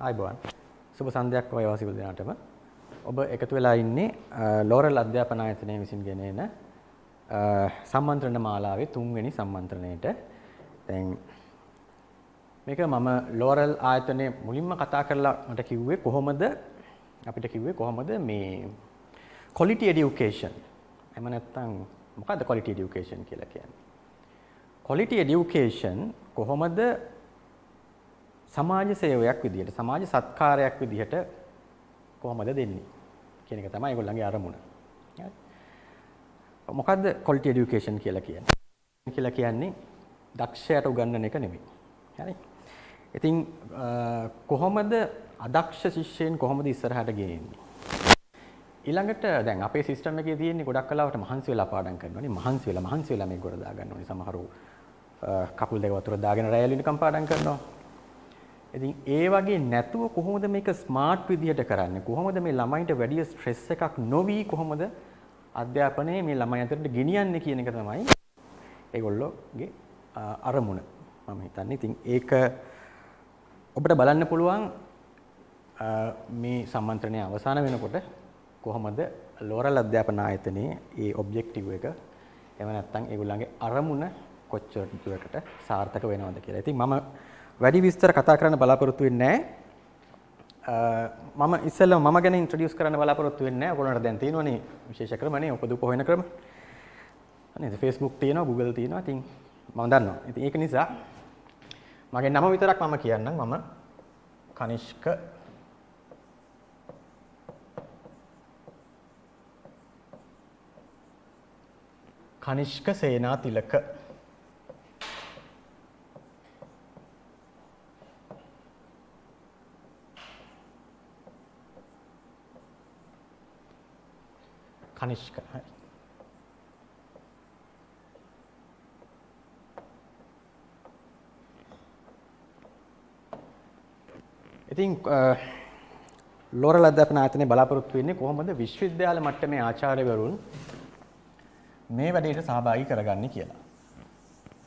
ආයිබෝන්. සුබ සන්ධ්‍යක් වේවා සියලු දෙනාටම. ඔබ එකතු වෙලා ඉන්නේ ලෝරල් අධ්‍යාපන ආයතනය විසින් ගෙනෙන සම්මන්ත්‍රණ මාලාවේ තුන්වෙනි සම්මන්ත්‍රණයට. දැන් මේක මම ලෝරල් ආයතනයේ මුලින්ම කතා කරලා මට කිව්වේ කොහොමද අපිට කිව්වේ කොහොමද මේ quality education එහෙම නැත්නම් මොකද්ද quality education කියලා කියන්නේ quality education කොහොමද සමාජ සේවයක් විදිහට සමාජ සත්කාරයක් විදිහට කොහොමද දෙන්නේ කියන එක තමයි ඒගොල්ලන්ගේ අරමුණ. මොකද්ද quality education කියලා කියන්නේ? කියලා කියන්නේ දක්ෂයට උගන්වන එක නෙමෙයි. හරි. ඉතින් කොහොමද අදක්ෂ ශිෂ්‍යයන් කොහොමද ඉස්සරහට ගේන්නේ? ඊළඟට දැන් අපේ සිස්ටම් එකේ තියෙන්නේ ගොඩක් කලාවට මහන්සි වෙලා පාඩම් කරනවානේ. මහන්සි වෙලා මහන්සි වෙලා මේක ගොඩ දා ගන්න ඕනේ. සමහරව කකුල් දෙක වතුර දාගෙන රැයලිනකම් පාඩම් කරනවා. ඉතින් ඒ වගේ නැතුව කොහොමද මේක ස්මාර්ට් විදිහට කරන්නේ? කොහොමද මේ ළමයින්ට වැඩි ස්ට්‍රෙස් එකක් නොවි කොහොමද අධ්‍යාපනයේ මේ ළමයි අතරට ගෙනියන්නේ කියන එක තමයි ඒගොල්ලෝගේ අරමුණ. මම හිතන්නේ. ඉතින් ඒක ඔබට බලන්න පුළුවන් මේ සම්මන්ත්‍රණය අවසන් වෙනකොට කොහොමද ලෝරල් අධ්‍යාපන ආයතනයේ ඒ ඔබ්ජෙක්ටිව් එක එහෙම නැත්නම් ඒගොල්ලන්ගේ අරමුණ කොච්චර දුරකට සාර්ථක වෙනවද කියලා. ඉතින් මම වැඩි විස්තර කතා කරන්න බලාපොරොත්තු වෙන්නේ මම ඉස්සෙල්ලා මම ගැන ඉන්ට්‍රොඩියුස් කරන්න බලාපොරොත්තු වෙන්නේ නැහැ. ඔයගොල්ලන්ට දැන් තියෙනවනේ විශේෂ ක්‍රමනේ ඔක දුප හොයන ක්‍රම. නේද? Facebook තියෙනවා, Google තියෙනවා. ඉතින් මම දන්නවා. ඉතින් ඒක නිසා මගේ නම විතරක් මම කියන්නම්. මම කනිෂ්ක කනිෂ්ක සේනාතිලක කනිෂ්ක ඉතින් ලොරල අධ්‍යාපන ආයතනයේ බලාපොරොත්තු වෙන්නේ කොහොමද විශ්වවිද්‍යාල මට්ටමේ ආචාර්යවරුන් මේ වැඩේට සහභාගී කරගන්නේ කියලා.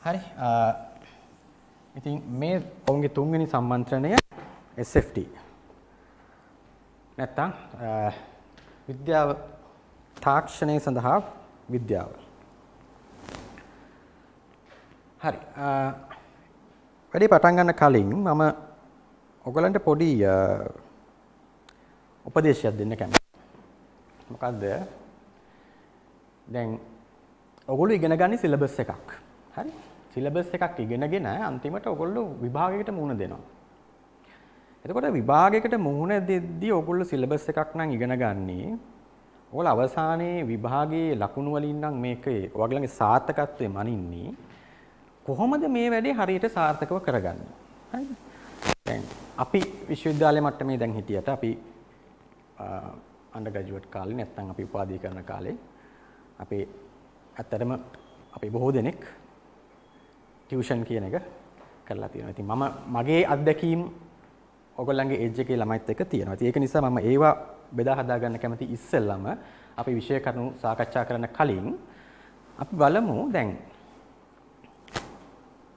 හරි. ඉතින් මේ ඔවුන්ගේ තුන්වෙනි සම්මන්ත්‍රණය SFT. නැත්තම් විද්‍යාව තාක්ෂණය සඳහා විද්‍යාව. හරි. වැඩි පටන් ගන්න කලින් මම ඔයගලන්ට පොඩි උපදේශයක් දෙන්න කැමතියි. මොකද්ද? දැන් ඔයගොල්ලෝ ඉගෙන ගන්න සිලබස් එකක්. හරි? සිලබස් එකක් ඉගෙනගෙන අන්තිමට ඔයගොල්ලෝ විභාගයකට මුහුණ දෙනවා. එතකොට විභාගයකට මුහුණ දෙද්දී ඔයගොල්ලෝ සිලබස් එකක් නම් ඉගෙන ගන්නේ ඕල අවසානයේ විභාගයේ ලකුණු වලින් නම් මේකේ ඔයගලගේ සාර්ථකත්වය මනින්නේ කොහොමද මේ වැඩේ හරියට සාර්ථකව කරගන්නේ හරිද දැන් අපි විශ්වවිද්‍යාලය මට්ටමේ දැන් හිටියට අපි අන්ඩර් ග්‍රැජුවට් කාලේ නැත්නම් අපි උපාධිය කරන කාලේ අපි ඇත්තටම අපි බොහෝ දෙනෙක් ටියුෂන් කියන එක කරලා තියෙනවා. ඉතින් මම මගේ අත්දැකීම් ඔයගොල්ලන්ගේ ඒජ් එකේ ළමයිත් එක්ක තියෙනවා. ඉතින් ඒක නිසා මම ඒවා බෙදා හදාගන්න කැමති ඉස්සෙල්ලම අපි විෂය කරුණු සාකච්ඡා කරන්න කලින් අපි බලමු දැන්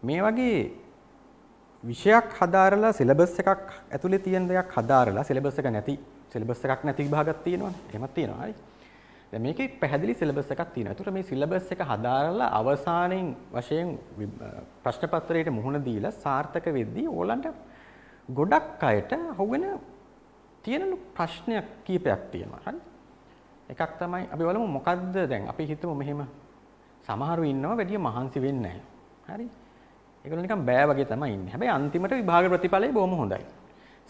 මේ වගේ විෂයක් හදාරලා සිලබස් එකක් ඇතුලේ තියෙන දෙයක් හදාරලා සිලබස් එක නැති සිලබස් එකක් නැති විභාගයක් තියෙනවනේ. එහෙමත් තියෙනවා හරි. දැන් මේකේ පැහැදිලි සිලබස් එකක් තියෙනවා. ඒතර මේ සිලබස් එක හදාරලා අවසානයේ වශයෙන් ප්‍රශ්න පත්‍රයට මුහුණ දීලා සාර්ථක වෙද්දී ඕලන්ට ගොඩක් අයට අහුවෙන තියෙන ප්‍රශ්නයක් කීපයක් තියෙනවා. හරි. එකක් තමයි අපි බලමු මොකද්ද දැන් අපි හිතමු මෙහෙම සමහරු ඉන්නවා වැඩි මහන්සි වෙන්නේ නැහැ. හරි. ඒගොල්ලෝ නිකන් බෑ වගේ තමයි ඉන්නේ. හැබැයි අන්තිමට විභාග ප්‍රතිඵලය බොහොම හොඳයි.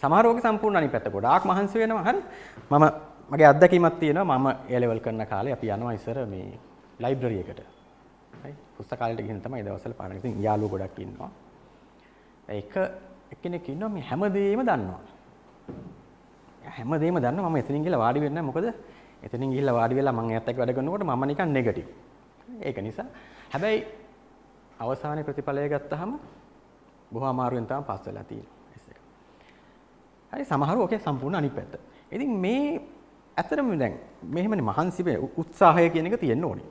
සමහර ඕක සම්පූර්ණ අනිත් පැත්ත ගොඩාක් මහන්සි වෙනවා. හරි. මම මගේ අත්දැකීමක් තියෙනවා මම A level කරන කාලේ අපි යනවා ඉස්සර මේ ලයිබ්‍රරි එකට. හරි. පුස්තකාලයට ගිහින් තමයි දවස්වල පාඩම්. ඉතින් යාළුවෝ ගොඩක් ඉන්නවා. එක එක්කෙනෙක් ඉන්නවා මේ හැමදේම දන්නවා. හැමදේම දන්නවා මම එතනින් ගිහලා වාඩි වෙන්නේ මොකද එතනින් ගිහලා වාඩි වෙලා මම එයාත් එක්ක වැඩ කරනකොට මම නිකන් නෙගටිව්. ඒක නිසා හැබැයි අවසානයේ ප්‍රතිඵලය ගත්තාම බොහොම අමාරුවෙන් තමයි පාස් වෙලා තියෙන්නේ. හරි සමහරව ඔකේ සම්පූර්ණ අනිත් පැත්ත. ඉතින් මේ ඇත්තටම දැන් මෙහෙමනේ මහන්සි උත්සාහය කියන එක තියෙන්න ඕනේ.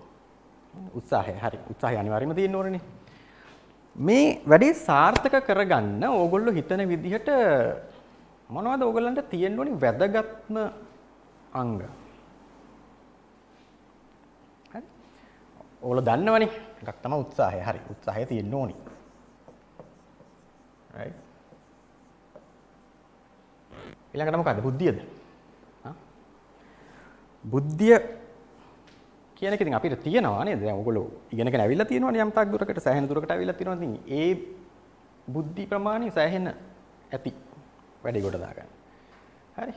උත්සාහය හරි උත්සාහය අනිවාර්යයෙන්ම තියෙන්න ඕනේ මේ වැඩේ සාර්ථක කරගන්න ඕගොල්ලෝ හිතන විදිහට මොනවද ඕගලන්ට තියෙන්න ඕනි වැදගත්ම අංග? හරි. ඕගොල්ලෝ දන්නවනේ. එකක් තමයි උත්සාහය. හරි. උත්සාහය තියෙන්න ඕනි. right? ඊළඟට මොකද්ද? බුද්ධියද? හා? බුද්ධිය කියන එක ඉතින් අපිට තියෙනවා නේද? දැන් ඕගොල්ලෝ ඉගෙනගෙන ඇවිල්ලා තියෙනවනේ යම් තාක් දුරකට සෑහෙන දුරකට ඇවිල්ලා තියෙනවා. ඉතින් ඒ බුද්ධි ප්‍රමාණය සෑහෙන ඇති. වැඩි ගොඩ දාගන්න. හරි.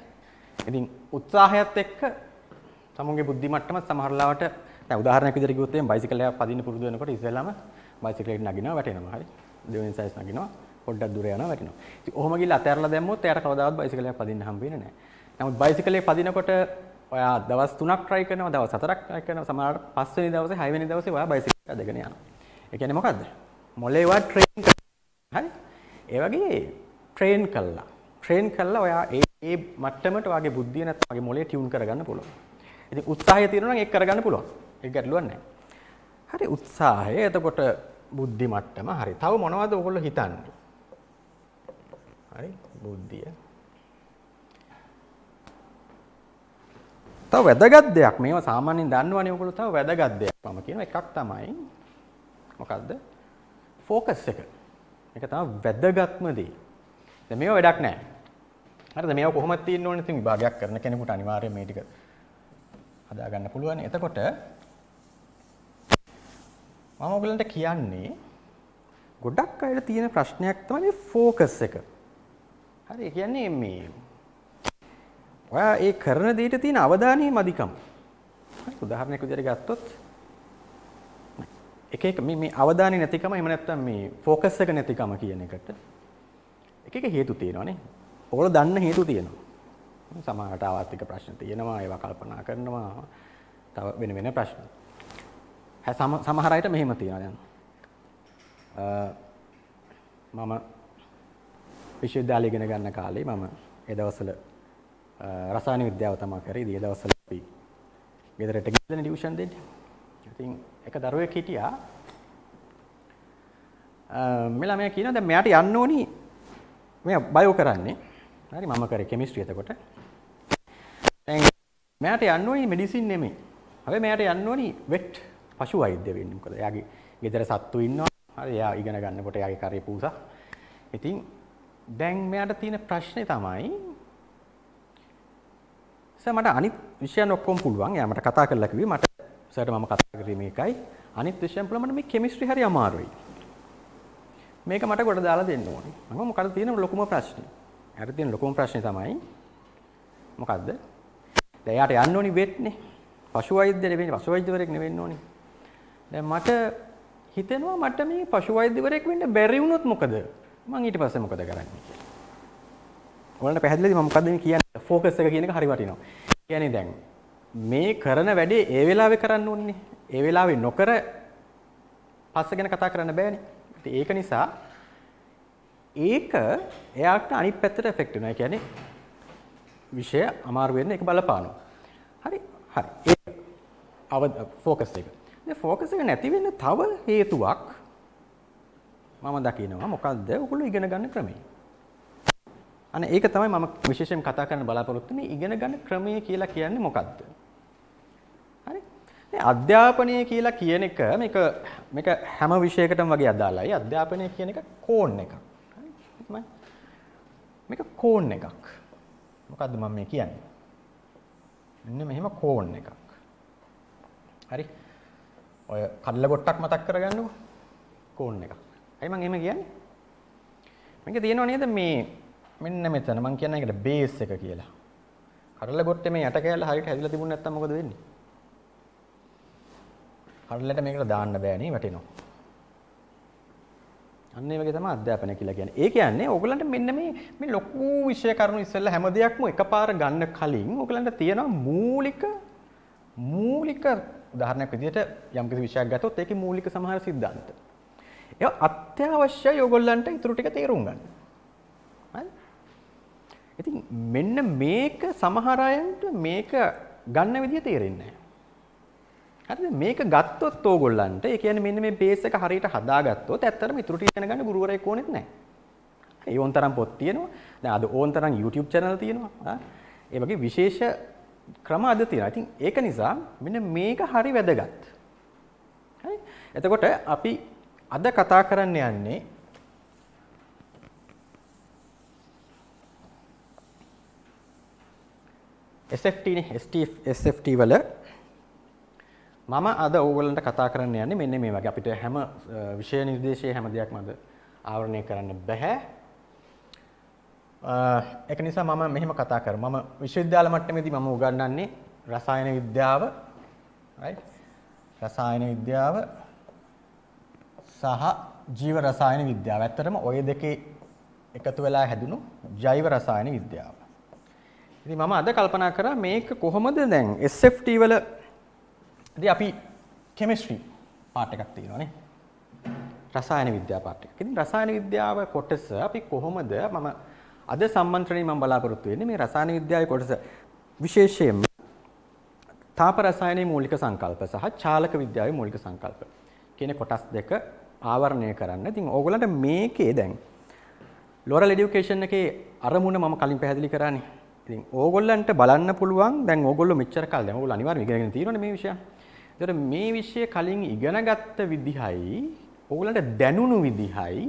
ඉතින් උත්සාහයත් එක්ක තමුන්ගේ බුද්ධි මට්ටම සමහරලාවට දැන් උදාහරණයක් විදිහට කිව්වොත් එහෙනම් බයිසිකලයක් පදින්න පුරුදු වෙනකොට ඉස්සෙල්ලාම බයිසිකලෙට නගිනවා වැටෙනවා. හරි. දෙවෙනි සයිස් නගිනවා. පොඩ්ඩක් දුර යනවා වැටෙනවා. ඉතින් ඔහොම ගිහලා අතහැරලා දැම්මොත් එයාට කවදාවත් බයිසිකලයක් පදින්න හම්බ වෙන්නේ නැහැ. නමුත් බයිසිකලේ පදිනකොට ඔයා දවස් 3ක් try කරනවා දවස් 4ක් try කරනවා සමහර පස්වෙනි දවසේ හයවෙනි දවසේ ඔයා බයිසිකල් අදගෙන යනවා. ඒ කියන්නේ මොකද්ද? මොලේ ඔයා train කරනවා. හරි? ඒ වගේ train කළා. ට්‍රේන් කරලා ඔයා ඒ ඒ මට්ටමට ඔයාගේ බුද්ධිය නැත්නම් ඔයාගේ මොළය ටියුන් කරගන්න පුළුවන්. ඉතින් උත්සාහය තියෙනවා නම් ඒක කරගන්න පුළුවන්. ඒක ගැටලුවක් නැහැ. හරි උත්සාහය. එතකොට බුද්ධි මට්ටම හරි. තව මොනවද ඔයගොල්ලෝ හිතන්නේ? හරි බුද්ධිය. තව වැදගත් දෙයක් මේවා සාමාන්‍යයෙන් දන්නවනේ ඔයගොල්ලෝ තව වැදගත් දෙයක් මම කියන එකක් තමයි මොකද්ද? ෆෝකස් එක. ඒක තමයි වැදගත්ම දේ. දැන් මේවා වැඩක් නැහැ. හරිද මේව කොහොමද තියෙන්න ඕනේ ඉතින් විභාගයක් කරන කෙනෙකුට අනිවාර්යයෙන් මේ ටික හදා ගන්න පුළුවන්. එතකොට මම ඔයගලන්ට කියන්නේ ගොඩක් අයට තියෙන ප්‍රශ්නයක් තමයි ફોකස් එක. හරි කියන්නේ මේ ඔයා ඒ කරන දෙයට තියෙන අවධානයේ මදිකම. උදාහරණයක් විදිහට ගත්තොත් එක එක මේ මේ අවධානයේ නැතිකම එහෙම නැත්නම් මේ ફોකස් එක නැතිකම කියන එකට එක එක හේතු තියෙනවානේ. ඕගොල්ලෝ දන්න හේතු තියෙනවා. සමහරට ආවර්තික ප්‍රශ්න තියෙනවා, ඒවා කල්පනා කරනවා. තව වෙන වෙන ප්‍රශ්න. සමහර අයට මෙහෙම තියෙනවා දැන්. මම විශ්වවිද්‍යාලය ඉගෙන ගන්න කාලේ මම ඒ දවස්වල රසායන විද්‍යාව තමයි කරේ. ඒ දවස්වල අපි ගෙදරට ගිහින් ටියුෂන් දෙන්නේ. ඉතින් එක දරුවෙක් හිටියා. මේ ළමයා කියනවා දැන් මෙයාට යන්න ඕනි මෙයා බයෝ කරන්නේ හරි මම කරේ කෙමිස්ට්‍රි එතකොට. දැන් මෙයාට යන්න ඕනේ මෙඩිසින් නෙමෙයි. හැබැයි මෙයාට යන්න ඕනේ වෙට් පශු වෛද්‍ය වෙන්න. මොකද එයාගේ ගෙදර සත්තු ඉන්නවා. හරි එයා ඉගෙන ගන්නකොට එයාගේ කරේ පූසා. ඉතින් දැන් මෙයාට තියෙන ප්‍රශ්නේ තමයි සර් මට අනිත් විෂයන් ඔක්කොම පුළුවන්. එයා මට කතා කරලා කිව්වේ මට සර්ට මම කතා කරේ මේකයි. අනිත් විෂයන් පුළුවන් මට මේ කෙමිස්ට්‍රි හරි අමාරුයි. මේක මට ගොඩ දාලා දෙන්න ඕනේ. මම මොකද තියෙන ලොකුම ප්‍රශ්නේ. අර තියෙන ලොකුම ප්‍රශ්නේ තමයි මොකද්ද? දැන් යාට යන්න ඕනි වෙත්නේ. පශු වෛද්‍ය නෙවෙයි පශු වෛද්‍යවරයෙක් නෙවෙන්න ඕනි. දැන් මට හිතෙනවා මට මේ පශු වෛද්‍යවරයෙක් වෙන්න බැරි වුණොත් මොකද? මම ඊට පස්සේ මොකද කරන්නේ කියලා. ඔයාලට පැහැදිලිද මම මොකද්ද මේ කියන්නේ? ફોකස් එක කියන එක හරි වටිනවා. කියන්නේ දැන් මේ කරන වැඩේ ඒ වෙලාවේ කරන්න ඕනේ. ඒ වෙලාවේ නොකර පස්ස ගැන කතා කරන්න බෑනේ. ඒක නිසා ඒක එයාට අනිත් පැත්තට එෆෙක්ට් වෙනවා. ඒ කියන්නේ විෂය අමාරු වෙන්න ඒක බලපානවා. හරි. හරි. ඒ අවද ફોકસ එක. දැන් ફોકસ එක නැති වෙන්න තව හේතුවක් මම දකිනවා. මොකද්ද? ඔයගොල්ලෝ ඉගෙන ගන්න ක්‍රමය. අනේ ඒක තමයි මම විශේෂයෙන් කතා කරන්න බලාපොරොත්තු වෙන්නේ ඉගෙන ගන්න ක්‍රමය කියලා කියන්නේ මොකද්ද? හරි. දැන් අධ්‍යාපනය කියලා කියන එක මේක මේක හැම විෂයකටම වගේ අදාළයි. අධ්‍යාපනය කියන එක කෝන් එකක්. තමයි මේක කෝන් එකක්. මොකද්ද මම මේ කියන්නේ? මෙන්න මෙහෙම කෝන් එකක්. හරි. ඔය කඩල බොට්ටක් මතක් කරගන්නකෝ. කෝන් එකක්. අයි මම එහෙම කියන්නේ. මේක තියෙනව නේද මේ මෙන්න මෙතන මම කියන එකට බේස් එක කියලා. කඩල ගොට්ටේ මේ යට කෑල්ල හරියට හැදිලා තිබුණ නැත්තම් මොකද වෙන්නේ? කඩලට මේකට දාන්න බෑනේ වැටෙනවා. අන්න ඒ වගේ තමයි අධ්‍යාපනය කියලා කියන්නේ. ඒ කියන්නේ ඕගලන්ට මෙන්න මේ මේ ලොකු විෂය කරුණු ඉස්සෙල්ලා හැම දෙයක්ම එකපාර ගන්න කලින් ඕගලන්ට තියෙනවා මූලික මූලික උදාහරණයක් විදිහට යම්කිසි විෂයක් ගත්තොත් ඒකේ මූලික සමහර સિદ્ધාන්ත. ඒවා අත්‍යවශ්‍යයි ඕගොල්ලන්ට ඊටු ටික තේරුම් ගන්න. හරි? ඉතින් මෙන්න මේක සමහර අයන්ට මේක ගන්න විදිහ තේරෙන්නේ නැහැ. හරිද මේක ගත්තොත් ඕගොල්ලන්ට ඒ කියන්නේ මෙන්න මේ බේස් එක හරියට හදාගත්තොත් ඇත්තටම ඊටු ටික ඉගෙන ගන්න ගුරුවරයෙක් ඕනෙත් නැහැ. ඒ ඕන්තරම් පොත් තියෙනවා. දැන් අද ඕන්තරම් YouTube channel තියෙනවා. ඒ වගේ විශේෂ ක්‍රම අද තියෙනවා. ඉතින් ඒක නිසා මෙන්න මේක හරි වැදගත්. හරි. එතකොට අපි අද කතා කරන්න යන්නේ SFT නේ STF SFT වල මම අද ඕගලන්ට කතා කරන්න යන්නේ මෙන්න මේ වගේ අපිට හැම විෂය නිර්දේශයේ හැම දෙයක්ම අද ආවරණය කරන්න බෑ. ඒක නිසා මම මෙහෙම කතා කරමු. මම විශ්වවිද්‍යාල මට්ටමේදී මම උගන්වන්නේ රසායන විද්‍යාව right රසායන විද්‍යාව සහ ජීව රසායන විද්‍යාව. ඇත්තටම ওই දෙකේ එකතු වෙලා හැදුණු ජෛව රසායන විද්‍යාව. ඉතින් මම අද කල්පනා කරා මේක කොහොමද දැන් SFT වල ඉතින් අපි කෙමිස්ට්‍රි පාට් එකක් තියෙනවානේ. රසායන විද්‍යාව පාට් එකක්. ඉතින් රසායන විද්‍යාව කොටස අපි කොහොමද මම අද සම්මන්ත්‍රණයෙන් මම බලාපොරොත්තු වෙන්නේ මේ රසායන විද්‍යාවේ කොටස විශේෂයෙන්ම තාප රසායනයේ මූලික සංකල්ප සහ චාලක විද්‍යාවේ මූලික සංකල්ප කියන කොටස් දෙක ආවරණය කරන්න. ඉතින් ඕගොල්ලන්ට මේකේ දැන් ලොරල් এডুকেෂන් එකේ අරමුණ මම කලින් පැහැදිලි කරානේ. ඉතින් ඕගොල්ලන්ට බලන්න පුළුවන් දැන් ඕගොල්ලෝ මෙච්චර කල් දැන් ඕගොල්ලෝ අනිවාර්යයෙන් ඉගෙනගෙන තියෙනවනේ මේ විෂයන්. එතකොට මේ විෂය කලින් ඉගෙනගත්ත විදිහයි ඕගලන්ට දැනුණු විදිහයි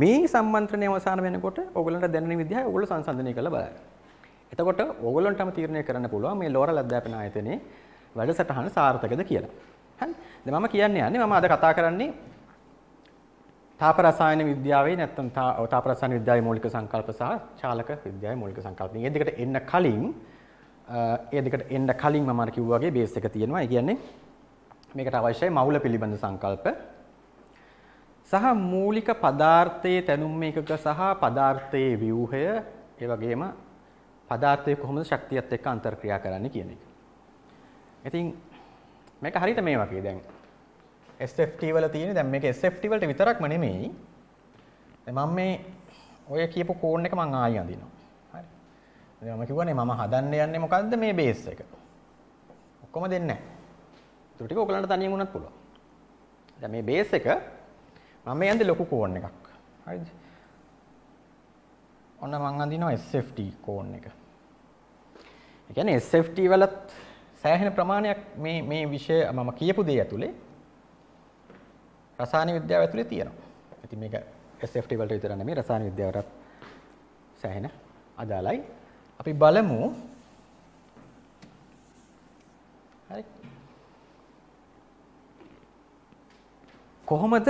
මේ සම්මන්ත්‍රණය අවසන් වෙනකොට ඕගලන්ට දැනෙන විදිහයි ඕගොල්ලෝ සංසන්දනය කරලා බලන්න. එතකොට ඕගලන්ටම තීරණය කරන්න පුළුවන් මේ ලෝරල් අධ්‍යාපන ආයතනයේ වැඩසටහන සාර්ථකද කියලා. හරි. දැන් මම කියන්නේ යන්නේ මම අද කතා කරන්නේ තාප රසායන විද්‍යාවේ නැත්නම් තාප රසායන විද්‍යාවේ මූලික සංකල්ප සහ චාලක විද්‍යාවේ මූලික සංකල්ප. මේ දෙකට එන්න කලින් ඒ දෙකට එන්න කලින් මම අර කිව්වා වගේ බේස් එක තියෙනවා. ඒ කියන්නේ මේකට අවශ්‍යයි මවුල පිළිබඳ සංකල්ප. සහ මූලික පදාර්ථයේ තැනුම් එකක සහ පදාර්ථයේ ව්‍යුහය ඒ වගේම පදාර්ථය කොහොමද ශක්තියත් එක්ක අන්තර්ක්‍රියා කරන්නේ කියන එක. ඉතින් මේක හරියට මේ වගේ දැන් SFT වල තියෙන දැන් මේක SFT වලට විතරක්ම නෙමෙයි. මම මේ ඔය කියපු කෝන් එක මම ආයි අඳිනවා. මම කිව්වනේ මම හදන්න යන්නේ මොකද්ද මේ බේස් එක. ඔක්කොම දෙන්නේ නැහැ. ඒක ටික ඔයගලන්ට තනියෙන් උනත් පුළුවන්. දැන් මේ බේස් එක මම යන්නේ ලොකු කෝන් එකක්. හරිද? ඔන්න මං අඳිනවා SFT කෝන් එක. ඒ කියන්නේ SFT වලත් සෑහෙන ප්‍රමාණයක් මේ මේ විෂය මම කියපු දේ ඇතුලේ රසායන විද්‍යාව ඇතුලේ තියෙනවා. ඉතින් මේක SFT වලට විතර නෙමෙයි රසායන විද්‍යාවටත් සෑහෙන අදාළයි. අපි බලමු හරි කොහොමද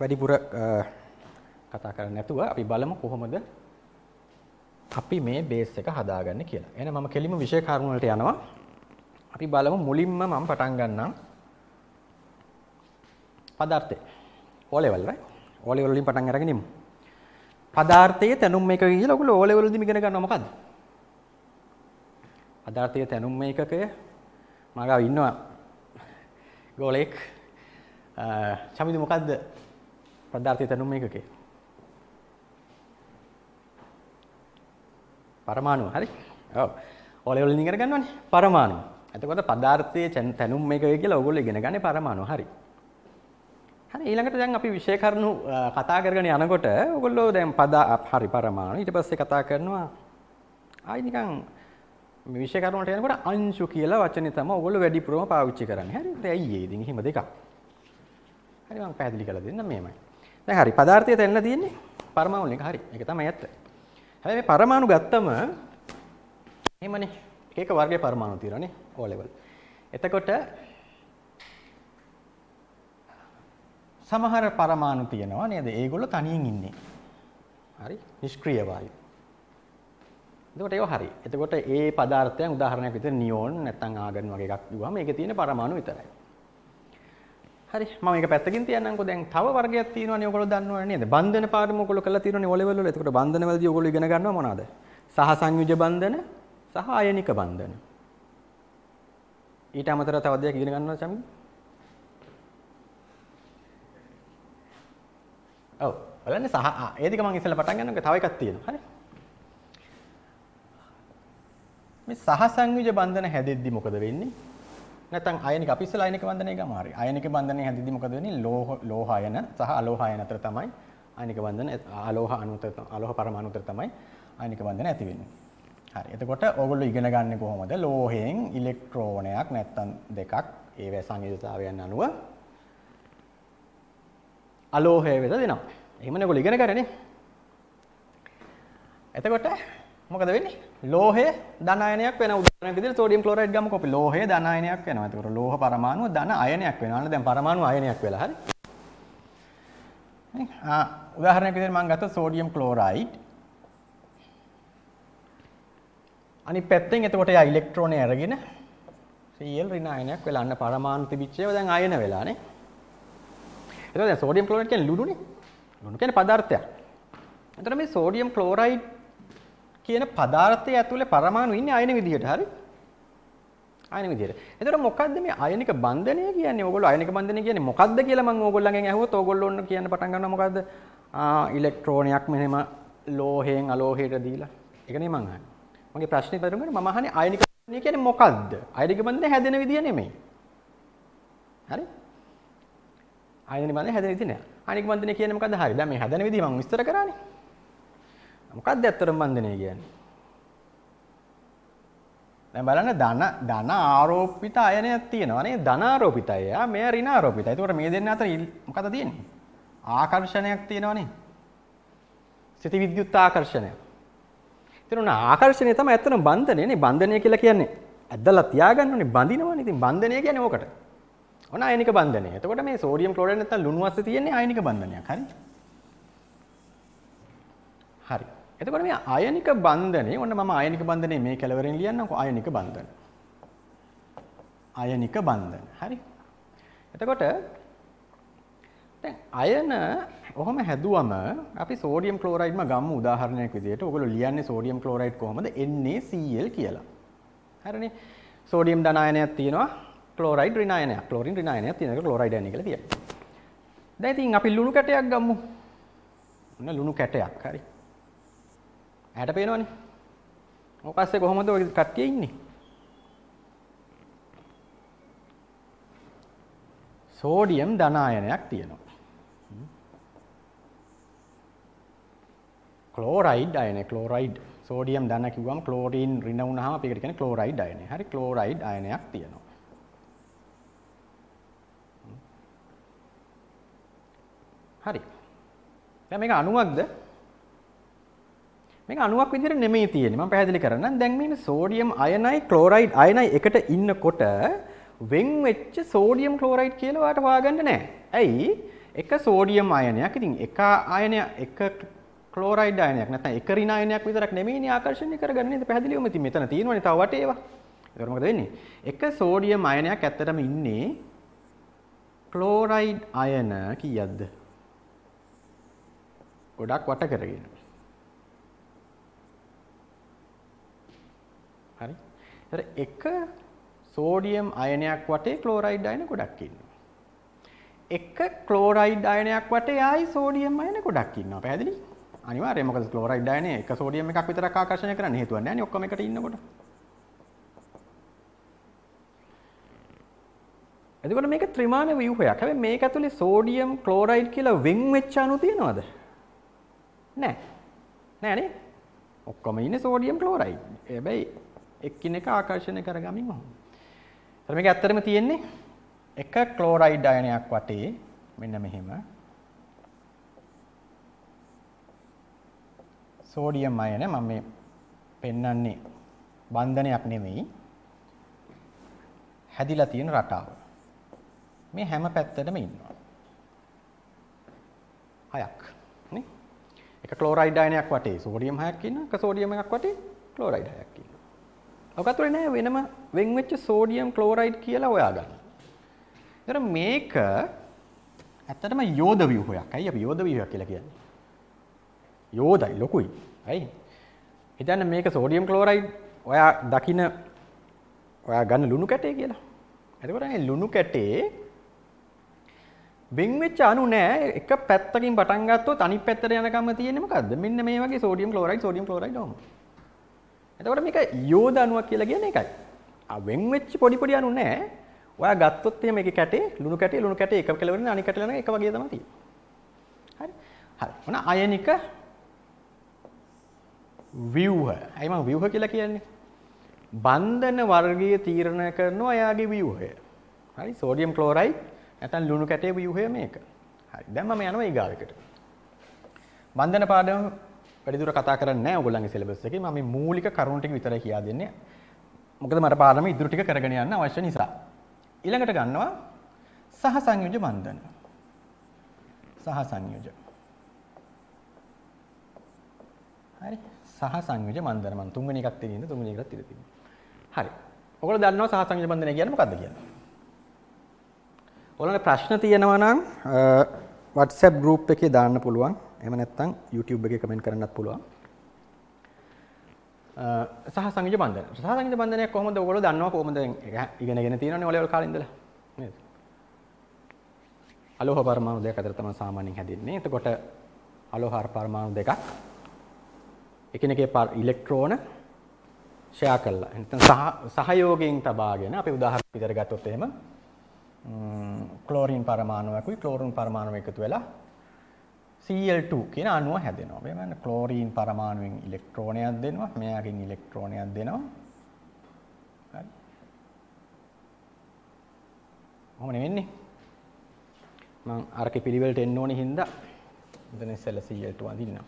වැඩිපුර කතා කරන්නේ නැතුව අපි බලමු කොහොමද අපි මේ බේස් එක හදාගන්නේ කියලා. එහෙනම් මම කෙලිම විෂය කරුණු වලට යනවා. අපි බලමු මුලින්ම මම පටන් ගන්නම් පදාර්ථය. O level right? ඕලෙවල් වලින් පටන් අරගෙන ඉමු. පදාර්ථයේ තැනුම් මේකක කියලා ඔයගොල්ලෝ ඕ ලෙවල් වලදී ඉගෙන ගන්නවා මොකද්ද? පදාර්ථයේ තැනුම් මේකකය මගාව ඉන්නවා ගෝලෙක් චමිදු මොකද්ද පදාර්ථයේ තැනුම් මේකකේ? පරමාණු හරි? ඔව්. ඕ ලෙවල් වලින් ඉගෙන ගන්නවනේ පරමාණු. එතකොට පදාර්ථයේ තැනුම් මේකය කියලා ඔයගොල්ලෝ ඉගෙන ගන්නේ පරමාණු හරි. හරි ඊළඟට දැන් අපි විෂය කරුණු කතා කරගෙන යනකොට ඔයගොල්ලෝ දැන් පද හරි පරමාණු ඊට පස්සේ කතා කරනවා ආයි නිකන් මේ විෂය කරුණු වලට යනකොට අංශු කියලා වචනේ තමයි ඔයගොල්ලෝ වැඩිපුරම පාවිච්චි කරන්නේ. හරි. ඒත් ඇයි ඒ ඉතින් එහෙම දෙකක්. හරි මම පැහැදිලි කරලා දෙන්නම් මෙහෙමයි. දැන් හරි පදාර්ථය තැන්නලා තියෙන්නේ පරමාණු එක හරි. ඒක තමයි ඇත්ත. හැබැයි මේ පරමාණු ගත්තම එහෙමනේ එක එක වර්ගයේ පරමාණු තියෙනවානේ ඕ ලෙවල්. එතකොට සමහර පරමාණු තියෙනවා නේද? ඒගොල්ලෝ තනියෙන් ඉන්නේ. හරි? නිෂ්ක්‍රීය වායු. එතකොට ඒක හරි. එතකොට ඒ පදාර්ථයන් උදාහරණයක් විදිහට නියෝන් නැත්නම් ආගන් වගේ එකක් දුවාම ඒකේ තියෙන පරමාණු විතරයි. හරි. මම මේක පැත්තකින් තියන්නම්කෝ. දැන් තව වර්ගයක් තියෙනවානේ ඔයගොල්ලෝ දන්නවනේ නේද? බන්ධන පාඩම ඔයගොල්ලෝ කරලා තියෙනනේ ඔලෙවල් වල. එතකොට බන්ධනවලදී ඔයගොල්ලෝ ඉගෙන ගන්නවා මොනවද? සහ සංයුජ බන්ධන සහ අයනික බන්ධන. ඊට අමතරව තව දෙයක් ඉගෙන ගන්නවා සමී? ඔව් බලන්න සහ ඒ දෙක මම ඉස්සෙල්ලා පටන් ගන්නකොට තව එකක් තියෙනවා. හරි. මේ සහ සංයුජ බන්ධන හැදෙද්දි මොකද වෙන්නේ? නැත්නම් අයනික අපි ඉස්සෙල්ලා අයනික බන්ධනය ගම හරි. අයනික බන්ධනය හැදෙද්දි මොකද වෙන්නේ? ලෝහ ලෝහායන සහ අලෝහායන අතර තමයි අයනික බන්ධන අලෝහ අණු අතර අලෝහ පරමාණු අතර තමයි අයනික බන්ධන ඇති වෙන්නේ. හරි. එතකොට ඕගොල්ලෝ ඉගෙන ගන්න කොහොමද? ලෝහයෙන් ඉලෙක්ට්‍රෝනයක් නැත්නම් දෙකක් ඒ සංයුජතාවයන් අනුව අලෝහය වෙත දෙනවා. එහෙමනේ ඔයගොල්ලෝ ඉගෙන ගන්නනේ. එතකොට මොකද වෙන්නේ? ලෝහය ධන අයනයක් වෙනවා. උදාහරණයක් විදිහට සෝඩියම් ක්ලෝරයිඩ් ගමුකෝ අපි. ලෝහය ධන අයනයක් වෙනවා. එතකොට ලෝහ පරමාණුව ධන අයනයක් වෙනවා. නේද? දැන් පරමාණු අයනයක් වෙලා හරි. ආ උදාහරණයක් විදිහට මම ගත්තා සෝඩියම් ක්ලෝරයිඩ්. අනිත් පැත්තෙන් එතකොට එයා ඉලෙක්ට්‍රෝනය අරගෙන Cl ඍණ අයනයක් වෙලා අන්න පරමාණු තිබිච්ච ඒවා දැන් අයන වෙලානේ. එතකොට දැන් සෝඩියම් ක්ලෝරයිඩ් කියන්නේ ලුණුනේ. ලුණු කියන්නේ පදාර්ථයක්. එතකොට මේ සෝඩියම් ක්ලෝරයිඩ් කියන පදාර්ථය ඇතුලේ පරමාණු ඉන්නේ අයන විදිහට හරි? අයන විදිහට. එතකොට මොකද්ද මේ අයනික බන්ධනය කියන්නේ? ඕගොල්ලෝ අයනික බන්ධනය කියන්නේ මොකද්ද කියලා මම ඕගොල්ලන්ගෙන් ඇහුවොත් ඕගොල්ලෝ ඔන්න කියන්න පටන් ගන්නවා මොකද්ද? ආ ඉලෙක්ට්‍රෝනයක් මෙහෙම ලෝහයෙන් අලෝහයට දීලා. ඒක නේ මං අහන්නේ. මගේ ප්‍රශ්නේ පදරම මම අහන්නේ අයනික බන්ධනය කියන්නේ මොකද්ද? අයනික බන්ධනය හැදෙන විදිය නෙමෙයි. හරි? ආයතන බන්ධය හැදෙන විදිහ නෑ. අනික බන්ධනය කියන්නේ මොකද්ද? හරි. දැන් මේ හැදෙන විදිහ මම විස්තර කරානේ. මොකද්ද ඇත්තටම බන්ධනය කියන්නේ? දැන් බලන්න ධන ධන ආරෝපිත අයනයක් තියෙනවා නේ. ධන ආරෝපිතය. මෙය ඍණ ආරෝපිතය. ඒතකොට මේ දෙන්න අතර මොකද තියෙන්නේ? ආකර්ෂණයක් තියෙනවා නේ. සිත විද්‍යුත් ආකර්ෂණයක්. එතන ආකර්ෂණය තමයි ඇත්තටම බන්ධනය නේ. බන්ධනය කියලා කියන්නේ ඇදලා තියාගන්න ඕනේ බඳිනවනේ. ඉතින් බන්ධනය කියන්නේ ඕකට. ඔන්න අයනික බන්ධනය. එතකොට මේ සෝඩියම් ක්ලෝරයිඩ් නැත්තම් ලුණු අස්සේ තියෙන්නේ අයනික බන්ධනයක්. හරි. හරි. එතකොට මේ අයනික බන්ධනේ ඔන්න මම අයනික බන්ධනේ මේ කෙලවරෙන් ලියන්නම්කෝ අයනික බන්ධන. අයනික බන්ධන. හරි. එතකොට දැන් අයන ඔහොම හැදුවම අපි සෝඩියම් ක්ලෝරයිඩ්ම ගමු උදාහරණයක් විදිහට. ඔයගොල්ලෝ ලියන්නේ සෝඩියම් ක්ලෝරයිඩ් කොහොමද? NaCl කියලා. හරිනේ. සෝඩියම් ධනායනයක් තියෙනවා. ක්ලෝරයිඩ් ඍණායනයක්. ක්ලෝරින් ඍණායනයක් තියෙන එක ක්ලෝරයිඩ් අයනය කියලා කියනවා. දැන් ඉතින් අපි ලුණු කැටයක් ගමු. ඔන්න ලුණු කැටයක්. හරි. ඇහැට පේනවනේ. ඕකස්සේ කොහොමද ඔය කට්ටිය ඉන්නේ? සෝඩියම් ධනායනයක් තියෙනවා. ක්ලෝරයිඩ් අයනය ක්ලෝරයිඩ් සෝඩියම් ධන කිව්වම ක්ලෝරීන් ඍණ වුණාම අපි ඒකට කියන්නේ ක්ලෝරයිඩ් අයනය. හරි ක්ලෝරයිඩ් අයනයක් තියෙනවා. හරි. දැන් මේක 90ක්ද? මේක 90ක් විදිහට නෙමෙයි තියෙන්නේ. මම පැහැදිලි කරන්නම්. දැන් මේ සෝඩියම් අයනයි ක්ලෝරයිඩ් අයනයි එකට ඉන්නකොට වෙන් වෙච්ච සෝඩියම් ක්ලෝරයිඩ් කියලා ඔයාලට හොයාගන්න නෑ. ඇයි? එක සෝඩියම් අයනයක්. ඉතින් එක අයනය එක ක්ලෝරයිඩ් අයනයක් නැත්නම් එක රින අයනයක් විතරක් නෙමෙයිනේ ආකර්ෂණය කරගන්නේ නේද? පැහැදිලිවම ඉතින් මෙතන තියෙනවනේ තව වට ඒවා. ඒක මොකද වෙන්නේ? එක සෝඩියම් අයනයක් ඇත්තටම ඉන්නේ ක්ලෝරයිඩ් අයන කීයක්ද? ගොඩක් වට කරගෙන. හරි. හරි එක සෝඩියම් අයනයක් වටේ ක්ලෝරයිඩ් අයන ගොඩක් ඉන්නවා. එක ක්ලෝරයිඩ් අයනයක් වටේ ආයි සෝඩියම් අයන ගොඩක් ඉන්නවා. පැහැදිලි? අනිවාර්යයෙන් මොකද ක්ලෝරයිඩ් අයනේ එක සෝඩියම් එකක් විතරක් ආකර්ෂණය කරන්න හේතුවක් නැහැ නේ ඔක්කොම එකට ඉන්නකොට. එතකොට මේක ත්‍රිමාණ ව්‍යුහයක්. හැබැයි මේක ඇතුලේ සෝඩියම් ක්ලෝරයිඩ් කියලා වෙන් වෙච්ච අණු තියනවද? නෑ. නෑනේ. ඔක්කොම ඉන්නේ සෝඩියම් ක්ලෝරයිඩ්. හැබැයි එකිනෙක ආකර්ෂණය කරගමින් වහම. එතකොට මේක ඇත්තටම තියෙන්නේ එක ක්ලෝරයිඩ් අයනයක් වටේ මෙන්න මෙහෙම සෝඩියම් අයන මම මේ පෙන්වන්නේ බන්ධනයක් නෙමෙයි හැදිලා තියෙන රටාව. මේ හැම පැත්තටම ඉන්නවා. හයක්. එක ක්ලෝරයිඩ් අයනයක් වටේ සෝඩියම් 6ක් ඉන්නවා. එක සෝඩියම් එකක් වටේ ක්ලෝරයිඩ් 6ක් ඉන්නවා. ඔක අතුරේ නෑ වෙනම වෙන් වෙච්ච සෝඩියම් ක්ලෝරයිඩ් කියලා හොයාගන්න. ඒතර මේක ඇත්තටම යෝධ ව්‍යුහයක්. අයි අපි යෝධ ව්‍යුහයක් කියලා කියන්නේ. යෝධයි ලොකුයි. අයි. හිතන්න මේක සෝඩියම් ක්ලෝරයිඩ් ඔයා දකින ඔයා ගන්න ලුණු කැටේ කියලා. එතකොට මේ ලුණු කැටේ වෙන්වෙච්ච අණු නෑ එක පැත්තකින් පටන් ගත්තොත් අනිත් පැත්තට යනකම තියෙන්නේ මොකද්ද? මෙන්න මේ වගේ සෝඩියම් ක්ලෝරයිඩ් සෝඩියම් ක්ලෝරයිඩ් අණු. එතකොට මේක යෝද අණුවක් කියලා කියන්නේ ඒකයි. ආ වෙන්වෙච්ච පොඩි පොඩි අණු නෑ. ඔයා ගත්තොත් එහෙම එකේ කැටේ ලුණු කැටේ ලුණු කැටේ එක කෙලවරින් අනිත් කැටේ යන එක වගේ තමයි තියෙන්නේ. හරි. හරි. මොන අයනික ව්‍යුහ. අයි මම ව්‍යුහ කියලා කියන්නේ. බන්ධන වර්ගය තීරණය කරනවා එයාගේ ව්‍යුහය. හරි. සෝඩියම් ක්ලෝරයිඩ් නැත්නම් ලුණු කැටේ ව්‍යුහය මේක. හරි. දැන් මම යනවා ඊගාවෙකට. වන්දන පාඩම වැඩිදුර කතා කරන්නේ නැහැ ඔයගොල්ලන්ගේ සිලබස් එකේ. මම මේ මූලික කරුණු ටික විතරයි කියා දෙන්නේ. මොකද මට පාඩම ඉදිරි ටික කරගෙන යන්න අවශ්‍ය නිසා. ඊළඟට ගන්නවා සහ සංයෝජ බන්ධන. සහ සංයෝජ. හරි. සහ සංයෝජ බන්ධන. මම තුන්වෙනි එකක් තියෙන ඉඳ තුන්වෙනි එකක් තියලා තියෙනවා. හරි. ඔයගොල්ලෝ දන්නවා සහ සංයෝජ බන්ධනය කියන්නේ මොකක්ද කියලා? ඔයාලට ප්‍රශ්න තියෙනවා නම් WhatsApp group එකේ දාන්න පුළුවන්. එහෙම නැත්නම් YouTube එකේ comment කරන්නත් පුළුවන්. සහ සංයුජ බන්ධන. සහ සංයුජ බන්ධනය කොහොමද ඔයගොල්ලෝ දන්නවා කොහොමද ඒක ඉගෙනගෙන තියෙනවනේ ඔයාලේ ඔය කාලේ ඉඳලා. නේද? අලෝහ පරමාණු දෙක අතර තමයි සාමාන්‍යයෙන් හැදෙන්නේ. එතකොට අලෝහ පරමාණු දෙකක් එකිනෙකේ ඉලෙක්ට්‍රෝන ෂෙයා කරලා නැත්නම් සහයෝගයෙන් තබාගෙන අපි උදාහරණ විදිහට ගත්තොත් එහෙම ක්ලෝරින් පරමාණුවකුයි ක්ලෝරුන් පරමාණුව එකතු වෙලා Cl2 කියන අණුව හැදෙනවා. මේ මන්නේ ක්ලෝරින් පරමාණුවෙන් ඉලෙක්ට්‍රෝනයක් දෙනවා. මෙයාගෙන් ඉලෙක්ට්‍රෝනයක් දෙනවා. හරි. කොහොමද වෙන්නේ? මම අරකේ පිළිවෙලට එන්න ඕනේ හින්දා මෙතන ඉස්සෙල්ලා Cl2 අඳින්නවා.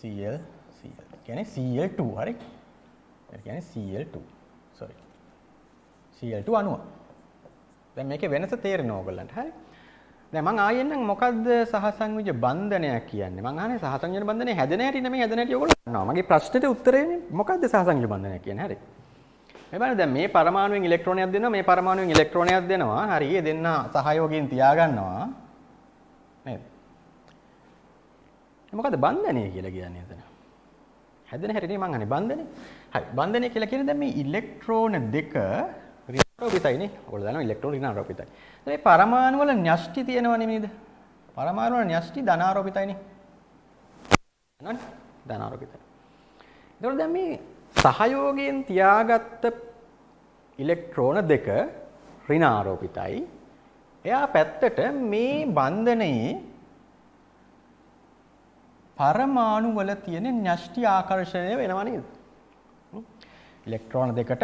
Cl Cl. කියන්නේ Cl2 හරි. ඒ කියන්නේ Cl2. sorry. Cl2 අණුව. දැන් මේකේ වෙනස තේරෙනවා ඔයගොල්ලන්ට හරි දැන් මං ආයෙත් නම් මොකද්ද සහසංයෝජ බන්ධනයක් කියන්නේ මං අහන්නේ සහසංයෝජ බන්ධනේ හැදෙන හැටි නෙමෙයි හැදෙන හැටි ඔයගොල්ලෝ දන්නවා මගේ ප්‍රශ්නෙට උත්තරේනේ මොකද්ද සහසංයෝජ බන්ධනයක් කියන්නේ හරි මේ බලන්න දැන් මේ පරමාණුවෙන් ඉලෙක්ට්‍රෝනයක් දෙනවා මේ පරමාණුවෙන් ඉලෙක්ට්‍රෝනයක් දෙනවා හරි ඒ දෙන්න සහයෝගයෙන් තියාගන්නවා නේද මොකද බන්ධනය කියලා කියන්නේ එතන. හැදෙන හැටි නේ මං අහන්නේ බන්ධනේ. හරි බන්ධනය කියලා කියන්නේ දැන් මේ ඉලෙක්ට්‍රෝන දෙක ඍණාරෝපිතයිනේ. ඔයාලා දන්නවා ඉලෙක්ට්‍රෝන ඍණාරෝපිතයි. දැන් මේ පරමාණු වල න්‍යෂ්ටි තියෙනවනේ නේද? පරමාණු වල න්‍යෂ්ටි ධනාරෝපිතයිනේ. නේද? ධනාරෝපිතයි. ඒතකොට දැන් මේ සහයෝගයෙන් තියාගත්ත ඉලෙක්ට්‍රෝන දෙක ඍණාරෝපිතයි. එයා පැත්තට මේ බන්ධනයේ පරමාණු වල තියෙන න්‍යෂ්ටි ආකර්ෂණය වෙනවා නේද? ඉලෙක්ට්‍රෝන දෙකට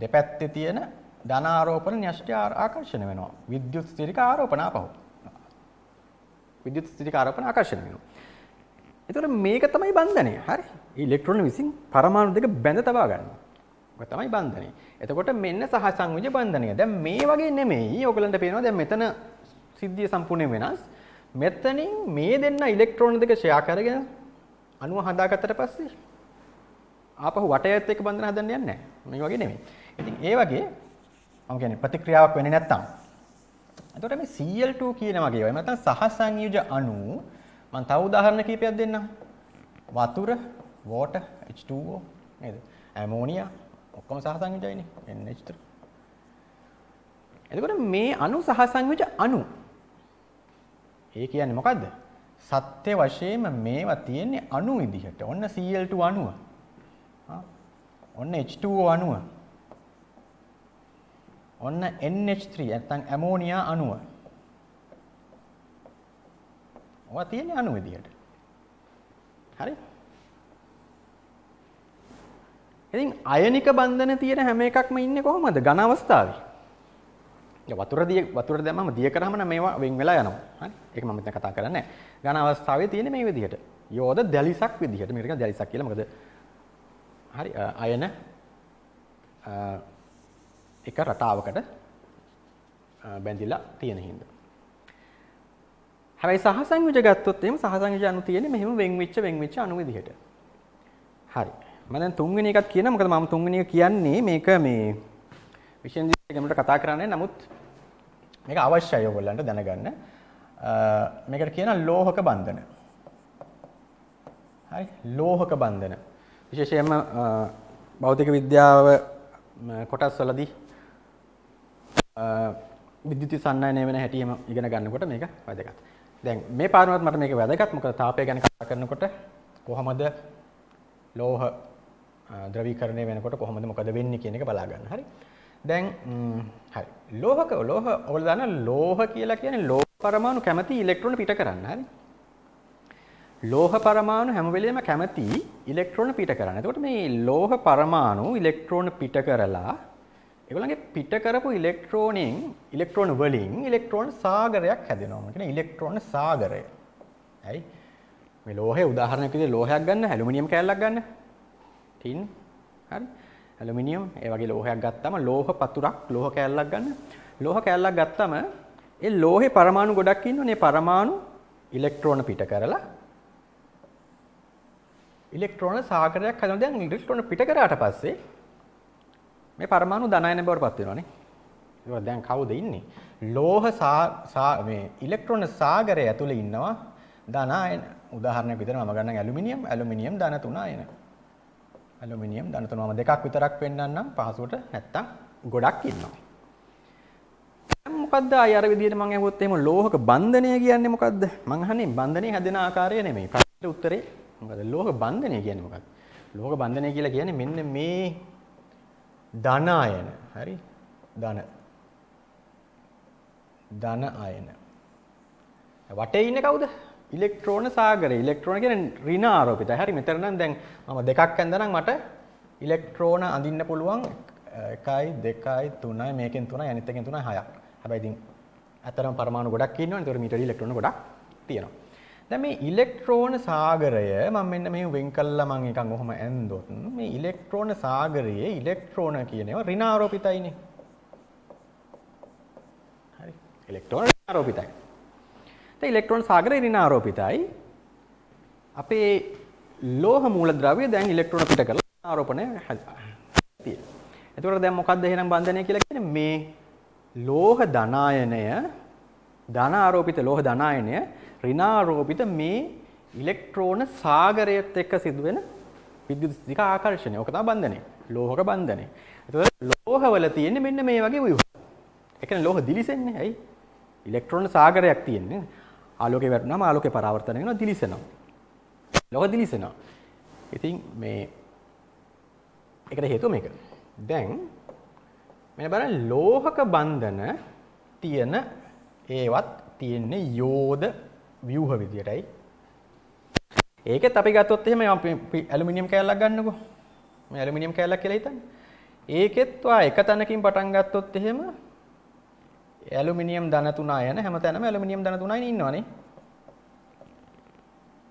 දෙපැත්තේ තියෙන ධන ආරෝපණ න්‍යෂ්ටි ආකර්ෂණය වෙනවා. විද්‍යුත් ස්ථිරික ආරෝපණ ආපහු. විද්‍යුත් ස්ථිරික ආරෝපණ ආකර්ෂණය වෙනවා. එතකොට මේක තමයි බන්ධනය. හරි. ඉලෙක්ට්‍රෝන විසින් පරමාණු දෙක බැඳ තබා ගන්නවා. ඔක තමයි බන්ධනය. එතකොට මෙන්න සහසංයුජ බන්ධනය. දැන් මේ වගේ නෙමෙයි. ඔයගලන්ට පේනවා දැන් මෙතන සිද්ධිය සම්පූර්ණයෙන් වෙනස්. මෙතනින් මේ දෙන්න ඉලෙක්ට්‍රෝන දෙක ෂෙයා කරගෙන අණුව හදාගත්තට පස්සේ ආපහු වටයත් එක්ක බන්ධන හදන්න යන්නේ නැහැ. මේ වගේ නෙමෙයි. ඉතින් ඒ වගේ මම කියන්නේ ප්‍රතික්‍රියාවක් වෙන්නේ නැත්තම්. එතකොට මේ Cl2 කියන වගේ වගේ නැත්නම් සහසංයුජ අණු මම තව උදාහරණ කීපයක් දෙන්නම්. වතුර, water, H2O නේද? ඇමෝනියා ඔක්කොම සහසංයුජයිනේ. NH3. එතකොට මේ අණු සහසංයුජ අණු. ඒ කියන්නේ මොකද්ද? සත්‍ය වශයෙන්ම මේවා තියෙන්නේ අණු විදිහට. ඔන්න Cl2 අණුව. ඔන්න H2O අණුව. ඔන්න NH3 නැත්නම් ඇමෝනියා අණුව. ඔවා තියෙන්නේ අණු විදියට. හරි? ඉතින් අයනික බන්ධන තියෙන හැම එකක්ම ඉන්නේ කොහොමද? ඝන අවස්ථාවේ. ඒ වතුර දිය වතුර දැම්මම දිය කරාම නම් මේවා වෙන් වෙලා යනවා. හරි? ඒක මම මෙතන කතා කරන්නේ නැහැ. ඝන අවස්ථාවේ තියෙන මේ විදිහට. යෝද දැලිසක් විදිහට. මේකට කියන දැලිසක් කියලා. මොකද හරි අයන එක රටාවකට බැඳිලා තියෙන හින්දා. හැබැයි සහසංයුජ ගත්තොත් එහෙම සහසංයුජ අණු තියෙන්නේ මෙහෙම වෙන් වෙච්ච වෙන් වෙච්ච අණු විදිහට. හරි. මම දැන් තුන්වෙනි එකත් කියන මොකද මම තුන්වෙනි එක කියන්නේ මේක මේ විශේෂයෙන් ගැමුට කතා කරන්නේ නමුත් මේක අවශ්‍යයි ඔයගොල්ලන්ට දැනගන්න. මේකට කියනවා ලෝහක බන්ධන. හරි ලෝහක බන්ධන. විශේෂයෙන්ම භෞතික විද්‍යාව කොටස් වලදී විද්‍යුති සන්නයනය වෙන හැටියම ඉගෙන ගන්නකොට මේක වැදගත්. දැන් මේ පාඩමවත් මට මේක වැදගත්. මොකද තාපය ගැන කතා කරනකොට කොහොමද ලෝහ ද්‍රවීකරණය වෙනකොට කොහොමද මොකද වෙන්නේ කියන එක බලා ගන්න. හරි. දැන් හරි. ලෝහක ලෝහ ඔයාලා දන්න ලෝහ කියලා කියන්නේ ලෝහ පරමාණු කැමති ඉලෙක්ට්‍රෝන පිට කරන්න. හරි. ලෝහ පරමාණු හැම වෙලේම කැමති ඉලෙක්ට්‍රෝන පිට කරන්න. එතකොට මේ ලෝහ පරමාණු ඉලෙක්ට්‍රෝන පිට කරලා ඒගොල්ලන්ගේ පිට කරපු ඉලෙක්ට්‍රෝනින් ඉලෙක්ට්‍රෝන වලින් ඉලෙක්ට්‍රෝන සාගරයක් හැදෙනවා. මම කියන ඉලෙක්ට්‍රෝන සාගරය. ඇයි? මේ ලෝහයේ උදාහරණයක් විදිහට ලෝහයක් ගන්න, ඇලුමිනියම් කෑල්ලක් ගන්න. ටින්. හරි. ඇලුමිනියම් ඒ වගේ ලෝහයක් ගත්තාම ලෝහ පතුරක්, ලෝහ කෑල්ලක් ගන්න. ලෝහ කෑල්ලක් ගත්තාම ඒ ලෝහේ පරමාණු ගොඩක් ඉන්නෝනේ. පරමාණු ඉලෙක්ට්‍රෝන පිට කරලා ඉලෙක්ට්‍රෝන සාගරයක් හැදෙනවා. දැන් ඉලෙක්ට්‍රෝන පිට කරාට පස්සේ මේ පරමාණු ධනයන බවට පත් වෙනවානේ. ඒක දැන් කවුද ඉන්නේ? ලෝහ මේ ඉලෙක්ට්‍රෝන සාගරය ඇතුලේ ඉන්නවා ධනයන. උදාහරණයක් විදිහට මම ගන්නම් ඇලුමිනියම්. ඇලුමිනියම් ධන 3 අයන. ඇලුමිනියම් ධන 3 මම දෙකක් විතරක් පෙන්නන්නම් පහසුවට නැත්තම් ගොඩක් ඉන්නවා. දැන් මොකද්ද අය අර විදිහට මම ඇහුවොත් එහෙම ලෝහක බන්ධනය කියන්නේ මොකද්ද? මං අහන්නේ බන්ධනේ හැදෙන ආකාරය නෙමෙයි. ප්‍රශ්නේ උත්තරේ මොකද? ලෝහ බන්ධනය කියන්නේ මොකක්ද? ලෝහ බන්ධනය කියලා කියන්නේ මෙන්න මේ ධන අයන. හරි? ධන. ධන අයන. වටේ ඉන්නේ කවුද? ඉලෙක්ට්‍රෝන සාගරය. ඉලෙක්ට්‍රෝන කියන්නේ ඍණ ආරෝපිතයි. හරි මෙතන නම් දැන් මම දෙකක් ඇඳලා නම් මට ඉලෙක්ට්‍රෝන අඳින්න පුළුවන් 1 2 3 මේකෙන් 3යි අනිත් එකෙන් 3යි 6ක්. හැබැයි ඉතින් අතරම පරමාණු ගොඩක් ඉන්නවනේ. ඒතකොට මීටර ඉලෙක්ට්‍රෝන ගොඩක් තියෙනවා. දැන් මේ ඉලෙක්ට්‍රෝන සාගරය මම මෙන්න මෙහෙම වෙන් කළා මම නිකන් ඔහොම ඇන්දොත් මේ ඉලෙක්ට්‍රෝන සාගරයේ ඉලෙක්ට්‍රෝන කියන ඒවා ඍණාරෝපිතයිනේ. හරි. ඉලෙක්ට්‍රෝන ඍණාරෝපිතයි. දැන් ඉලෙක්ට්‍රෝන සාගරය ඍණාරෝපිතයි. අපේ ලෝහ මූලද්‍රව්‍ය දැන් ඉලෙක්ට්‍රෝන පිට කරලා ආරෝපණය තියෙනවා. එතකොට දැන් මොකද්ද එහෙනම් බන්ධනය කියලා කියන්නේ මේ ලෝහ ධනායනය ධන ආරෝපිත ලෝහ ධනායනය ඍණාරෝපිත මේ ඉලෙක්ට්‍රෝන සාගරයත් එක්ක සිදුවෙන විද්‍යුත් දිග ආකර්ෂණය. ඕක තමයි බන්ධනය. ලෝහක බන්ධනය. එතකොට ලෝහවල තියෙන්නේ මෙන්න මේ වගේ ව්‍යුහ. ඒ කියන්නේ ලෝහ දිලිසෙන්නේ. ඇයි? ඉලෙක්ට්‍රෝන සාගරයක් තියෙන්නේ. ආලෝකේ වැටුනම ආලෝකේ පරාවර්තනය වෙනවා දිලිසෙනවා. ලෝහ දිලිසෙනවා. ඉතින් මේ ඒකට හේතුව මේක. දැන් මෙන්න බලන්න ලෝහක බන්ධන තියෙන ඒවත් තියෙන්නේ යෝද ව්‍යූහ විදියටයි. ඒකෙත් අපි ගත්තොත් එහෙම ඇලුමිනියම් කෑල්ලක් ගන්නකෝ. මේ ඇලුමිනියම් කෑල්ලක් කියලා හිතන්න. ඒකෙත් ඔය එක තැනකින් පටන් ගත්තොත් එහෙම ඇලුමිනියම් ධන 3 යන හැමතැනම ඇලුමිනියම් ධන 3යි ඉන්නවනේ.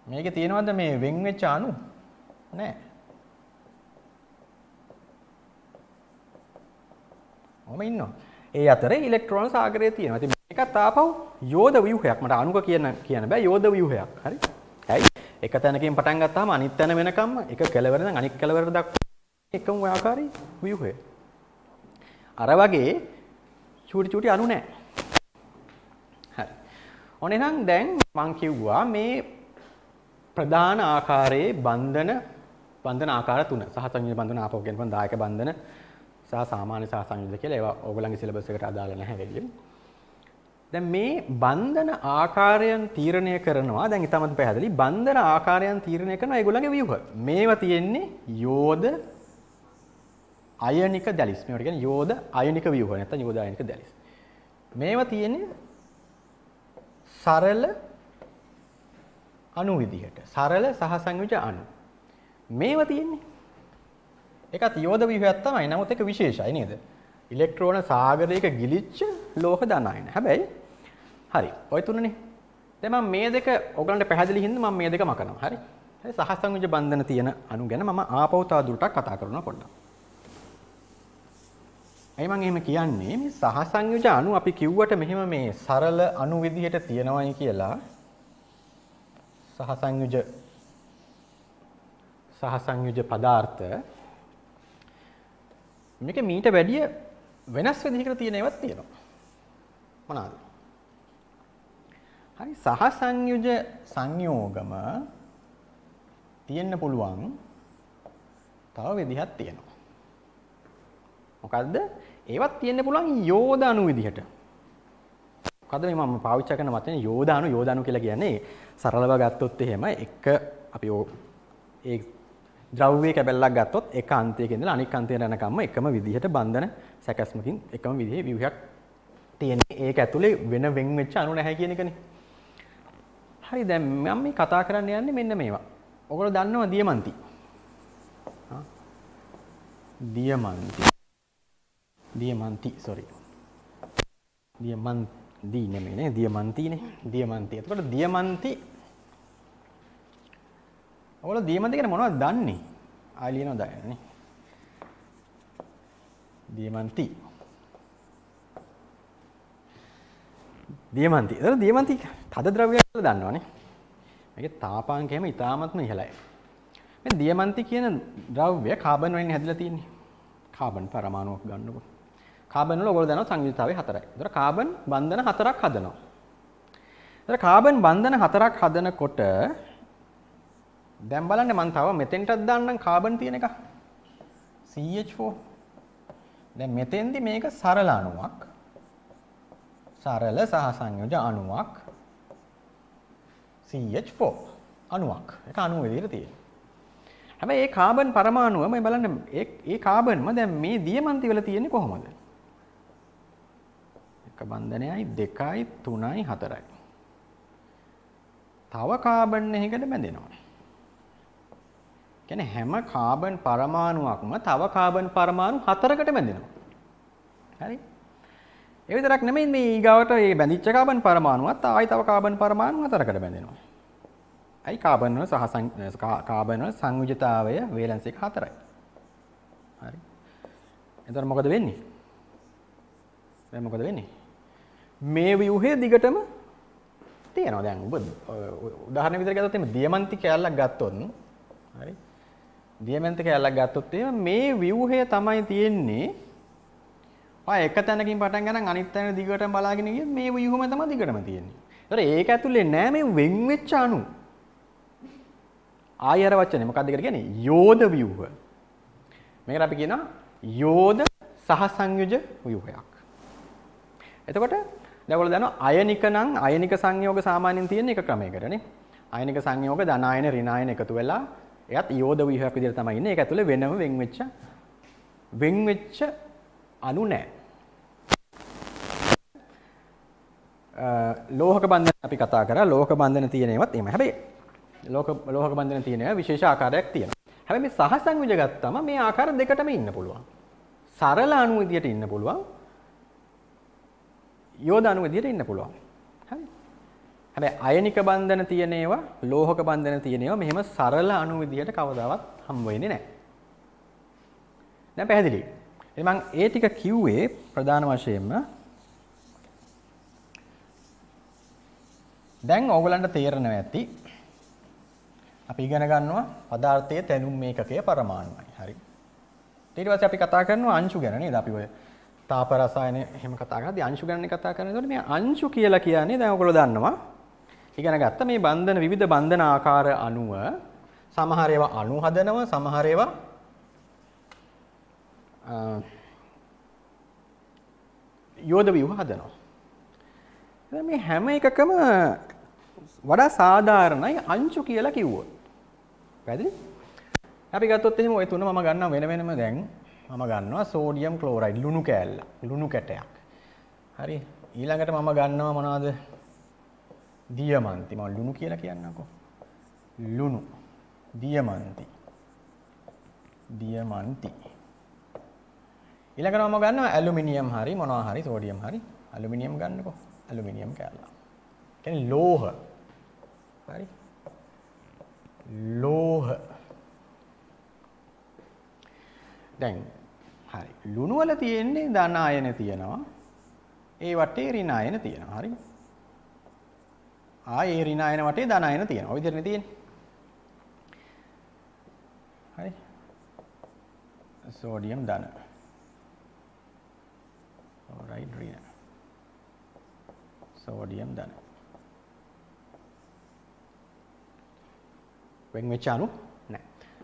මේකේ තියෙනවද මේ වෙන් වෙච්ච අණු? නෑ. ඔහම ඉන්නවා. ඒ අතරේ ඉලෙක්ට්‍රෝන සාගරය තියෙනවා. එකක් තාපව් යෝධ ව්‍යුහයක් මට අනුක කියන කියන බෑ යෝධ ව්‍යුහයක් හරි ඇයි එක තැනකින් පටන් ගත්තාම අනිත් තැන වෙනකම්ම එක කෙලවර ඉඳන් අනිත් කෙලවර දක්වා එකම ව්‍යාකාරී ව්‍යුහය අර වගේ චූටි චූටි අනු නැහැ හරි ඔන්න එහෙනම් දැන් මම කිව්වා මේ ප්‍රධාන ආකාරයේ බන්ධන බන්ධන ආකාර තුන සහ සංයුජ බන්ධන ආපෝ කියන බන්ධායක බන්ධන සහ සාමාන්‍ය සහ සංයුජ කියලා ඒවා ඕගොල්ලන්ගේ සිලබස් එකට අදාළ නැහැ වෙලියෙන් දැන් මේ බන්ධන ආකාරයන් තීරණය කරනවා දැන් ඊටමත් පැහැදිලි බන්ධන ආකාරයන් තීරණය කරන ඒගොල්ලන්ගේ ව්‍යුහ. මේවා තියෙන්නේ යෝද අයනික දැලිස්. මේවට කියන්නේ යෝද අයනික ව්‍යුහ නැත්නම් යෝද අයනික දැලිස්. මේවා තියෙන්නේ සරල අණු විදිහට. සරල සහ සංයුජ අණු. මේවා තියෙන්නේ ඒකත් යෝධ ව්‍යුහයක් තමයි. නමුත් ඒක විශේෂයි නේද? ඉලෙක්ට්‍රෝන සාගරයක ගිලිච්ච ලෝහ දනයන. හැබැයි හරි ඔය තුනනේ දැන් මම මේ දෙක ඔයගලන්ට පැහැදිලි හින්දා මම මේ දෙක මකනවා හරි හරි සහසංයුජ බන්ධන තියෙන අණු ගැන මම ආපහු තව දුරටත් කතා කරනවා පොඩ්ඩක් ඇයි මම එහෙම කියන්නේ මේ සහසංයුජ අණු අපි කිව්වට මෙහෙම මේ සරල අණු විදිහට තියෙනවයි කියලා සහසංයුජ සහසංයුජ පදාර්ථ මේක මීට වැඩිය වෙනස් විදිහකට තියෙන ඒවාත් තියෙනවා මොනවාද හරි සහ සංයුජ සංයෝගම තියෙන්න පුළුවන් තව විදිහක් තියෙනවා. මොකද්ද? ඒවත් තියෙන්න පුළුවන් යෝදානු විදිහට. මොකද මේ මම පාවිච්චි කරන වචනේ යෝදානු යෝදානු කියලා කියන්නේ සරලව ගත්තොත් එහෙම එක අපි ඒ ද්‍රව්‍ය කැබැල්ලක් ගත්තොත් එක අන්තයක ඉඳලා අනෙක් අන්තයට යනකම්ම එකම විදිහට බන්ධන සැකස්මකින් එකම විදිහේ ව්‍යුහයක් තියෙන්නේ. ඒක ඇතුලේ වෙන වෙන් වෙච්ච අණු නැහැ කියන එකනේ. හරි දැන් මම මේ කතා කරන්න යන්නේ මෙන්න මේවා. ඔගොල්ලෝ දන්නවා දියමන්ති. දියමන්ති. දියමන්ති sorry. දියමන්ති දී නෙමෙයි නේ දියමන්තිනේ දියමන්ති. එතකොට දියමන්ති ඔයාලා දියමන්ති ගැන මොනවද දන්නේ? ආයෙ ලියනවා දාන්නේ. දියමන්ති දියමන්ති. ඒතර දියමන්ති තද ද්‍රව්‍යයක් කියලා දන්නවනේ. මේකේ තාපාංකයම ඉතාමත්ම ඉහළයි. මේ දියමන්ති කියන ද්‍රව්‍ය කාබන් වලින් හැදිලා තියෙන්නේ. කාබන් පරමාණුවක් ගන්නකොට. කාබන් වල ඔයගොල්ලෝ දන්නවා සංයුතිතාවය හතරයි. ඒතර කාබන් බන්ධන හතරක් හදනවා. ඒතර කාබන් බන්ධන හතරක් හදනකොට දැන් බලන්න මම තව මෙතෙන්ටත් දාන්නම් කාබන් තියෙන එක. CH4. දැන් මෙතෙන්දි මේක සරල අණුවක්. සරල සහසංයෝජ අණුවක් CH4 අණුවක්. ඒක අණුව විදිහට තියෙනවා. හැබැයි මේ කාබන් පරමාණුව මේ බලන්න මේ මේ කාබන්ම දැන් මේ දියමන්ති වල තියෙන්නේ කොහොමද? එක බන්ධනයයි 2යි 3යි 4යි. තව කාබන් එකකට බැඳෙනවා. කියන්නේ හැම කාබන් පරමාණුවක්ම තව කාබන් පරමාණු 4කට බැඳෙනවා. හරි? ඒ විතරක් නෙමෙයි මේ ඊගාවට මේ බැඳිච්ච කාබන් පරමාණුවත් ආයි තව කාබන් පරමාණු අතරකට බැඳෙනවා. අයි කාබන් වල සහ කාබන් වල සංයුජතාවය වේලන්ස් එක 4යි. හරි. එතකොට මොකද වෙන්නේ? දැන් මොකද වෙන්නේ? මේ ව්‍යුහය දිගටම තියෙනවා. දැන් ඔබ උදාහරණ විදිහට ගත්තොත් එimhe දියමන්ති කැලලක් ගත්තොත් හරි. දියමන්ති කැලලක් ගත්තොත් මේ ව්‍යුහය තමයි තියෙන්නේ ඔය එක තැනකින් පටන් ගන්න අනිත් තැන දිගටම බලාගෙන ගිය මේ ව්‍යුහම තමයි දිගටම තියෙන්නේ. ඒතර ඒක ඇතුලේ නෑ මේ වෙන් වෙච්ච අණු. ආයර වචනේ මොකක්ද කියලා කියන්නේ? යෝධ ව්‍යුහ. මේකට අපි කියනවා යෝධ සහ සංයුජ ව්‍යුහයක්. එතකොට දැන් ඔයාලා දන්නවා අයනික නම් අයනික සංයෝග සාමාන්‍යයෙන් තියෙන එක ක්‍රමයකටනේ. අයනික සංයෝග ධනායන ඍණායන එකතු වෙලා එයත් යෝධ ව්‍යුහයක් විදිහට තමයි ඉන්නේ. ඒක ඇතුලේ වෙනම වෙන් වෙච්ච වෙන් වෙච්ච අණු නැහැ. ලෝහක බන්ධන අපි කතා කරා ලෝහක බන්ධන තියෙන ඒවත් එහෙම. හැබැයි ලෝක ලෝහක බන්ධන තියෙන ඒවා විශේෂ ආකාරයක් තියෙනවා. හැබැයි මේ සහසංයුජ ගත්තම මේ ආකාර දෙකටම ඉන්න පුළුවන්. සරල අණු විදියට ඉන්න පුළුවන්. යෝධ අණු විදියට ඉන්න පුළුවන්. හරි. හැබැයි අයනික බන්ධන තියෙන ඒවා ලෝහක බන්ධන තියෙන ඒවා මෙහෙම සරල අණු විදියට කවදාවත් හම්බ වෙන්නේ නැහැ. දැන් පැහැදිලියි. මං ඒ ටික කිව්වේ ප්‍රධාන වශයෙන්ම දැන් ඕගලන්ට තේරෙනවා ඇති අපි ඉගෙන ගන්නවා පදාර්ථයේ තැනුම් මේකකය පරමාණුයි. හරි. ඊට පස්සේ අපි කතා කරනවා අංශු ගැන නේද? අපි ඔය තාප රසායන එහෙම කතා කරද්දී අංශු ගැන කතා කරනකොට මේ අංශු කියලා කියන්නේ දැන් ඔයගොල්ලෝ දන්නවා. ඉගෙන ගත්ත මේ බන්ධන විවිධ බන්ධන ආකාර අණුව සමහර ඒවා අණු හදනවා සමහර ඒවා යෝධ ව්‍යුහ හදනවා. මේ හැම එකකම වඩා සාධාරණයි අංචු කියලා කිව්වොත්. පැහැදිලි? අපි ගත්තොත් එහෙම ওই තුන මම ගන්නවා වෙන වෙනම දැන් මම ගන්නවා සෝඩියම් ක්ලෝරයිඩ් ලුණු කෑල්ල ලුණු කැටයක්. හරි. ඊළඟට මම ගන්නවා මොනවද? දියමන්ති. මම ලුණු කියලා කියන්නකෝ. ලුණු. දියමන්ති. දියමන්ති. ඊළඟට මම ගන්නවා ඇලුමිනියම් හරි මොනවා හරි සෝඩියම් හරි ඇලුමිනියම් ගන්නකෝ. ඇලුමිනියම් කැල්ලා. කියන්නේ ලෝහ. හරි. ලෝහ. දැන් හරි. ලුණු වල තියෙන්නේ ධන ආයන තියෙනවා. ඒ වටේ ඍණ ආයන තියෙනවා. හරිද? ආයේ ඍණ ආයන වටේ ධන ආයන තියෙනවා. ඔය විදිහටනේ තියෙන්නේ. හරි. සෝඩියම් ධන. Alright, Rina. සෝඩියම් ධන. වෙන් වෙච්ච අණු නැහැ.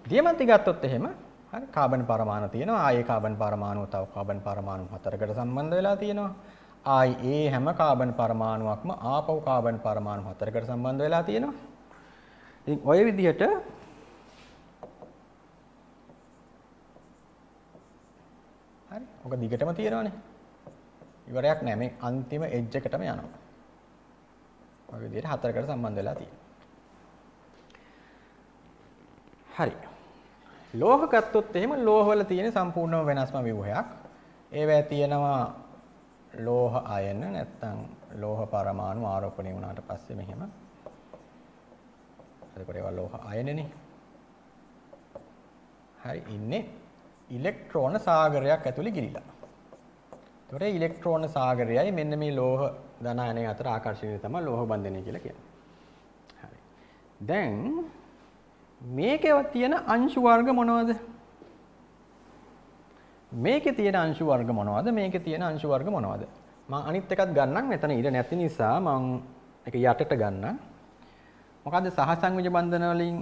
දියමන්ති ගත්තොත් එහෙම හරි කාබන් පරමාණු තියෙනවා. ආයේ කාබන් පරමාණුව තව කාබන් පරමාණු හතරකට සම්බන්ධ වෙලා තියෙනවා. ආයි ඒ හැම කාබන් පරමාණුවක්ම ආපහු කාබන් පරමාණු හතරකට සම්බන්ධ වෙලා තියෙනවා. ඉතින් ඔය විදිහට හරි. ඔක දිගටම තියෙනවානේ. ඉවරයක් නැහැ. මේ අන්තිම එජ් එකටම යනවා. ඔය විදිහට හතරකට සම්බන්ධ වෙලා තියෙනවා. හරි. ලෝහ ගත්තොත් එහෙම ලෝහවල තියෙන සම්පූර්ණම වෙනස්ම ව්‍යුහයක්. ඒවැය තියෙනවා ලෝහ අයන නැත්නම් ලෝහ පරමාණු ආරෝපණය වුණාට පස්සේ මෙහෙම. එතකොට ඒවා ලෝහ අයනනේ. හරි ඉන්නේ ඉලෙක්ට්‍රෝන සාගරයක් ඇතුලේ ගිලිලා. තොර ඉලෙක්ට්‍රෝන සාගරයයි මෙන්න මේ ලෝහ ධනායනය අතර ආකර්ශණය තමයි ලෝහ බන්ධනය කියලා කියන්නේ. හරි. දැන් මේකේ තියෙන අංශු වර්ග මොනවද? මේකේ තියෙන අංශු වර්ග මොනවද? මේකේ තියෙන අංශු වර්ග මොනවද? මම අනිත් එකත් ගන්නම් මෙතන ඉර නැති නිසා මම ඒක යටට ගන්නම්. මොකද්ද සහසංයුජ බන්ධන වලින්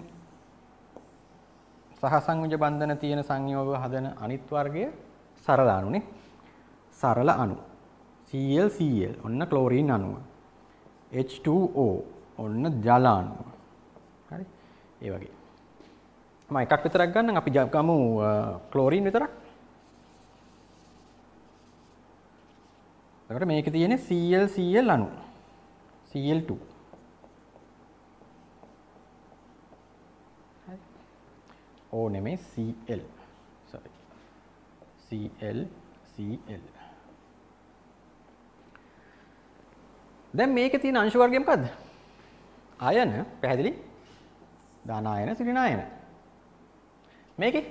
සහසංයුජ බන්ධන තියෙන සංයෝග හදන අනිත් වර්ගය සරලාණුනේ. සරල අණු. Cl Cl ඔන්න ක්ලෝරීන් අණුව. H2O ඔන්න ජල අණුව. හරි? ඒ වගේ. මම එකක් විතරක් ගන්නම් අපි ගමු ක්ලෝරීන් විතරක්. එතකොට මේකේ තියෙන්නේ Cl Cl අණු. Cl2. හරි. ඕ නෙමෙයි Cl. sorry. Cl Cl දැන් මේකේ තියෙන අංශු වර්ගය මොකද්ද? අයන පැහැදිලි ධනායන සිරිනායන. මේකේ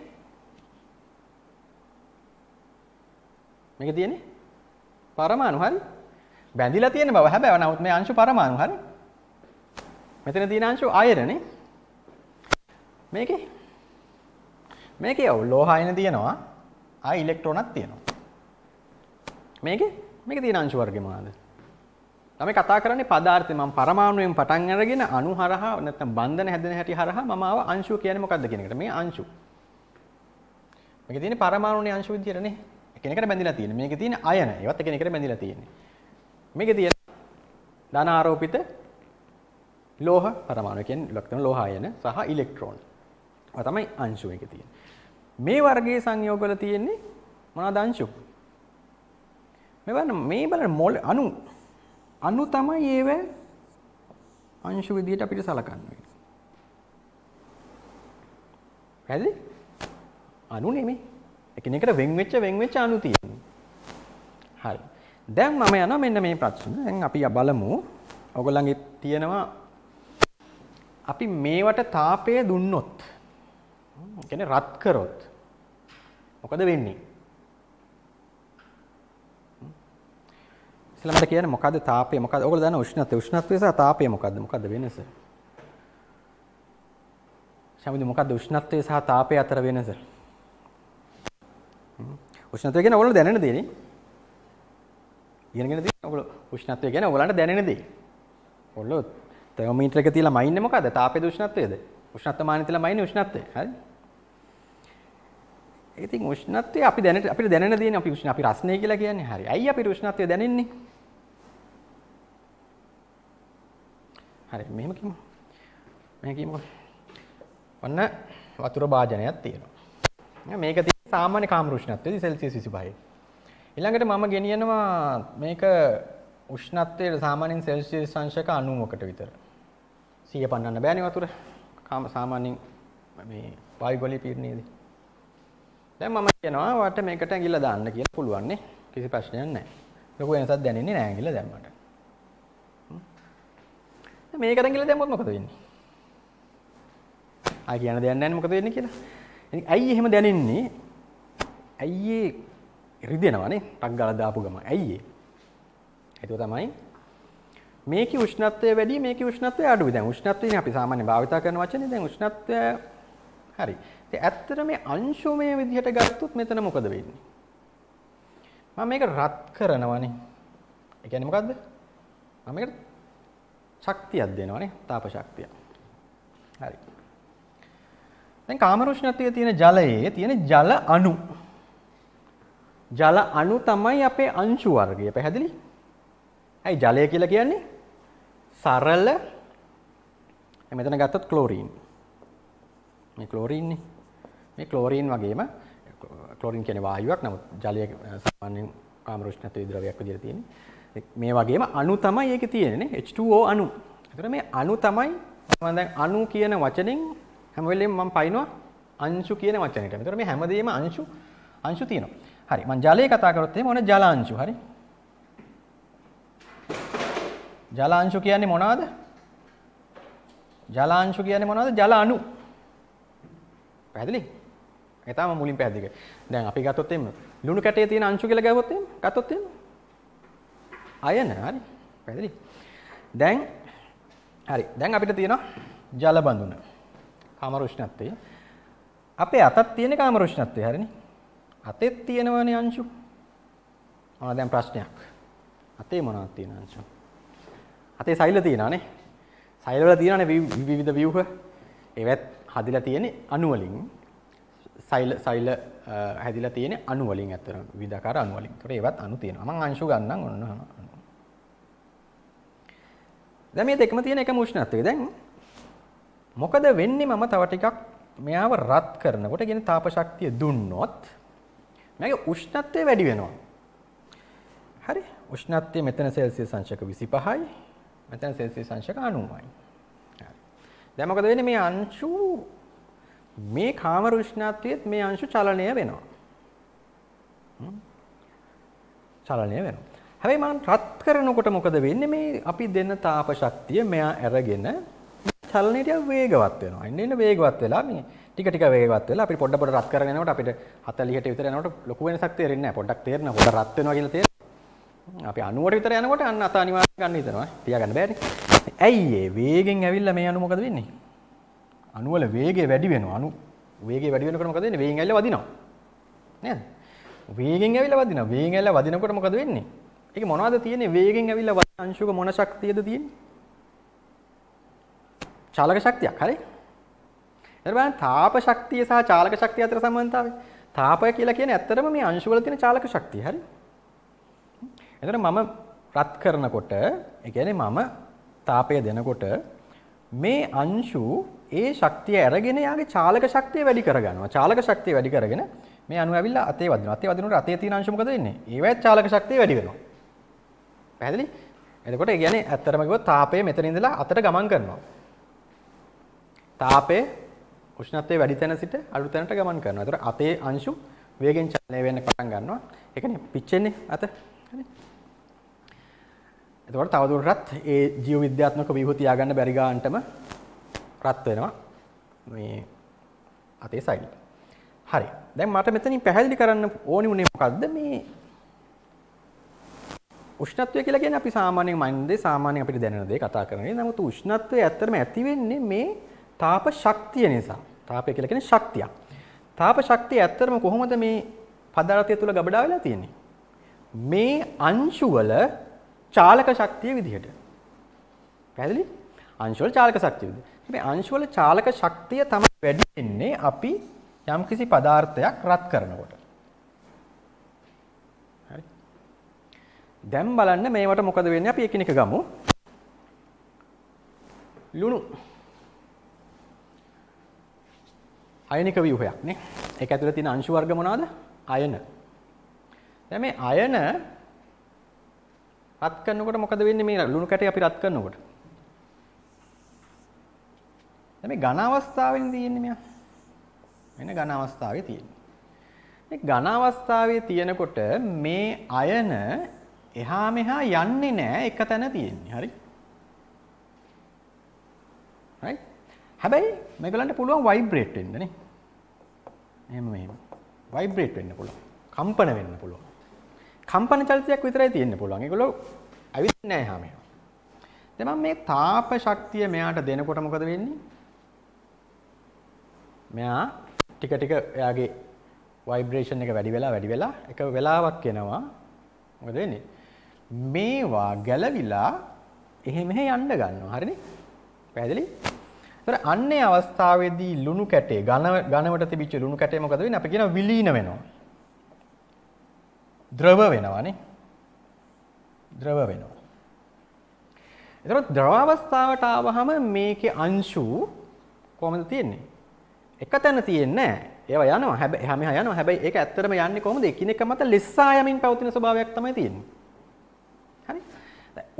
මේකේ තියෙන්නේ පරමාණු හරි බැඳිලා තියෙන බව හැබැයි නමුත් මේ අංශු පරමාණු හරි මෙතන තියෙන අංශු අයරනේ මේකේ මේකේ ඔව් ලෝහායන තියෙනවා ආ ඉලෙක්ට්‍රෝනක් තියෙනවා මේකේ මේකේ තියෙන අංශු වර්ගය මොනවාද තම කතා කරන්නේ පදාර්ථය මම පරමාණුයෙන් පටන් අරගෙන අණු හරහා නැත්නම් බන්ධන හැදෙන හැටි හරහා මම ආව අංශුව කියන්නේ මොකක්ද කියන එකට මේ අංශු. මේකේ තියෙන්නේ පරමාණුනේ අංශු විදියටනේ. එකිනෙකට බැඳිලා තියෙන්නේ. මේකේ තියෙන්නේ අයන. ඒවත් එකිනෙකට බැඳිලා තියෙන්නේ. මේකේ තියෙන ධන ආරෝපිත ලෝහ පරමාණු කියන්නේ ලක්තන ලෝහ අයන සහ ඉලෙක්ට්‍රෝන. ඔය තමයි අංශු එකේ තියෙන්නේ. මේ වර්ගයේ සංයෝගවල තියෙන්නේ මොනවාද අංශු? මේ බලන්න මේ බලන්න මොල අණු අනු තමයි ඒව අංශු විදියට අපිට සලකන්න වෙන්නේ. පැහැදිලි? අනු නෙමෙයි. එකිනෙකට වෙන් වෙච්ච වෙන් වෙච්ච අනු තියෙනවා. හරි. දැන් මම යනවා මෙන්න මේ ප්‍රශ්න. දැන් අපි බලමු. ඔයගොල්ලන්ගේ තියෙනවා අපි මේවට තාපය දුන්නොත්. කියන්නේ රත් කරොත්. මොකද වෙන්නේ? ඊළඟට කියන්නේ මොකද්ද තාපය මොකද්ද? ඔයගොල්ලෝ දන්න උෂ්ණත්වය. උෂ්ණත්වය සහ තාපය මොකද්ද? මොකද්ද වෙනස? ශාමිදු මොකද්ද උෂ්ණත්වය සහ තාපය අතර වෙනස? උෂ්ණත්වය කියන්නේ ඔයගොල්ලෝ දැනෙන දේ නේ. ඉගෙනගෙන තියෙන ඔයගොල්ලෝ උෂ්ණත්වය කියන්නේ ඔයගොල්ලන්ට දැනෙන දේ. ඔයගොල්ලෝ තර්මෝමීටර් එක තියලා මයින්නේ මොකද්ද? තාපයද උෂ්ණත්වයද? උෂ්ණත්ව මානෙ තියලා මයින්නේ උෂ්ණත්වය. හරි? ඉතින් උෂ්ණත්වය අපි දැනට අපිට දැනෙන දේනේ අපි උෂ්ණ අපි රස්නේ කියලා කියන්නේ. හරි. ඇයි අපි උෂ්ණත්වය දැනෙන්නේ? හරි මෙහෙම කිමු. මෙහෙම කිමු. ඔන්න වතුර භාජනයක් තියෙනවා. මේක තියෙන සාමාන්‍ය කාමෘෂ්ණත්වයේදී සෙල්සියස් 25. ඊළඟට මම ගෙනියනවා මේක උෂ්ණත්වයේ සාමාන්‍යයෙන් සෙල්සියස් අංශක 90කට විතර. 100 පන්නන්න බෑනේ වතුර. කාම සාමාන්‍යයෙන් මේ වායු ගොලේ පීඩනයේදී. දැන් මම කියනවා වට මේකට ඇඟිල්ල දාන්න කියලා පුළුවන් නේ. කිසි ප්‍රශ්නයක් නැහැ. ලොකු වෙනසක් දැනෙන්නේ නැහැ ඇඟිල්ල දැම්මට. මේකට කියලා දැම්මොත් මොකද වෙන්නේ? ආ කියන දෙයක් නැහැ මොකද වෙන්නේ කියලා. ඉතින් ඇයි එහෙම දැනෙන්නේ? ඇයි ඒ රිදෙනවනේ ටක් ගාලා දාපු ගමන්. ඇයි ඒ? ඒක තමයි මේකේ උෂ්ණත්වය වැඩි මේකේ උෂ්ණත්වය අඩුයි. දැන් උෂ්ණත්වයනේ අපි සාමාන්‍යයෙන් භාවිතා කරන වචනේ. දැන් උෂ්ණත්වය හරි. ඉතින් ඇත්තට මේ අංශුමය විදිහට ගත්තොත් මෙතන මොකද වෙන්නේ? මම මේක රත් කරනවනේ. ඒ කියන්නේ මොකද්ද? මම මේකට ශක්තියක් දෙනවනේ තාප ශක්තිය. හරි. දැන් කාමරුෂ්ණත්වයේ තියෙන ජලයේ තියෙන ජල අණු ජල අණු තමයි අපේ අංශු වර්ගය. පැහැදිලි? ඇයි ජලය කියලා කියන්නේ? සරල මෙතන ගත්තොත් ක්ලෝරීන්. මේ ක්ලෝරීන් නේ. මේ ක්ලෝරීන් වගේම ක්ලෝරීන් කියන්නේ වායුවක්. නමුත් ජලය සාමාන්‍යයෙන් කාමරුෂ්ණත්වයේ ද්‍රවයක් විදිහට තියෙන්නේ. මේ වගේම අණු තමයි ඒකේ තියෙන්නේ H2O අණු. ඒතර මේ අණු තමයි මම දැන් අණු කියන වචනෙන් හැම වෙලෙම මම පයින්නවා අංශු කියන වචනෙට. ඒතර මේ හැමදේම අංශු අංශු තියෙනවා. හරි මම ජලයේ කතා කරොත් එහෙම ඕන ජලාංශු. හරි. ජලාංශු කියන්නේ මොනවද? ජලාංශු කියන්නේ මොනවද? ජල අණු. පැහැදිලි? ඒක තමයි මුලින් පැහැදිලි කරේ. දැන් අපි ගත්තොත් එimhe ලුණු කැටයේ තියෙන අංශු කියලා ගහුවොත් එimhe ගත්තොත් එimhe අයන හරි පැහැදිලි. දැන් හරි දැන් අපිට තියෙනවා ජල බඳුන. කාම රුෂ්ණත්වය. අපේ අතත් තියෙන කාම රුෂ්ණත්වය හරිනේ. අතෙත් තියෙනවනේ අංශු. ආ දැන් ප්‍රශ්නයක්. අතේ මොනවද තියෙන අංශු? අතේ සෛල තියෙනානේ. සෛල වල තියෙනානේ විවිධ ව්‍යුහ. ඒවත් හදිලා තියෙන්නේ අණු වලින්. සෛල සෛල හැදිලා තියෙන්නේ අණු වලින් අතර විවිධාකාර අණු වලින්. ඒකට ඒවත් අණු තියෙනවා. මම අංශු ගන්නම් ඔන්න ඔහම. දැන් මේ දෙකම තියෙන එකම උෂ්ණත්වය. දැන් මොකද වෙන්නේ මම තව ටිකක් මෙයාව රත් කරනකොට කියන තාප ශක්තිය දුන්නොත් මගේ උෂ්ණත්වය වැඩි වෙනවා. හරි. උෂ්ණත්වය මෙතන සෙල්සියස් අංශක 25යි. මෙතන සෙල්සියස් අංශක 90යි. හරි. දැන් මොකද වෙන්නේ මේ අංශු මේ කාමර උෂ්ණත්වයේත් මේ අංශු චලනය වෙනවා. චලනය වෙනවා. හැබැයි මම රත් කරනකොට මොකද වෙන්නේ මේ අපි දෙන තාප ශක්තිය මෙයා අරගෙන චලනය ටික වේගවත් වෙනවා. එන්න එන්න වේගවත් වෙලා මේ ටික ටික වේගවත් වෙලා අපි පොඩ පොඩ රත් කරගෙන යනකොට අපිට 40ට විතර යනකොට ලොකු වෙනසක් තේරෙන්නේ නැහැ. පොඩ්ඩක් තේරෙන පොඩ රත් වෙනවා කියලා තේරෙනවා. අපි 90ට විතර යනකොට අන්න අත අනිවාර්යෙන් ගන්න හිතනවා. තියාගන්න බෑනේ. ඇයි ඒ වේගෙන් ඇවිල්ලා මේ අණු මොකද වෙන්නේ? අණු වල වේගය වැඩි වෙනවා. අණු වේගය වැඩි වෙනකොට මොකද වෙන්නේ? වේගෙන් ඇවිල්ලා වදිනවා. නේද? වේගෙන් ඇවිල්ලා වදිනවා. වේගෙන් ඇවිල්ලා වදිනකොට මොකද වෙන්නේ? ඒක මොනවද තියෙන්නේ වේගෙන් ඇවිල්ලා වදින අංශුක මොන ශක්තියද තියෙන්නේ? චාලක ශක්තියක් හරි? හරි බලන්න තාප ශක්තිය සහ චාලක ශක්තිය අතර සම්බන්ධතාවය. තාපය කියලා කියන්නේ ඇත්තටම මේ අංශු වල තියෙන චාලක ශක්තිය හරි? එතකොට මම රත් කරනකොට ඒ කියන්නේ මම තාපය දෙනකොට මේ අංශු ඒ ශක්තිය අරගෙන යාගේ චාලක ශක්තිය වැඩි කරගනවා. චාලක ශක්තිය වැඩි කරගෙන මේ අණු ඇවිල්ලා අතේ වදිනවා. අතේ වදිනකොට අතේ තියෙන අංශු මොකද වෙන්නේ? ඒවත් චාලක ශක්තිය වැඩි වෙනවා. පැහැදිලි? එතකොට ඒ කියන්නේ ඇත්තටම කිව්වොත් තාපය මෙතන ඉඳලා අතට ගමන් කරනවා. තාපය උෂ්ණත්වයේ වැඩි තැන සිට අඩු තැනට ගමන් කරනවා. එතකොට අතේ අංශු වේගෙන් චලනය වෙන්න පටන් ගන්නවා. ඒ කියන්නේ පිච්චෙන්නේ අත. හරි. එතකොට තවදුරටත් ඒ ජීව විද්‍යාත්මක ව්‍යුහ තියාගන්න බැරි ගන්නටම රත් වෙනවා. මේ අතේ සයිල්. හරි. දැන් මට මෙතනින් පැහැදිලි කරන්න ඕනි උනේ මොකද්ද මේ උෂ්ණත්වය කියලා කියන්නේ අපි සාමාන්‍යයෙන් මනින්දේ සාමාන්‍යයෙන් අපිට දැනෙන දේ කතා කරන්නේ. නමුත් උෂ්ණත්වය ඇත්තටම ඇති වෙන්නේ මේ තාප ශක්තිය නිසා. තාපය කියලා කියන්නේ ශක්තියක්. තාප ශක්තිය ඇත්තටම කොහොමද මේ පදාර්ථය තුල ගබඩා වෙලා තියෙන්නේ? මේ අංශු වල චාලක ශක්තිය විදිහට. පැහැදිලි? අංශු වල චාලක ශක්තිය විදිහට. මේ අංශු වල චාලක ශක්තිය තමයි වැඩි වෙන්නේ අපි යම්කිසි පදාර්ථයක් රත් කරනකොට. දැන් බලන්න මේවට මොකද වෙන්නේ අපි එකිනෙක ගමු. ලුණු. අයනික ව්‍යුහයක් නේ. ඒක ඇතුලේ තියෙන අංශු වර්ග මොනවාද? අයන. දැන් මේ අයන රත් කරනකොට මොකද වෙන්නේ මේ ලුණු කැටේ අපි රත් කරනකොට? දැන් මේ ඝන අවස්ථාවෙන් තියෙන්නේ මෙයා. මෙන්න ඝන අවස්ථාවේ තියෙන්නේ. මේ ඝන අවස්ථාවේ තියෙනකොට මේ අයන එහා මෙහා යන්නේ නැහැ එක තැන තියෙන්නේ. හරි? right? හැබැයි මේගලන්ට පුළුවන් ভাইබ්‍රේට් වෙන්න නේ. එහෙම මෙහෙම. ভাইබ්‍රේට් වෙන්න පුළුවන්. කම්පන වෙන්න පුළුවන්. කම්පන චලිතයක් විතරයි තියෙන්න පුළුවන්. ඒගොල්ලෝ ඇවිත් නැහැ එහා මෙහා. දැන් මම මේ තාප ශක්තිය මෙයාට දෙනකොට මොකද වෙන්නේ? මෙයා ටික ටික එයාගේ ভাইබ්‍රේෂන් එක වැඩි වෙලා වැඩි වෙලා එක වෙලාවක් එනවා. මොකද වෙන්නේ? මේවා ගැලවිලා එහෙම එහෙ යන්න ගන්නවා. හරිද? පැහැදිලි? ඒතර අන්නේ අවස්ථාවේදී ලුණු කැටේ ඝන ඝනවට තිබිච්ච ලුණු කැටේ මොකද වෙන්නේ? අපි කියනවා විලීන වෙනවා. ද්‍රව වෙනවානේ. ද්‍රව වෙනවා. එතකොට ද්‍රව අවස්ථාවට ආවහම මේකේ අංශු කොහමද තියෙන්නේ? එක තැන තියෙන්නේ ඒවා යනවා. හැබැයි හැම යනවා. හැබැයි ඒක ඇත්තටම යන්නේ කොහොමද? එකිනෙක මත ලිස්සා යමින් පවතින ස්වභාවයක් තමයි තියෙන්නේ.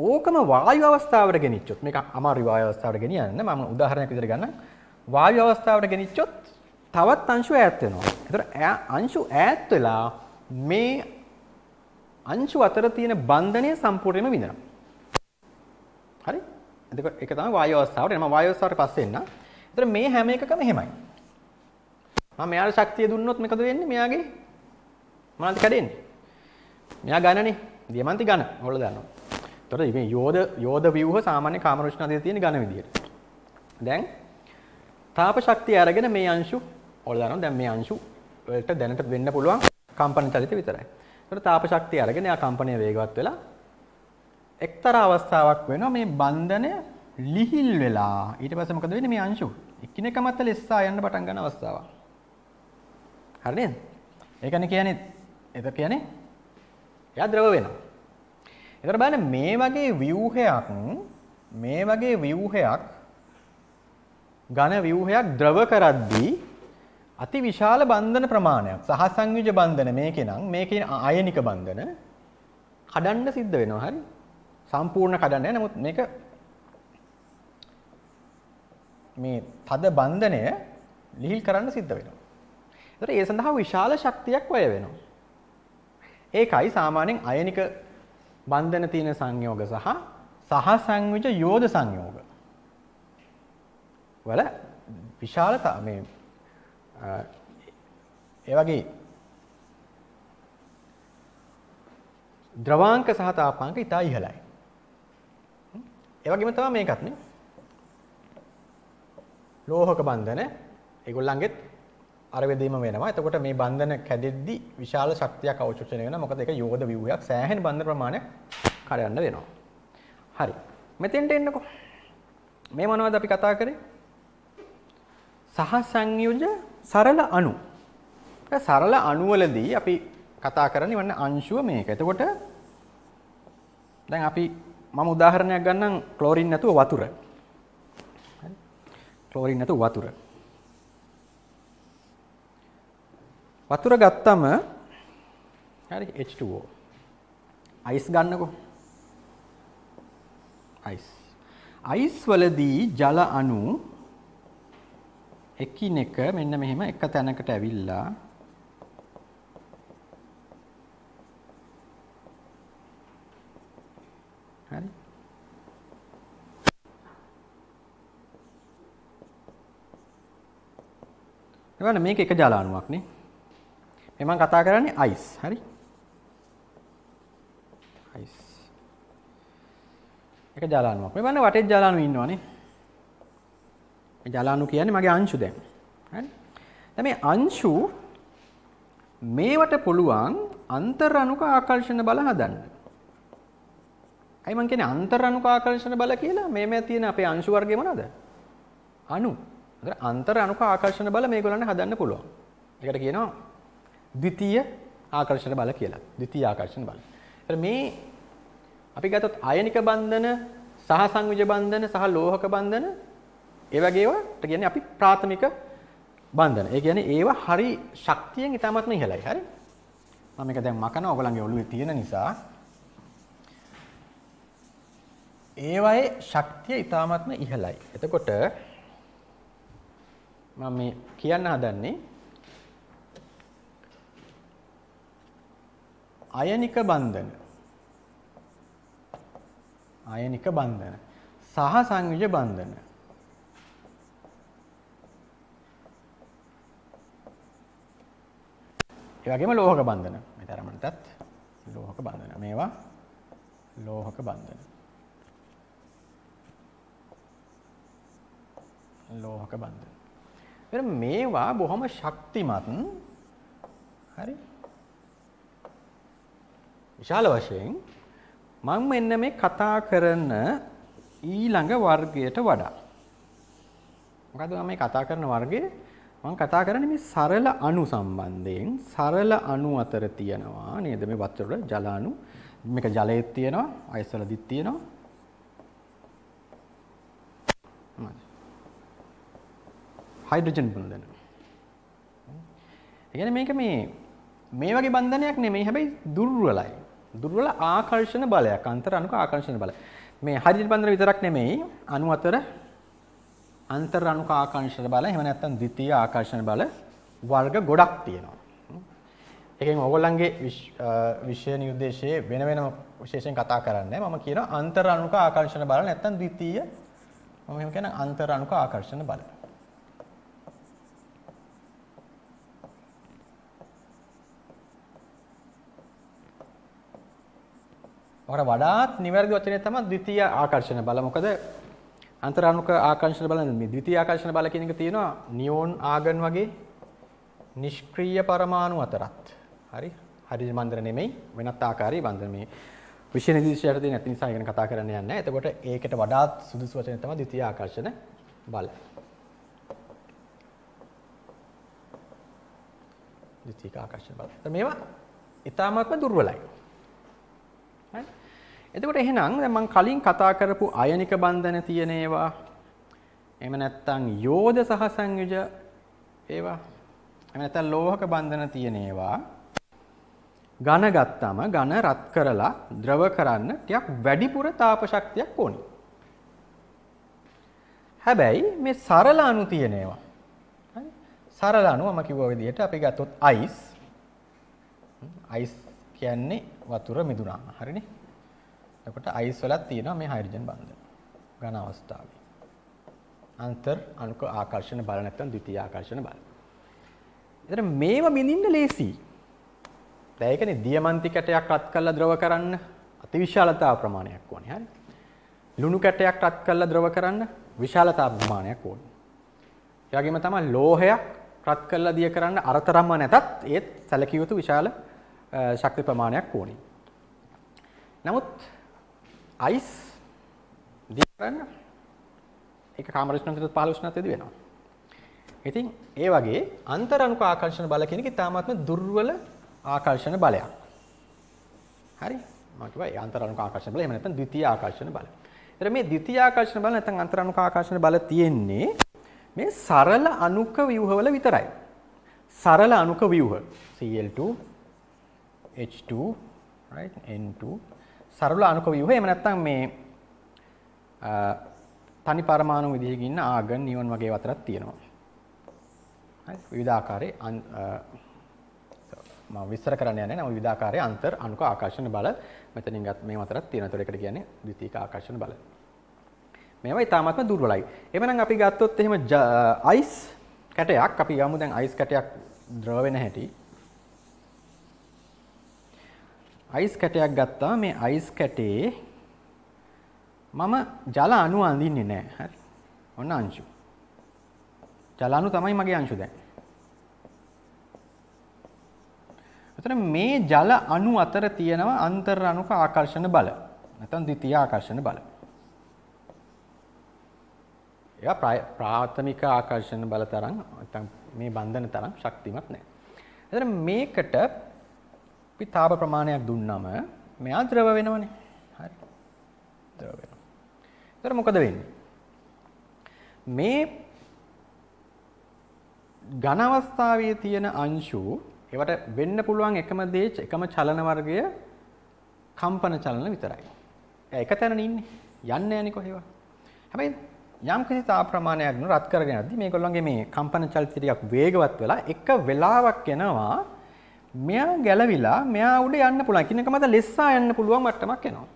ඕකම වායු අවස්ථාවට ගෙනිච්චොත් මේක අමාරු වායු අවස්ථාවට ගෙනියන්න මම උදාහරණයක් විදිහට ගන්නම් වායු අවස්ථාවට ගෙනිච්චොත් තවත් අංශු ඈත් වෙනවා. ඒතර අංශු ඈත් වෙලා මේ අංශු අතර තියෙන බන්ධනය සම්පූර්ණයෙන්ම විඳිනවා. හරි? එතකොට ඒක තමයි වායු අවස්ථාවට. මම වායු අවස්ථාවට පස්සේ එන්න. ඒතර මේ හැම එකකම එහෙමයි. මම මෙයාට ශක්තිය දුන්නොත් මොකද වෙන්නේ? මෙයාගේ මොනවද කැඩෙන්නේ? මෙයා ගණනේ. දියමන්ති ගණ. ඔයාලා දන්නවා. එතකොට මේ යෝධ යෝධ ව්‍යුහ සාමාන්‍ය කාමරෝෂණ අධිය තියෙන ඝන විදියට. දැන් තාප ශක්තිය අරගෙන මේ අංශු ඔල දානවා. දැන් මේ අංශු වලට දැනට වෙන්න පුළුවන් කම්පන චලිත විතරයි. එතකොට තාප ශක්තිය අරගෙන යා කම්පණය වේගවත් වෙලා එක්තරා අවස්ථාවක් වෙනවා මේ බන්ධනය ලිහිල් වෙලා ඊට පස්සේ මොකද වෙන්නේ මේ අංශු එකිනෙකමත් ලෙස්සා යන්න පටන් ගන්න අවස්ථාව. හරි නේද? ඒකනේ කියන්නේ එතකොට කියන්නේ එයා ද්‍රව වෙනවා. එතකොට බලන්න මේ වගේ ව්‍යුහයක් මේ වගේ ව්‍යුහයක් ඝන ව්‍යුහයක් ද්‍රව කරද්දී අති විශාල බන්ධන ප්‍රමාණයක් සහ සංයුජ බන්ධන මේකේ නම් මේකේ අයනික බන්ධන කඩන්න සිද්ධ වෙනවා හරි සම්පූර්ණ කඩන්නේ නැහැ නමුත් මේක මේ තද බන්ධනය ලිහිල් කරන්න සිද්ධ වෙනවා. ඒතර ඒ සඳහා විශාල ශක්තියක් වැය වෙනවා. ඒකයි සාමාන්‍යයෙන් අයනික බන්ධන තියෙන සංයෝග සහ සහ සංයුජ යෝධ සංයෝග වල විශාලතා මේ ඒ වගේ ද්‍රවාංක සහ තාපාංක ඉතා ඉහළයි. ඒ වගේම තමයි මේකත් නේ. ලෝහක බන්ධන ඒගොල්ලන්ගෙත් අර වෙදීම වෙනවා. එතකොට මේ බන්ධන කැඩෙද්දි විශාල ශක්තියක් අවශෝෂණය වෙනවා. මොකද ඒක යෝධ ව්‍යුහයක් සෑහෙන බන්ධන ප්‍රමාණයක් කරයන්න වෙනවා. හරි. මෙතෙන්ට එන්නකෝ. මේ මොනවද අපි කතා කරේ? සහ සංයුජ සරල අණු. සරල අණුවලදී අපි කතා කරන්නේ වන්න අංශුව මේක. එතකොට දැන් අපි මම උදාහරණයක් ගන්නම් ක්ලෝරින් නැතුව වතුර. ක්ලෝරින් නැතුව වතුර. වතුර ගත්තම හරි H2O. අයිස් ගන්නකෝ. අයිස්. අයිස් වලදී ජල අණු එකිනෙක මෙන්න මෙහෙම එක තැනකට ඇවිල්ලා හරි එවන මේක එක ජල අණුවක් නේ මේ මම කතා කරන්නේ ice හරි ice එක ජලාණුවක් මේ බලන්න වටේ ජලාණු ඉන්නවනේ මේ ජලාණු කියන්නේ මගේ අංශු දැන් හරි දැන් මේ අංශු මේවට පුළුවන් අන්තරණුක ආකර්ෂණ බල හදන්න ඇයි මං කියන්නේ අන්තරණුක ආකර්ෂණ බල කියලා මේ මේ තියෙන අපේ අංශු වර්ගය මොනවාද? අණු. ඒතර අන්තරණුක ආකර්ෂණ බල මේගොල්ලන්ට හදන්න පුළුවන්. ඒකට කියනවා ද්විතීය ආකර්ෂණ බල කියලා. ද්විතීය ආකර්ෂණ බල. ඒතර මේ අපි ගත්තොත් අයනික බන්ධන සහ සංයුජ බන්ධන සහ ලෝහක බන්ධන ඒ වගේ ඒවාට කියන්නේ අපි ප්‍රාථමික බන්ධන. ඒ කියන්නේ ඒවා හරි ශක්තියෙන් ඉතාමත්ම ඉහළයි. හරි? මම මේක දැන් මකන ඔයගලන්ගේ ඔළුවේ තියෙන නිසා ඒවායේ ශක්තිය ඉතාමත්ම ඉහළයි. එතකොට මම මේ කියන්න හදන්නේ අයනික බන්ධන අයනික බන්ධන සහ සංයුජ බන්ධන ඒ වගේම ලෝහක බන්ධන මේ තරමටත් ලෝහක බන්ධන මේවා ලෝහක බන්ධන ලෝහක බන්ධන මේවා බොහොම ශක්තිමත් හරි විශාල වශයෙන් මම මෙන්න මේ කතා කරන ඊළඟ වර්ගයට වඩා මොකද මම මේ කතා කරන වර්ගයේ මම කතා කරන්නේ මේ සරල අණු සම්බන්ධයෙන් සරල අණු අතර තියෙනවා නේද මේ වතුර වල ජල අණු මේක ජලයේත් තියෙනවා අයිස් වලදිත් තියෙනවා හයිඩ්‍රජන් බන්ධන. ඒ කියන්නේ මේක මේ මේ වගේ බන්ධනයක් නෙමෙයි හැබැයි දුර්වලයි. දුර්වල ආකර්ෂණ බලයක් අන්තර අණුක ආකර්ෂණ බලය. මේ හරියට බන්ධන විතරක් නෙමෙයි අණු අතර අන්තර අණුක ආකර්ෂණ බල එහෙම නැත්නම් ද්විතීය ආකර්ෂණ බල වර්ග ගොඩක් තියෙනවා. එකෙන් ඔයගොල්ලන්ගේ විෂය නිර්දේශයේ වෙන වෙනම විශේෂයෙන් කතා කරන්නේ මම කියනවා අන්තර අණුක ආකර්ෂණ බල නැත්නම් ද්විතීය මම එහෙම කියන අන්තර අණුක ආකර්ෂණ බල. ඔකට වඩාත් නිවැරදි වචනේ තමයි ද්විතීය ආකර්ෂණ බල. මොකද අන්තරාණුක ආකර්ෂණ බල නෙමෙයි ද්විතීය ආකර්ෂණ බල කියන එක තියෙනවා නියෝන් ආගන් වගේ නිෂ්ක්‍රීය පරමාණු අතරත්. හරි? හරි බන්ධන නෙමෙයි වෙනත් ආකාරයේ බන්ධන මේ විශේෂ නිදේශයට දෙන නැති නිසා ගැන කතා කරන්න යන්නේ නැහැ. එතකොට ඒකට වඩාත් සුදුසු වචනේ තමයි ද්විතීය ආකර්ෂණ බල. ද්විතීය ආකර්ෂණ බල. මේවා ඊටාත්ම දුර්වලයි. හරි එතකොට එහෙනම් දැන් මම කලින් කතා කරපු අයනික බන්ධන තියෙන ඒවා එහෙම නැත්නම් යෝධ සහ සංයුජ ඒවා එහෙම නැත්නම් ලෝහක බන්ධන තියෙන ඒවා ඝන ගත්තම ඝන රත් කරලා ද්‍රව කරන්න ටිකක් වැඩිපුර තාප ශක්තියක් ඕනි. හැබැයි මේ සරල අණු තියෙන ඒවා හරි සරල අණු මම කිව්වා විදිහට අපි ගත්තොත් අයිස් අයිස් කියන්නේ වතුර මිදුණා. හරිනේ? එතකොට අයිස් වලත් තියෙනවා මේ හයිඩ්‍රජන් බන්ධන. ඝන අවස්ථාවේ. අන්තර් අණුක ආකර්ෂණ බල නැත්නම් ද්විතීයි ආකර්ෂණ බල. ඒතර මේව බිඳින්න ලේසි. දැන් ඒකනේ දියමන්ති කැටයක් රත් කරලා ද්‍රව කරන්න අතිවිශාලතා ප්‍රමාණයක් ඕනේ. හරි? ලුණු කැටයක් රත් කරලා ද්‍රව කරන්න විශාලතා ප්‍රමාණයක් ඕනේ. ඒ වගේම තමයි ලෝහයක් රත් කරලා දිය කරන්න අරතරම්ම නැතත් ඒත් සැලකිය යුතු විශාල ශක්ති ප්‍රමාණයක් ඕනි. නමුත් අයිස් දී කරන්න ඒක කාම උෂ්ණත්වයට පහළ උෂ්ණත්වයේදී වෙනවා. ඉතින් ඒ වගේ අන්තරණුක ආකර්ෂණ බල කියන එක තාමත්ම දුර්වල ආකර්ෂණ බලයක්. හරි? මම කියවා ඒ අන්තරණුක ආකර්ෂණ බල එහෙම නැත්නම් ද්විතීයික ආකර්ෂණ බල. ඒතර මේ ද්විතීයික ආකර්ෂණ බල නැත්නම් අන්තරණුක ආකර්ෂණ බල තියෙන්නේ මේ සරල අණුක ව්‍යුහවල විතරයි. සරල අණුක ව්‍යුහ CL2 H2 right N2 සරල අණුක ව්‍යුහය එහෙම නැත්නම් මේ තනි පරමාණු විදිහකින් ඉන්න ආගන් නියොන් වගේ වතරක් තියෙනවා. හරි විවිධ ආකාරයේ මම විස්තර කරන්න යන්නේ නැහැ. විවිධ ආකාරයේ අන්තර් අණුක ආකර්ෂණ බල මෙතනින් ගත් මේ වතරක් තියෙනවා. ඒතකොට ඒකට කියන්නේ ද්විතීක ආකර්ෂණ බල. මේවා ඊටාත්ම දුර්වලයි. එමනම් අපි ගත්තොත් එහෙම අයිස් කැටයක් අපි යමු දැන් අයිස් කැටයක් ද්‍රව වෙන හැටි අයිස් කැටයක් ගත්තා මේ අයිස් කැටේ මම ජල අණු අඳින්නේ නැහැ. හරි. ඔන්න අංශු. ජල අණු තමයි මගේ අංශු දැන්. එතන මේ ජල අණු අතර තියෙනවා අන්තර් අණුක ආකර්ෂණ බල. නැත්නම් ද්විතීයික ආකර්ෂණ බල. ඒවා ප්‍රාථමික ආකර්ෂණ බල තරම් නැත්නම් මේ බන්ධන තරම් ශක්තිමත් නැහැ. එතන මේකට අපි තාප ප්‍රමාණයක් දුන්නම මෙයා ද්‍රව වෙනවනේ. හරි. ද්‍රව වෙනවා. ඒතර මොකද වෙන්නේ? මේ ඝන අවස්ථාවේ තියෙන අංශු ඒවට වෙන්න පුළුවන් එකම දේ එකම චලන වර්ගය කම්පන චලන විතරයි. ඒ එක තැනනේ ඉන්නේ. යන්නේ නැණි කොහෙවත්. හැබැයි යම් කිසි තාප ප්‍රමාණයක් නු රත් කරගෙන යද්දී මේගොල්ලන්ගේ මේ කම්පන චලිත ටිකක් වේගවත් වෙලා එක වෙලාවක් යනවා මෙයා ගැලවිලා මෙයා උඩ යන්න පුළුවන් කියන එක මත lessා යන්න පුළුවන් මට්ටමක් එනවා.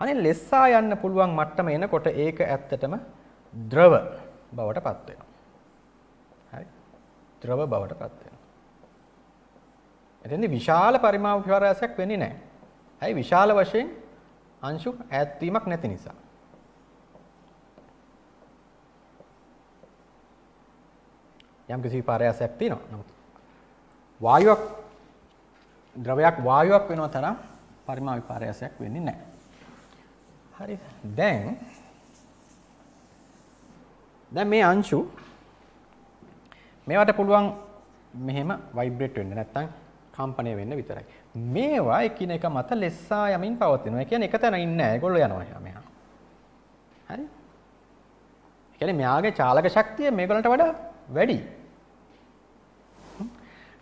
අනේ lessා යන්න පුළුවන් මට්ටම එනකොට ඒක ඇත්තටම ද්‍රව බවට පත් වෙනවා. හරි. ද්‍රව බවට පත් වෙනවා. එතෙන්දී විශාල පරිමාව විවරාසයක් වෙන්නේ නැහැ. ඇයි විශාල වශයෙන් අංශු ඈත් වීමක් නැති නිසා. යම් කිසි පාරයසයක් තියෙනවා. නමුත් වායුවක් ද්‍රවයක් වායුවක් වෙනවා තරම් පරිමා විපර්යාසයක් වෙන්නේ නැහැ. හරි. දැන් දැන් මේ අංශු මේවට පුළුවන් මෙහෙම ভাইබ්‍රේට් වෙන්න නැත්නම් කම්පණය වෙන්න විතරයි. මේවා එකිනෙක එක මත lessා යමින් පවතිනවා. ඒ කියන්නේ එක තැන ඉන්නේ නැහැ. ඒගොල්ලෝ යනවා එහා මෙහා. හරි. ඒ කියන්නේ මෙයාගේ චාලක ශක්තිය මේගොල්ලන්ට වඩා වැඩි.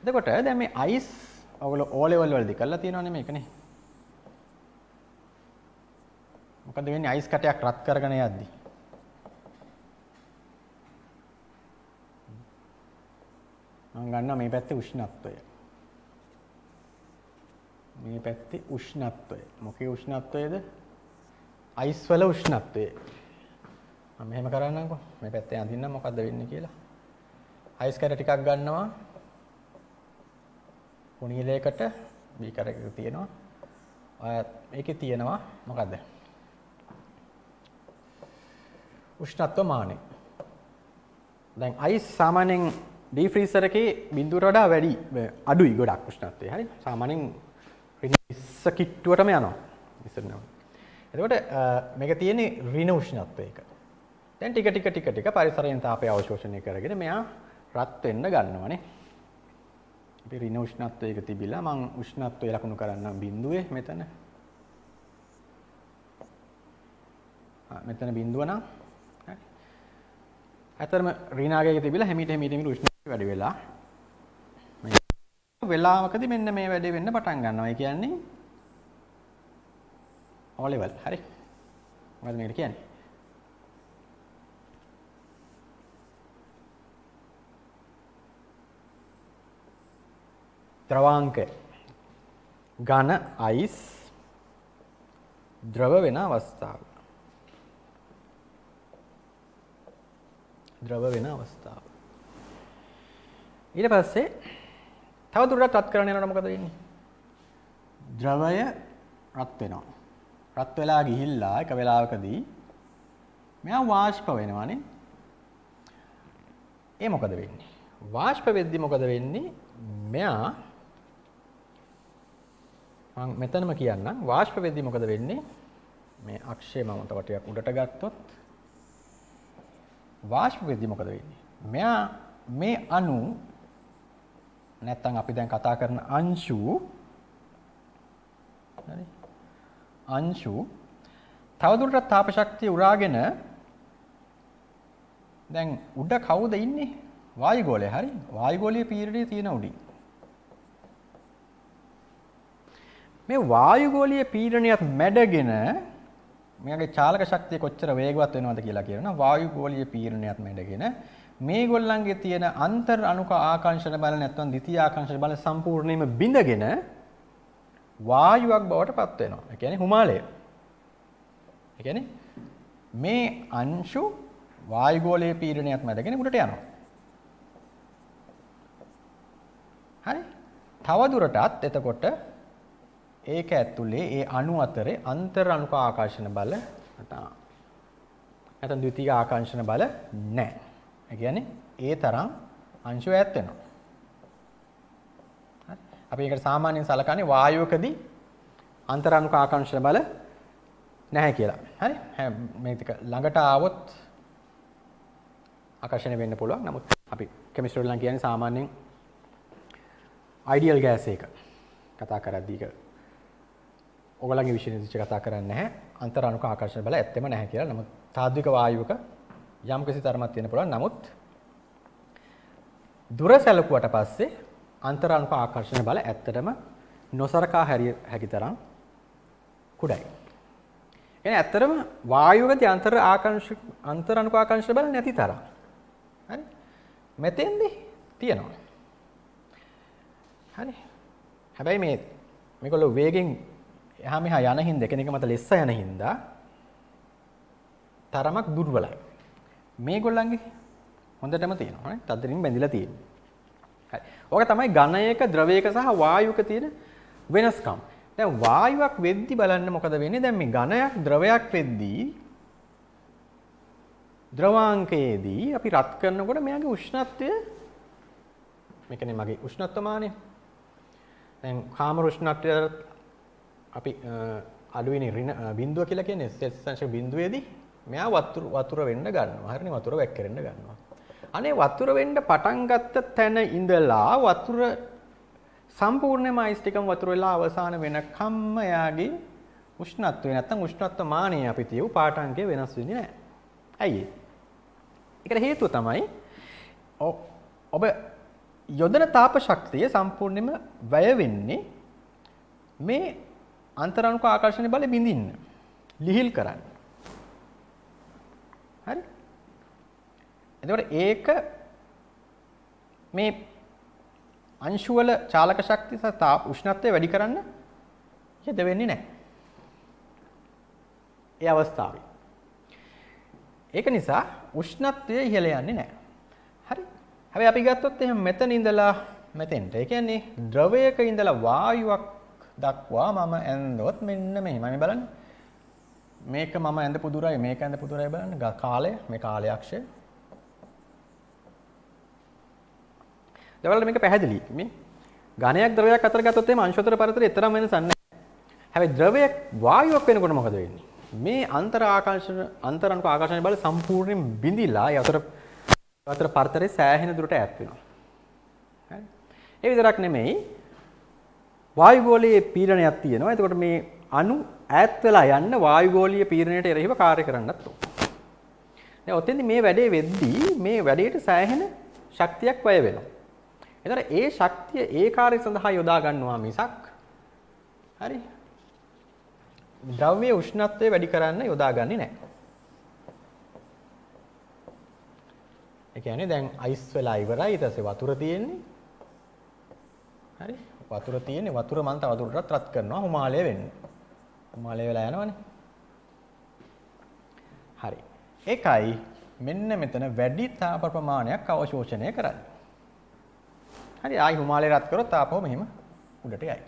එතකොට දැන් මේ අයිස් ඔයගොල්ලෝ O level වලදී කරලා තියෙනවනේ මේකනේ. මොකද වෙන්නේ අයිස් කටයක් රත් කරගෙන යද්දී. මම ගන්නවා මේ පැත්තේ උෂ්ණත්වය. මේ පැත්තේ උෂ්ණත්වය. මොකේ උෂ්ණත්වයද? අයිස් වල උෂ්ණත්වය. මම මෙහෙම කරන්නම්කෝ. මේ පැත්තේ අඳින්න මොකද්ද වෙන්නේ කියලා. අයිස් කැට ටිකක් ගන්නවා. කුණීලයකට B කර එක තියෙනවා. ඒකේ තියෙනවා මොකද්ද? උෂ්ණත්ව මානෙ. දැන් අයිස් සාමාන්‍යයෙන් ඩී ෆ්‍රීසර් එකේ බිඳුවට වඩා වැඩි අඩුයි ගොඩක් උෂ්ණත්වය. හරි? සාමාන්‍යයෙන් රිනිස්ස කිට්ටුවටම යනවා. ඉස්සරනවා. එතකොට මේක තියෙන්නේ ඍණ උෂ්ණත්වයක. දැන් ටික ටික ටික ටික පරිසරයෙන් තාපය අවශෝෂණය කරගෙන මෙයා රත් වෙන්න ගන්නවානේ. අපි ඍණ උෂ්ණත්වයක තිබිලා මම උෂ්ණත්වය ලකුණු කරන්නම් බිඳුවේ මෙතන. මෙතන බිඳුව නම් හරි. අතරම ඍණාගයක තිබිලා හැමිට හැමිට හැමිට උෂ්ණත්වය වැඩි වෙලා මේ වෙලාවකදී මෙන්න මේ වැඩේ වෙන්න පටන් ගන්නවා. ඒ කියන්නේ ඕ ලෙවල්. හරි. මොකද මේකට කියන්නේ? ද්‍රවාංකය ඝන අයිස් ද්‍රව වෙන අවස්ථාව ද්‍රව වෙන අවස්ථාව ඊට පස්සේ තව දුරටත් රත් කරන්න යනකොට මොකද වෙන්නේ ද්‍රවය රත් වෙනවා රත් වෙලා ගිහිල්ලා එක වෙලාවකදී මෙයා වාෂ්ප වෙනවානේ ඒ මොකද වෙන්නේ වාෂ්ප වෙද්දි මොකද වෙන්නේ මෙයා මම මෙතනම කියන්නම් වාෂ්ප වෙද්දී මොකද වෙන්නේ? මේ අක්ෂය මම තව ටිකක් උඩට ගත්තොත් වාෂ්ප වෙද්දී මොකද වෙන්නේ? මෙයා මේ අණු නැත්තම් අපි දැන් කතා කරන අංශු හරි අංශු තවදුරටත් තාප ශක්තිය උරාගෙන දැන් උඩ කවුද ඉන්නේ වායු ගෝලය හරි වායු ගෝලයේ පීඩනය තියෙන උඩින් මේ වායුගෝලීය පීඩනයත් මැඩගෙන මෙයාගේ චාලක ශක්තිය කොච්චර වේගවත් වෙනවද කියලා කියනවා වායුගෝලීය පීඩනයත් මැඩගෙන මේගොල්ලන්ගේ තියෙන අන්තර් අණුක ආකර්ෂණ බල නැත්නම් ද්විතීයි ආකර්ෂණ බල සම්පූර්ණයෙන්ම බිඳගෙන වායුවක් බවට පත් වෙනවා. ඒ කියන්නේ හිමාලය. ඒ කියන්නේ මේ අංශු වායුගෝලයේ පීඩනයක් මැදගෙන උඩට යනවා. හරි. තව දුරටත් එතකොට ඒක ඇතුලේ ඒ අණු අතරේ අන්තර් අණුක ආකර්ෂණ බල නැත්නම් ද්විතීයික ආකර්ෂණ බල නැහැ. ඒ කියන්නේ ඒ තරම් අංශු ඈත් වෙනවා. හරි. අපි ඒකට සාමාන්‍යයෙන් සලකන්නේ වායුවකදී අන්තර් අණුක ආකර්ෂණ බල නැහැ කියලා. හරි. මේක ළඟට ආවොත් ආකර්ෂණය වෙන්න පුළුවන්. නමුත් අපි කෙමිස්ට්‍රි වල කියන්නේ සාමාන්‍යයෙන් ideal gas එක කතා කරද්දී ඒක ඔයගලගේ විශ්ව නිදීච්ච කතා කරන්නේ නැහැ. අන්තරාණුක ආකර්ෂණ බල ඇත්තෙම නැහැ කියලා. නමුත් තාද්වික වායුවක යම් කිසි තරමක් තියෙන පුළුවන්. නමුත් දුර සැලකුවට පස්සේ අන්තරාණුක ආකර්ෂණ බල ඇත්තටම නොසරකා හැරිය හැකි තරම් කුඩයි. එනේ ඇත්තටම වායුවකදී අන්තර ආකර්ෂණ අන්තරාණුක ආකර්ෂණ බල නැති තරම්. හරි? මෙතෙන්දී තියෙනවා. හරි. හැබැයි මේ මේගොල්ලෝ වේගෙන් එහා මෙහා යන හින්දා කෙනෙක් මත less යන හින්දා තරමක් දුර්වලයි. මේගොල්ලන්ගේ හොඳටම තියෙනවා නේ. තද්දරින් බැඳිලා තියෙනවා. හරි. ඕක තමයි ඝනයක ද්‍රවයක සහ වායුක තියෙන වෙනස්කම්. දැන් වායුවක් වෙද්දි බලන්න මොකද වෙන්නේ? දැන් මේ ඝනයක් ද්‍රවයක් වෙද්දී ද්‍රවාංකයේදී අපි රත් කරනකොට මෙයාගේ උෂ්ණත්වය මේ කියන්නේ මගේ උෂ්ණත්වමානය දැන් කාම උෂ්ණත්වය අපි අඩුවෙන ඍණ බිඳුව කියලා කියන්නේ සෙල්සියස් බිඳුවේදී මෙයා වතුර වතුර වෙන්න ගන්නවා. හරිනේ වතුර වැක්කරෙන්න ගන්නවා. අනේ වතුර වෙන්න පටන් ගත්ත තැන ඉඳලා වතුර සම්පූර්ණයෙන්ම අයිස් ටිකම වතුර වෙලා අවසාන වෙනකම්ම එයාගේ උෂ්ණත්වය නැත්තම් උෂ්ණත්ව මානය අපි තියු පාටාංගය වෙනස් වෙන්නේ නැහැ. ඇයි ඒ? ඒකට හේතුව තමයි ඔබ යොදන තාප ශක්තිය සම්පූර්ණයෙන්ම වැය වෙන්නේ මේ අන්තරාණුක ආකර්ෂණ බලය බිඳින්න. ලිහිල් කරන්න. හරි? එතකොට ඒක මේ අංශු වල චාලක ශක්තිය සහ තාප උෂ්ණත්වය වැඩි කරන්න යෙද වෙන්නේ නැහැ. ඒ අවස්ථාවේ. ඒක නිසා උෂ්ණත්වය ඉහළ යන්නේ නැහැ. හරි? හැබැයි අපි ගත්තොත් එහෙනම් මෙතන ඉඳලා මෙතෙන්ට. ඒ කියන්නේ ද්‍රවයක ඉඳලා වායුවක් දක්වා මම ඇන්දොත් මෙන්න මෙහෙමයි බලන්න. මේක මම ඇඳපු දුරයි මේක ඇඳපු දුරයි බලන්න කාලය මේ කාලය අක්ෂය. දැන් මේක පැහැදිලි. මේ ඝනයක් ද්‍රවයක් අතර ගත්තොත් එimhe අංශෝතර පරතරය එතරම් වෙනසක් නැහැ. හැබැයි ද්‍රවයක් වායුවක් වෙනකොට මොකද වෙන්නේ? මේ අන්තර ආකර්ෂණ අන්තරණක ආකර්ෂණ බල සම්පූර්ණයෙන් බිඳිලා ඒ අතර අතර පරතරේ සෑහෙන දුරට ඈත් වෙනවා. හරි. ඒ විතරක් නෙමෙයි වායුගෝලයේ පීඩනයක් තියෙනවා. එතකොට මේ අණු ඈත් වෙලා යන්න වායුගෝලීය පීඩනයට එරෙහිව කාර්ය කරන්නත් ඕන. දැන් ඔතෙන්දි මේ වැඩේ වෙද්දී මේ වැඩේට සෑහෙන ශක්තියක් වැය වෙනවා. එතකොට ඒ ශක්තිය ඒ කාර්ය සඳහා යොදා ගන්නවා මිසක් හරි ද්‍රව්‍ය උෂ්ණත්වය වැඩි කරන්න යොදාගන්නේ නැහැ. ඒ කියන්නේ දැන් අයිස් වෙලා ඉවරයි ඊට පස්සේ වතුර තියෙන්නේ. හරි. වතුර තියෙන්නේ වතුර මම තව දුරටත් රත් කරනවා හුමාලය වෙන්න. හුමාලය වෙලා යනවනේ. හරි. ඒකයි මෙන්න මෙතන වැඩි තාප ප්‍රමාණයක් අවශෝෂණය කරන්නේ. හරි ආයි හුමාලය රත් කරොත් තාපව මෙහෙම උඩට යයි.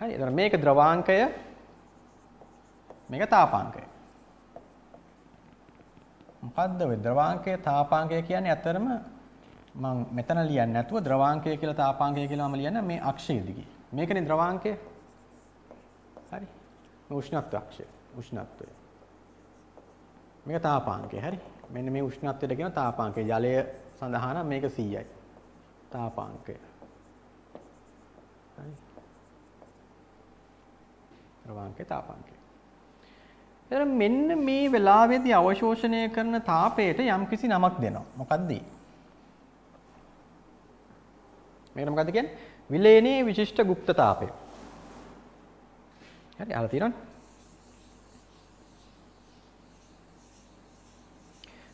හරි එතන මේක ද්‍රවාංකය මේක තාපාංකය. මොකද්ද ඔය ද්‍රවාංකය තාපාංකය කියන්නේ ඇත්තරම මම මෙතන ලියන්නේ නැතුව ද්‍රවාංකය කියලා තාපාංකය කියලා මම ලියන්න මේ අක්ෂයේ දිගේ. මේකනේ ද්‍රවාංකය. හරි. මේ උෂ්ණත්ව අක්ෂය. උෂ්ණත්වය. මේක තාපාංකය. හරි. මෙන්න මේ උෂ්ණත්වයට කියන තාපාංකය. ජලය සඳහා නම් මේක 100යි. තාපාංකය. හරි. ද්‍රවාංකය තාපාංකය. එතන මෙන්න මේ වෙලාවේදී අවශෝෂණය කරන තාපයට යම්කිසි නමක් දෙනවා. මොකක්ද ඒ? මේකට මොකද්ද කියන්නේ? විලේනයේ විශිෂ්ට গুপ্তතාවය. හරි අහලා තියෙනවනේ.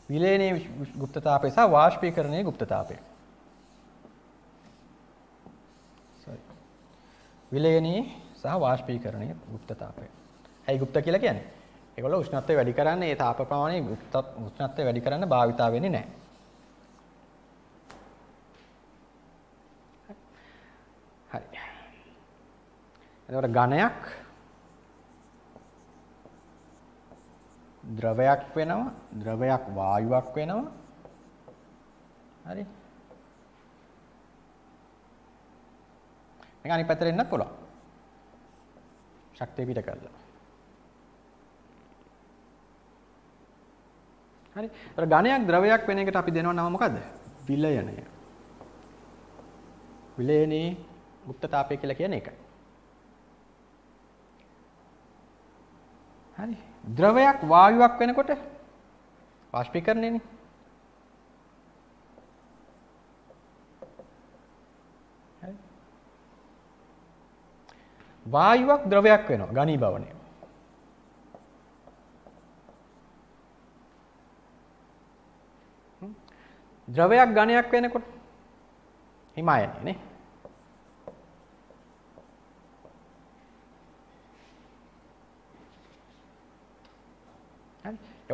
විලේනයේ গুপ্তතාවය සහ වාෂ්පීකරණයේ গুপ্তතාවය. sorry. විලේනයේ සහ වාෂ්පීකරණයේ গুপ্তතාවය. ඇයි গুপ্ত කියලා කියන්නේ? ඒගොල්ලෝ උෂ්ණත්වය වැඩි කරන්නේ ඒ තාප ප්‍රමාණය උෂ්ණත්වය වැඩි කරන්න භාවිතා වෙන්නේ නැහැ. එතකොට ඝනයක් ද්‍රවයක් වෙනවා ද්‍රවයක් වායුවක් වෙනවා හරි මේක අනිත් පැත්තට එන්නත් පුළුවන් ශක්තිය පිට කරලා හරි ඒතර ඝනයක් ද්‍රවයක් වෙන එකට අපි දෙනවා නම මොකද්ද විලයනය විලයනේ මුක්ත තාපය කියලා කියන එකයි හරි ද්‍රවයක් වායුවක් වෙනකොට වාෂ්පීකරණයනේ හරි වායුවක් ද්‍රවයක් වෙනවා ඝනීභවණය ද්‍රවයක් ඝනයක් වෙනකොට හිමායනනේ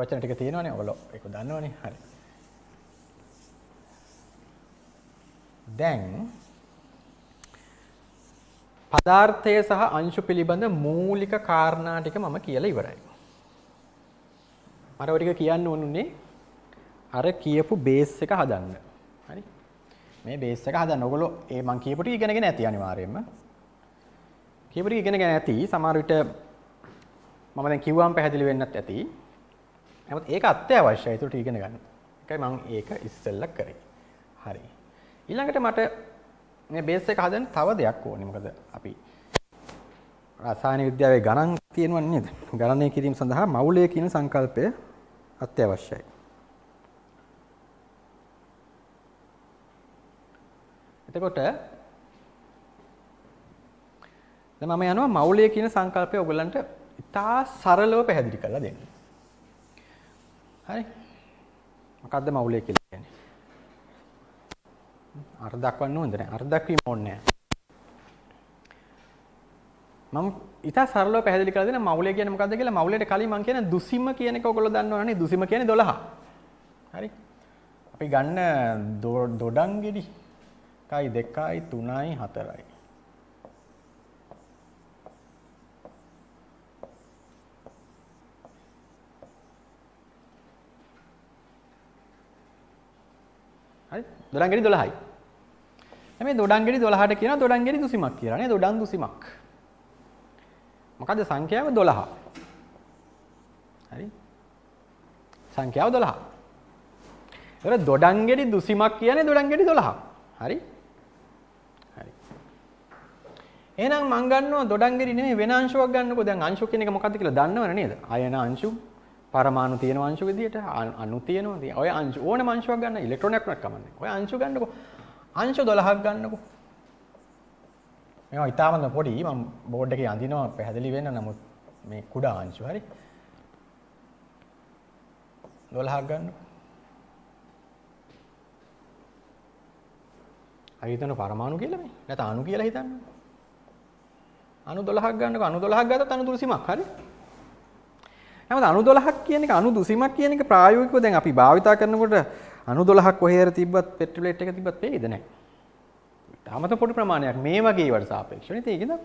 වචන ටික තියෙනවනේ ඔයගොල්ලෝ ඒක දන්නවනේ හරි දැන් පදාර්ථය සහ අංශු පිළිබඳ මූලික කාරණා ටික මම කියලා ඉවරයි මට ඔය ටික කියන්න ඕනුනේ අර කියපු බේස් එක හදන්න හරි මේ බේස් එක හදන්න ඔයගොල්ලෝ ඒ මං කියපු ටික ඉගෙනගෙන ඇති අනිවාර්යයෙන්ම කියපු ටික ඉගෙනගෙන ඇති සමහර විට මම දැන් කිව්වම් පැහැදිලි වෙන්නත් ඇති ඇමත් ඒක අත්‍යවශ්‍යයි තුට ඉගෙන ගන්න එකයි මං ඒක ඉස්සෙල්ල කරේ හරි ඊළඟට මට මේ බේස් එක හදන්න තව දෙයක් ඕනේ මොකද අපි රසායන විද්‍යාවේ ගණන් තියෙනවා නේද ගණනය කිරීම සඳහා මෞලය කියන සංකල්පය අත්‍යවශ්‍යයි එතකොට දැන් මම යනවා මෞලය කියන සංකල්පය ඔයගලන්ට ඉතා සරලව පැහැදිලි කරලා දෙන්න හරි. මොකද්ද මවුලේ කියලා කියන්නේ? අර දක්වන්න ඕනද නැහැ. අර දක්වීම ඕනේ නැහැ. මම ඉතා සරලව පැහැදිලි කරලා දෙන මවුලේ කියන්නේ මොකද්ද කියලා මවුලේට කලින් මම කියන දුසිම කියන එක ඔයගොල්ලෝ දන්නවනේ දුසිම කියන්නේ 12. හරි. අපි ගන්න දොඩංගෙඩි. 1 2 3 4යි දොඩන් ගෙඩි 12යි. මේ දොඩන් ගෙඩි 12ට කියනවා දොඩන් ගෙඩි දුසිමක් කියලා නේද? දොඩන් දුසිමක්. මොකද සංඛ්‍යාව 12. හරි? සංඛ්‍යාව 12. ඒතර දොඩන් ගෙඩි දුසිමක් කියන්නේ දොඩන් ගෙඩි 12ක්. හරි? හරි. එහෙනම් මම ගන්නවා දොඩන් ගෙඩි නෙමෙයි වෙන අංශුවක් ගන්නකෝ. දැන් අංශු කියන එක මොකද්ද කියලා දන්නවනේ නේද? අයන අංශු පරමාණු තියෙන අංශු විදියට අණු තියෙනවා. ඉතින් ඔය අංශු ඕනම අංශුවක් ගන්න ඉලෙක්ට්‍රෝනයක් උනත් කමන්නේ. ඔය අංශු ගන්නකෝ. අංශු 12ක් ගන්නකෝ. මේවා ඉතාමත් පොඩි මම බෝඩ් එකේ අඳිනවා පැහැදිලි වෙන්න නමුත් මේ කුඩා අංශු හරි. 12ක් ගන්නකෝ. අපි හිතන පරමාණු කියලා මේ. නැත්නම් අණු කියලා හිතන්න. අණු 12ක් ගන්නකෝ. අණු 12ක් ගත්තත් අණු තුල සීමාවක් හරි. හැමත අනු දොලහක් කියන එක අනු දුසිමක් කියන එක ප්‍රායෝගිකව දැන් අපි භාවිතා කරනකොට අනු දොලහක් කොහේර තිබ්බත් පෙට්‍රල් එක තිබ්බත් වේද නැහැ. තාමත පොඩි ප්‍රමාණයක් මේ වගේ ඒවට සාපේක්ෂව. ඉතින් ඒකද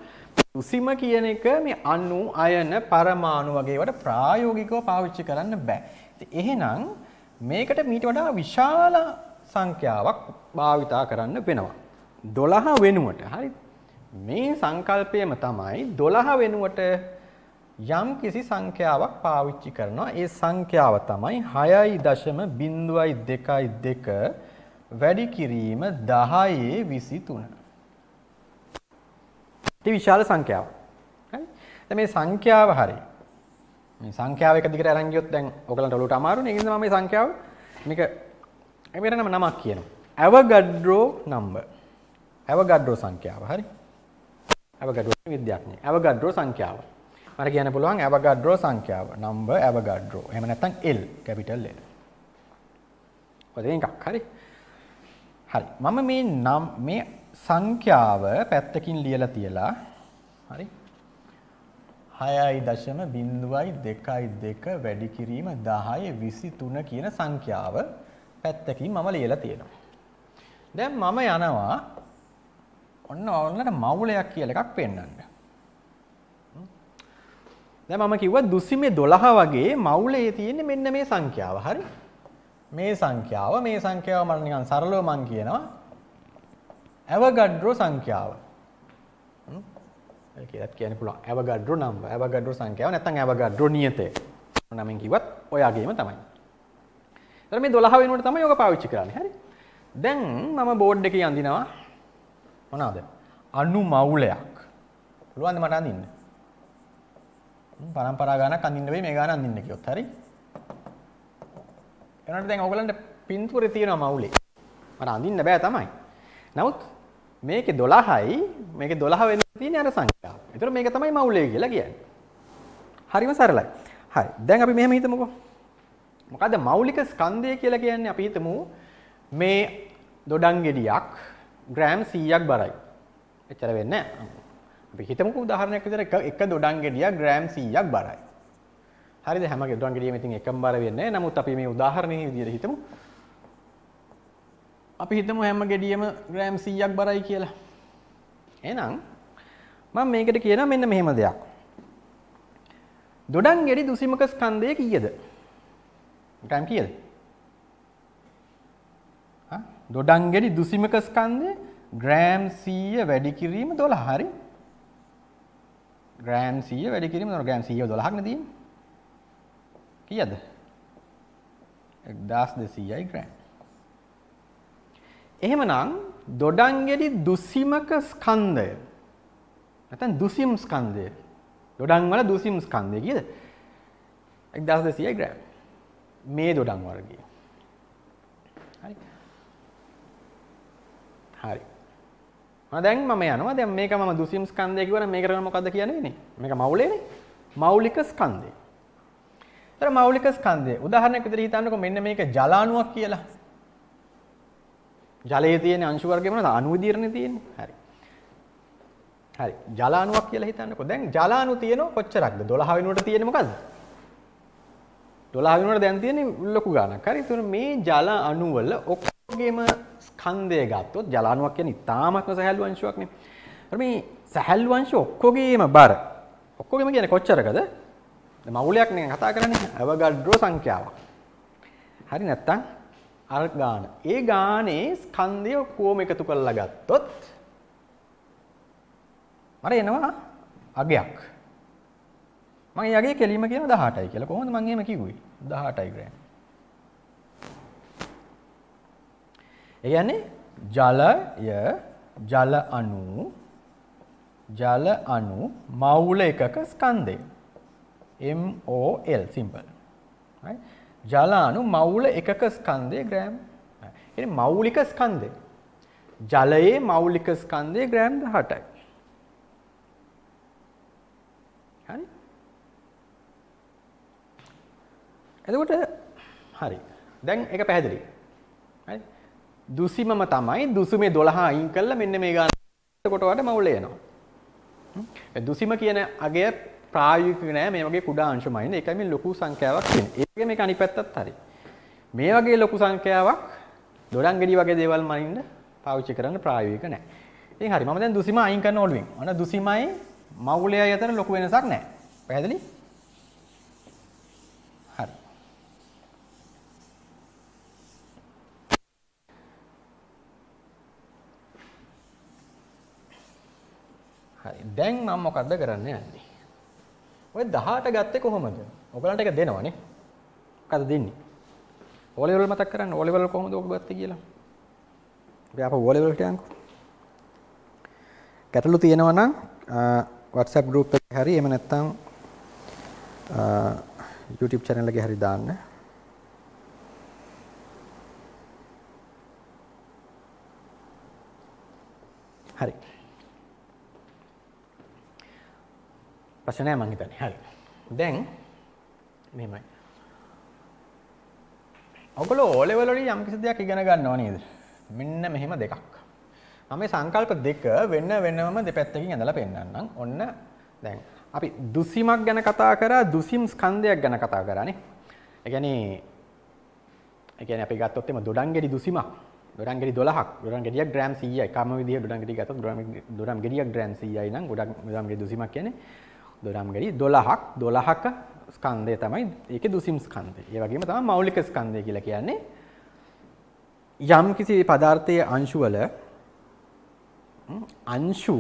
දුසිම කියන එක මේ අණු, අයන, පරමාණු වගේ ඒවට ප්‍රායෝගිකව පාවිච්චි කරන්න බෑ. ඉතින් එහෙනම් මේකට මීට වඩා විශාල සංඛ්‍යාවක් භාවිතා කරන්න වෙනවා. 12 වෙනුවට. හරි. මේ සංකල්පයම තමයි 12 වෙනුවට යම් කිසි සංඛ්‍යාවක් පාවිච්චි කරනවා. ඒ සංඛ්‍යාව තමයි 6.0.2 වැඩි කිරීම 10 23. ඉතින් විශාල සංඛ්‍යාවක්. හරි. මේ සංඛ්‍යාව හරි. මේ සංඛ්‍යාව එක දිගට අරන් ගියොත් දැන් ඔයගලන්ට ඔලුවට අමාරුනේ. ඒ නිසා මම මේ සංඛ්‍යාව මේක මේකට නම නමක් කියනවා. අවගඩ්‍රෝ නම්බර්. අවගඩ්‍රෝ සංඛ්‍යාව හරි. අවගඩ්‍රෝ විද්‍යාඥයෙක්. අවගඩ්‍රෝ සංඛ්‍යාව. මට කියන්න පුළුවන් ඇවගඩ්‍රෝ සංඛ්‍යාව නම්බර් ඇවගඩ්‍රෝ එහෙම නැත්නම් L කැපිටල් L ඔතෙන් එකක් හරි හරි මම මේ නම් මේ සංඛ්‍යාව පැත්තකින් ලියලා තියලා හරි 6.0.2 වැඩි කිරීම 10 23 කියන සංඛ්‍යාව පැත්තකින් මම ලියලා තියෙනවා දැන් මම යනවා ඔන්න ඔන්නට මවුලයක් කියලා එකක් පෙන්වන්න දැන් මම කිව්වා දුසිමේ 12 වගේ මවුලේ තියෙන මෙන්න මේ සංඛ්‍යාව. හරි? මේ සංඛ්‍යාව මේ සංඛ්‍යාව මම නිකන් සරලව මම කියනවා. අවගඩ්‍රෝ සංඛ්‍යාව. ඒක කියලාත් කියන්න පුළුවන්. අවගඩ්‍රෝ නම්බර්. අවගඩ්‍රෝ සංඛ්‍යාව නැත්නම් අවගඩ්‍රෝ නියතය. නමෙන් කිව්වත් ඔයගෙම තමයි. ඊට මේ 12 වෙනුවට තමයි යෝග පාවිච්චි කරන්නේ. හරි? දැන් මම බෝඩ් එකේ අඳිනවා මොනවද? අණු මවුලයක්. පුළුවන් මට අඳින්න? පරම්පරා ගානක් අඳින්න වෙයි මේ ගාන අඳින්න කිව්වොත් හරි. එනකොට දැන් ඔයගලන්ට පින්තූරේ තියෙනවා මවුලේ. මට අඳින්න බෑ තමයි. නමුත් මේකේ 12යි මේකේ 12 වෙන්න තියෙන්නේ අර සංඛ්‍යාව. ඒතර මේක තමයි මවුලේ කියලා කියන්නේ. හරිම සරලයි. හරි. දැන් අපි මෙහෙම හිතමුකෝ. මොකද්ද මෞලික ස්කන්ධය කියලා කියන්නේ අපි හිතමු මේ දොඩම් ගෙඩියක් ග්‍රෑම් 100ක් බරයි. එච්චර වෙන්නේ නැහැ. අපි හිතමුකෝ උදාහරණයක් විදිහට එක දොඩම් ගෙඩිය ග්‍රෑම් 100ක් බරයි. හරිද හැම දොඩම් ගෙඩියම ඉතින් එකම බර වෙන්නේ නැහැ. නමුත් අපි මේ උදාහරණයේ විදිහට හිතමු. අපි හිතමු හැම ගෙඩියම ග්‍රෑම් 100ක් බරයි කියලා. එහෙනම් මම මේකට කියනවා මෙන්න මෙහෙම දෙයක්. දොඩම් ගෙඩි දුසිමක ස්කන්ධය කීයද? ග්‍රෑම් කීයද? හා දොඩම් ගෙඩි දුසිමක ස්කන්ධය ග්‍රෑම් 100 වැඩි කිරීම 12 හරි. ග්‍රෑම් 100 වැඩි කිරීම නෝ ග්‍රෑම් 112ක් නේ තියෙන්නේ. කීයද? 1200යි ග්‍රෑම්. එහෙමනම් දොඩංගෙඩි දුසිමක ස්කන්ධය නැත්නම් දුසිම් ස්කන්ධය දොඩං වල දුසිම් ස්කන්ධය කීයද? 1200යි ග්‍රෑම්. මේ දොඩං වර්ගය. හරි. හරි. දැන් මම යනවා දැන් මේක මම දුසිම් ස්කන්ධය කිව්වනම් මේක කරන මොකද්ද කියන්නේ නේ මේක මවුලේනේ මෞලික ස්කන්ධය ඒතර මෞලික ස්කන්ධය උදාහරණයක් විදිහට හිතන්නකෝ මෙන්න මේක ජලාණුවක් කියලා ජලයේ තියෙන අංශු වර්ගය මොනවද අණු විදිහටනේ තියෙන්නේ හරි හරි ජලාණුවක් කියලා හිතන්නකෝ දැන් ජලාණු තියෙන කොච්චරක්ද 12 වෙනුවට තියෙන්නේ මොකද්ද 12 වෙනුවට දැන් තියෙන්නේ ලොකු ගාණක් හරි ඒතර මේ ජල අණු වල ඔක්කොගේම ස්කන්දය ගත්තොත් ජලානුවක් කියන ඉතාමත්ම සැහැල්ලු අංශුවක්නේ. හරි මේ සැහැල්ලු අංශ ඔක්කොගේම බර ඔක්කොගේම කියන්නේ කොච්චරකද? මවුලයක් නේ කතා කරන්නේ. අවගඩ්‍රෝ සංඛ්‍යාවක්. හරි නැත්තම් අර ගාන. ඒ ගානේ ස්කන්ධය ඔක්කොම එකතු කරලා ගත්තොත් මර එනවා අගයක්. මම ඒ අගය කෙලීම කියන 18යි කියලා. කොහොමද මම එහෙම කිව්වේ? 18යි ග්‍රෑම්. ඒ කියන්නේ ජලය ජල අණු ජල අණු මවුල එකක ස්කන්ධය. MOL simple. right? ජල අණු මවුල එකක ස්කන්ධය ග්‍රෑම්. එනි මෞලික ස්කන්ධය. ජලයේ මෞලික ස්කන්ධය ග්‍රෑම් 18යි. හරි? එතකොට හරි. දැන් ඒක පැහැදිලියි. දුසිමම තමයි දුසුමේ 12 අයින් කළා මෙන්න මේ ගාන කොටවට මවුල එනවා. දුසිම කියන අගය ප්‍රායෝගික නෑ මේ වගේ කුඩා අංශමයින. ඒකයි මේ ලොකු සංඛ්‍යාවක් කියන්නේ. ඒකේ මේක අනිත් පැත්තත් හරි. මේ වගේ ලොකු සංඛ්‍යාවක් දොඩංගෙඩි වගේ දේවල් මනින්න පාවිච්චි කරන්න ප්‍රායෝගික නෑ. ඉතින් හරි මම දැන් දුසිම අයින් කරන ඕළුවෙන්. අන දුසිමයි මවුලයයි අතර ලොකු වෙනසක් නෑ. පැහැදිලි? දැන් මම මොකද්ද කරන්න යන්නේ? ඔය 18 ගත්තේ කොහොමද? ඔයගලන්ට ඒක දෙනවනේ. මොකද දෙන්නේ? ඕලෙවල් මතක් කරන්න ඕලෙවල් කොහොමද ඔබ ගත්තේ කියලා. අපි ආපහු ඕලෙවල්ට යන්කෝ. ගැටලු තියෙනවා නම් WhatsApp group එකේ හරි එහෙම නැත්නම් YouTube channel එකේ හරි දාන්න. හරි. ප්‍රශ්නය මංහිතන හරි දැන් මෙමයි ඔකල ඕලෙවලට යම්කිසි දෙයක් ඉගෙන ගන්නවා නේද මෙන්න මෙහෙම දෙකක් මම සංකල්ප දෙක වෙන්න වෙනම දෙපැත්තකින් ඇඳලා පෙන්වන්නම් ඔන්න දැන් අපි දුසිමක් ගැන කතා කරා දුසිම් ස්කන්ධයක් ගැන කතා කරානේ. ඒ කියන්නේ ඒ කියන්නේ අපි ගත්තොත් එම දොඩංගෙඩි දුසිමක්. දොඩංගෙඩි 12ක්. දොඩංගෙඩියක් ග්‍රෑම් 100යි. කම විදිහ දොඩංගෙඩි ගත්තොත් දොඩම් දොඩම් ගෙඩියක් ග්‍රෑම් 100යි නම් ගොඩක් දොඩම් ගෙඩි දුසිමක් කියන්නේ දොඩම් ගරි දොළහක් දොළහක ස්කන්දය තමයි ඒක දුසිම් ස්කන්දය ඒ වගේම තම මෞලික ස්කන්දය කියල කියන්නේ යම් කිසි පදාර්ථය අංශුවල අංශු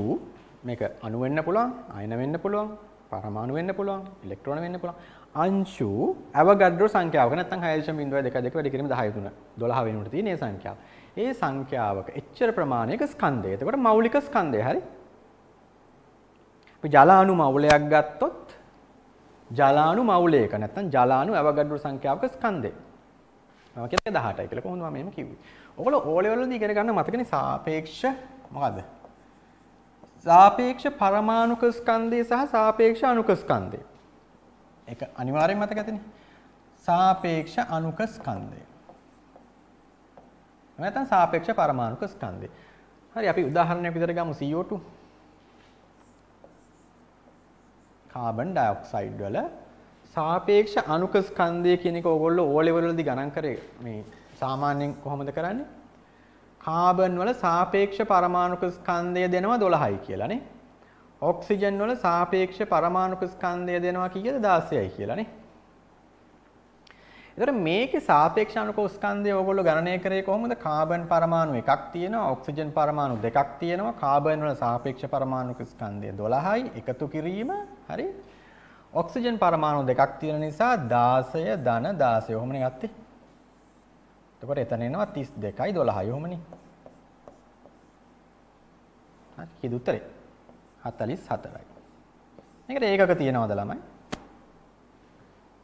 මේක අනුවෙන්න පුළුවන් අයන වෙන්න පුළුවන් පරමාණු වෙන්න පුළුවන් ඉලෙක්ට්‍රෝන වෙන්න පුළුවන් අංශු අවගඩ්‍රෝ සංඛ්‍යාවක නැත්නම් 6.02 වැඩි කිරීම 10 3 12 වෙනුවට තියෙන ඒ සංඛ්‍යාව. ඒ සංඛ්‍යාවක එච්චර ප්‍රමාණයක ස්කන්ධය. එතකොට මৌලික ස්කන්ධය හරි ජලාණු මවුලයක් ගත්තොත් ජලාණු මවුලයක නැත්නම් ජලාණු අවගඩොළු සංඛ්‍යාවක ස්කන්ධය. මම කියන්නේ 18යි කියලා කොහොමද මම එහෙම කිව්වේ. ඔයගොල්ලෝ ඕ ලෙවල් වලදී ඉගෙන ගන්න මතකනේ සාපේක්ෂ මොකද්ද? සාපේක්ෂ පරමාණුක ස්කන්ධය සහ සාපේක්ෂ අණුක ස්කන්ධය. ඒක අනිවාර්යෙන් මතක ඇතිනේ. සාපේක්ෂ අණුක ස්කන්ධය. නැත්නම් සාපේක්ෂ පරමාණුක ස්කන්ධය. හරි අපි උදාහරණයක් විදිහට ගමු CO2 කාබන් ඩයොක්සයිඩ් වල සාපේක්ෂ අණුක ස්කන්ධය කියන එක ඕගොල්ලෝ ඕ ලෙවල් වලදී ගණන් කරේ මේ සාමාන්‍යයෙන් කොහොමද කරන්නේ? කාබන් වල සාපේක්ෂ පරමාණුක ස්කන්ධය දෙනවා 12යි කියලානේ. ඔක්සිජන් වල සාපේක්ෂ පරමාණුක ස්කන්ධය දෙනවා කීයද 16යි කියලානේ. ඒතර මේකේ සාපේක්ෂානුක ස්කන්ධය ඕගොල්ලෝ ගණනය කරේ කොහොමද? කාබන් පරමාණු එකක් තියෙනවා, ඔක්සිජන් පරමාණු දෙකක් තියෙනවා. කාබන් වල සාපේක්ෂ පරමාණුක ස්කන්ධය 12යි. එකතු කිරීම හරි. ඔක්සිජන් පරමාණු දෙකක් තියෙන නිසා 16 ධන 16. ඔහොමනේ ගත්තේ. එතකොට එතන එනවා 32යි 12යි. ඔහොමනේ. හරි. කීයද උත්තරේ? 44යි. මේකට ඒකක තියනවද ළමයි?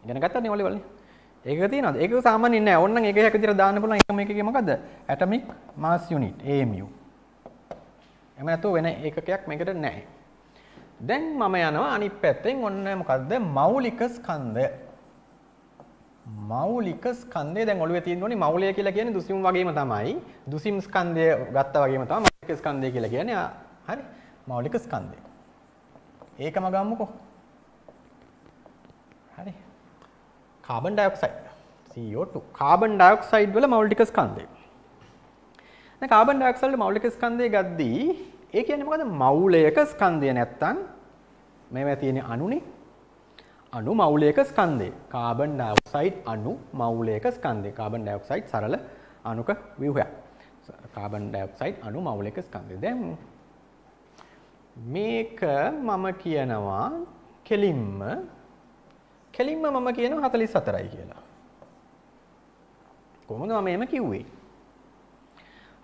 ඉගෙන ගත්තනේ ඔලේ වලනේ. ඒක තියෙනවා. ඒක සාමාන්‍යයෙන් නෑ. ඕන්නම් ඒක එකක් විතර දාන්න පුළුවන් එකම එකකේ මොකද්ද? Atomic mass unit AMU. එහෙම නැතුව වෙන ඒකකයක් මේකට නැහැ. දැන් මම යනවා අනිත් පැත්තෙන් ඔන්න මොකද්ද? මৌলিක ස්කන්ධය. මෞලික ස්කන්ධය දැන් ඔළුවේ තියෙන්න ඕනේ මෞලය කියලා කියන්නේ දුසිම් වගේම තමයි. දුසිම් ස්කන්ධය ගත්තා වගේම තමයි මෞලික ස්කන්ධය කියලා කියන්නේ. හරි. මෞලික ස්කන්ධය. ඒකම ගමුකෝ. හරි. Carbon dioxide CO2 carbon dioxide වල මෞලික ස්කන්ධය. දැන් කාබන් ඩයොක්සයිඩ් මෞලික ස්කන්ධය ගද්දී ඒ කියන්නේ මොකද මෞලයක ස්කන්ධය නැත්තම් මේවා තියෙන අණුනේ අණු මෞලයක ස්කන්ධය. කාබන් ඩයොක්සයිඩ් අණු මෞලයක ස්කන්ධය. කාබන් ඩයොක්සයිඩ් සරල අණුක ව්‍යුහයක්. කාබන් ඩයොක්සයිඩ් අණු මෞලයක ස්කන්ධය. දැන් මේක මම කියනවා කෙලින්ම කෙලින්ම මම කියනවා 44යි කියලා. කොහොමද මම එහෙම කිව්වේ?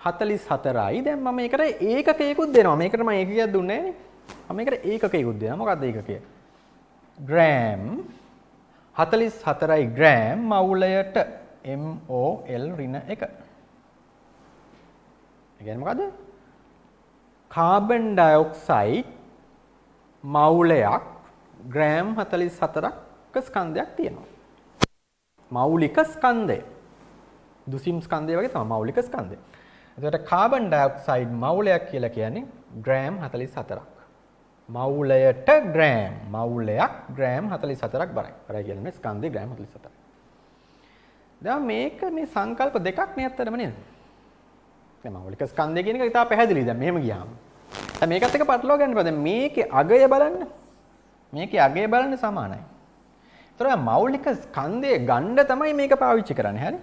44යි. දැන් මම මේකට ඒකකයකුත් දෙනවා. මේකට මම ඒකකයක් දුන්නේ නැහැ නේ. මම මේකට ඒකකයකුත් දෙනවා. මොකද්ද ඒකකය? ග්‍රෑම් 44යි ග්‍රෑම් මවුලයට MOL ඍණ 1. ඒ කියන්නේ මොකද්ද? කාබන් ඩයොක්සයිඩ් මවුලයක් ග්‍රෑම් 44ක් ස්කන්ධයක් තියෙනවා. මෞලික ස්කන්ධය. දුසිම් ස්කන්ධය වගේ තමයි මෞලික ස්කන්ධය. එතකොට කාබන් ඩයොක්සයිඩ් මෞලයක් කියලා කියන්නේ ග්‍රෑම් 44ක්. මෞලයට ග්‍රෑම් මෞලයක් ග්‍රෑම් 44ක් බරයි. බරයි කියන්නේ ස්කන්ධේ ග්‍රෑම් 44යි. දැන් මේක මේ සංකල්ප දෙකක් නේ ඇත්තටම නේද? දැන් මෞලික ස්කන්ධය කියන එක ඉතා පැහැදිලියි. දැන් මෙහෙම ගියාම. දැන් මේකත් එක පටලවා ගන්න බෑ. දැන් මේකේ අගය බලන්න. මේකේ අගය බලන්න සමානයි. ඒතර මෞලික ස්කන්ධය ගණ්ඩ තමයි මේක පාවිච්චි කරන්නේ හරි?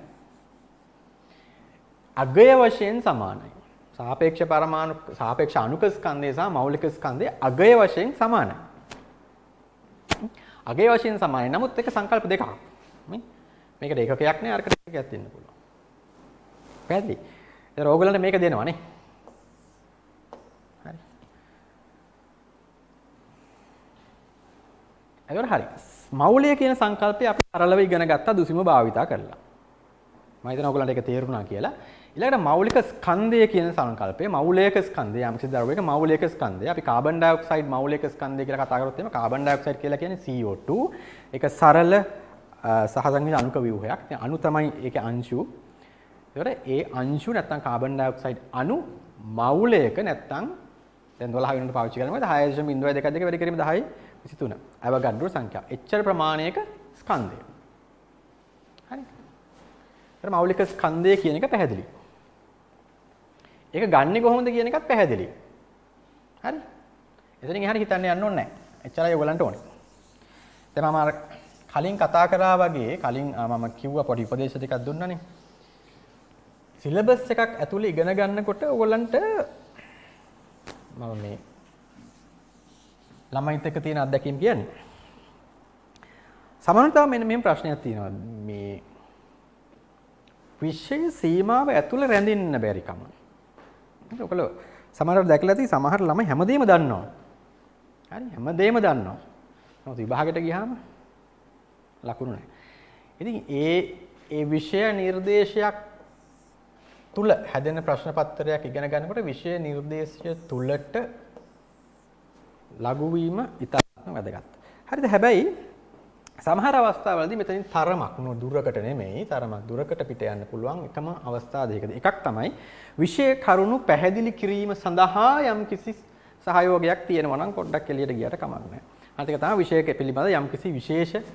අගය වශයෙන් සමානයි. සාපේක්ෂ පරමාණු සාපේක්ෂ අණුක ස්කන්ධය සහ මෞලික ස්කන්ධය අගය වශයෙන් සමානයි. අගය වශයෙන් සමානයි. නමුත් ඒක සංකල්ප දෙකක්. මේකට ඒකකයක් නෑ අරකට ඒකයක් දෙන්න පුළුවන්. පැහැදිලි. ඒතර ඕගොල්ලන්ට මේක දෙනවා නේ. හරි. ඒකර හරි. මවුලය කියන සංකල්පය අපි අරලව ඉගෙන ගත්තා දුසිම භාවිතා කරලා. මම හිතනවා ඔයගලන්ට ඒක තේරුණා කියලා. ඊළඟට මෞලික ස්කන්ධය කියන සංකල්පය මෞලික ස්කන්ධය යම්කිසි ද්‍රවයක මෞලික ස්කන්ධය අපි කාබන් ඩයොක්සයිඩ් මෞලික ස්කන්ධය කියලා කතා කරොත් එහෙම කාබන් ඩයොක්සයිඩ් කියලා කියන්නේ CO2. ඒක සරල සහසංයුනික අණුක ව්‍යුහයක්. ඉතින් අණු තමයි ඒකේ අංශු. ඒකට ඒ අංශු නැත්තම් කාබන් ඩයොක්සයිඩ් අණු මෞලයක නැත්තම් දැන් 12 වෙනකොට පාවිච්චි කරනවා 10.02 දෙක වැඩි කිරීම 10 23 අවගඩ්ඩු සංඛ්‍යා. එච්චර ප්‍රමාණයක ස්කන්ධය. හරි. ඒතර මৌলিক ස්කන්ධය කියන එක පැහැදිලි. ඒක ගන්නෙ කොහොමද කියන එකත් පැහැදිලි. හරි. එතනින් එහාට හිතන්න යන්න ඕනේ නැහැ. එච්චරයි ඔයගලන්ට ඕනේ. දැන් මම අර කලින් කතා කරා වගේ කලින් මම කිව්වා පොඩි උපදේශ ටිකක් දුන්නනේ. සිලබස් එකක් ඇතුලේ ඉගෙන ගන්නකොට ඔයගලන්ට මම මේ ළමයිත් එක්ක තියෙන අත්දැකීම් කියන්නේ. සමහරවිට තව මෙන්න මෙහෙම ප්‍රශ්නයක් තියෙනවා. මේ විශ්වයේ සීමාව ඇතුළ රැඳෙන්න බැරි කම. ඔකල සමහරවිට දැකලා තියෙයි සමහර ළමයි හැමදේම දන්නවා. හරි හැමදේම දන්නවා. නමුත් විභාගයට ගියාම ලකුණු නැහැ. ඉතින් ඒ ඒ විෂය නිර්දේශයක් තුල හැදෙන ප්‍රශ්න පත්‍රයක් ඉගෙන ගන්නකොට විෂය නිර්දේශය තුලට ලඝුවීම ඉතාම වැදගත්. හරිද? හැබැයි සමහර අවස්ථාවලදී මෙතනින් තරමක් නෝ දුරකට නෙමෙයි තරමක් දුරකට පිට යන්න පුළුවන් එකම අවස්ථා දෙකද. එකක් තමයි විෂය කරුණු පැහැදිලි කිරීම සඳහා යම්කිසි සහයෝගයක් තියෙනවා නම් පොඩ්ඩක් එළියට ගියට කමක් නැහැ. අනිත් එක තමයි විෂයක පිළිබඳ යම්කිසි විශේෂ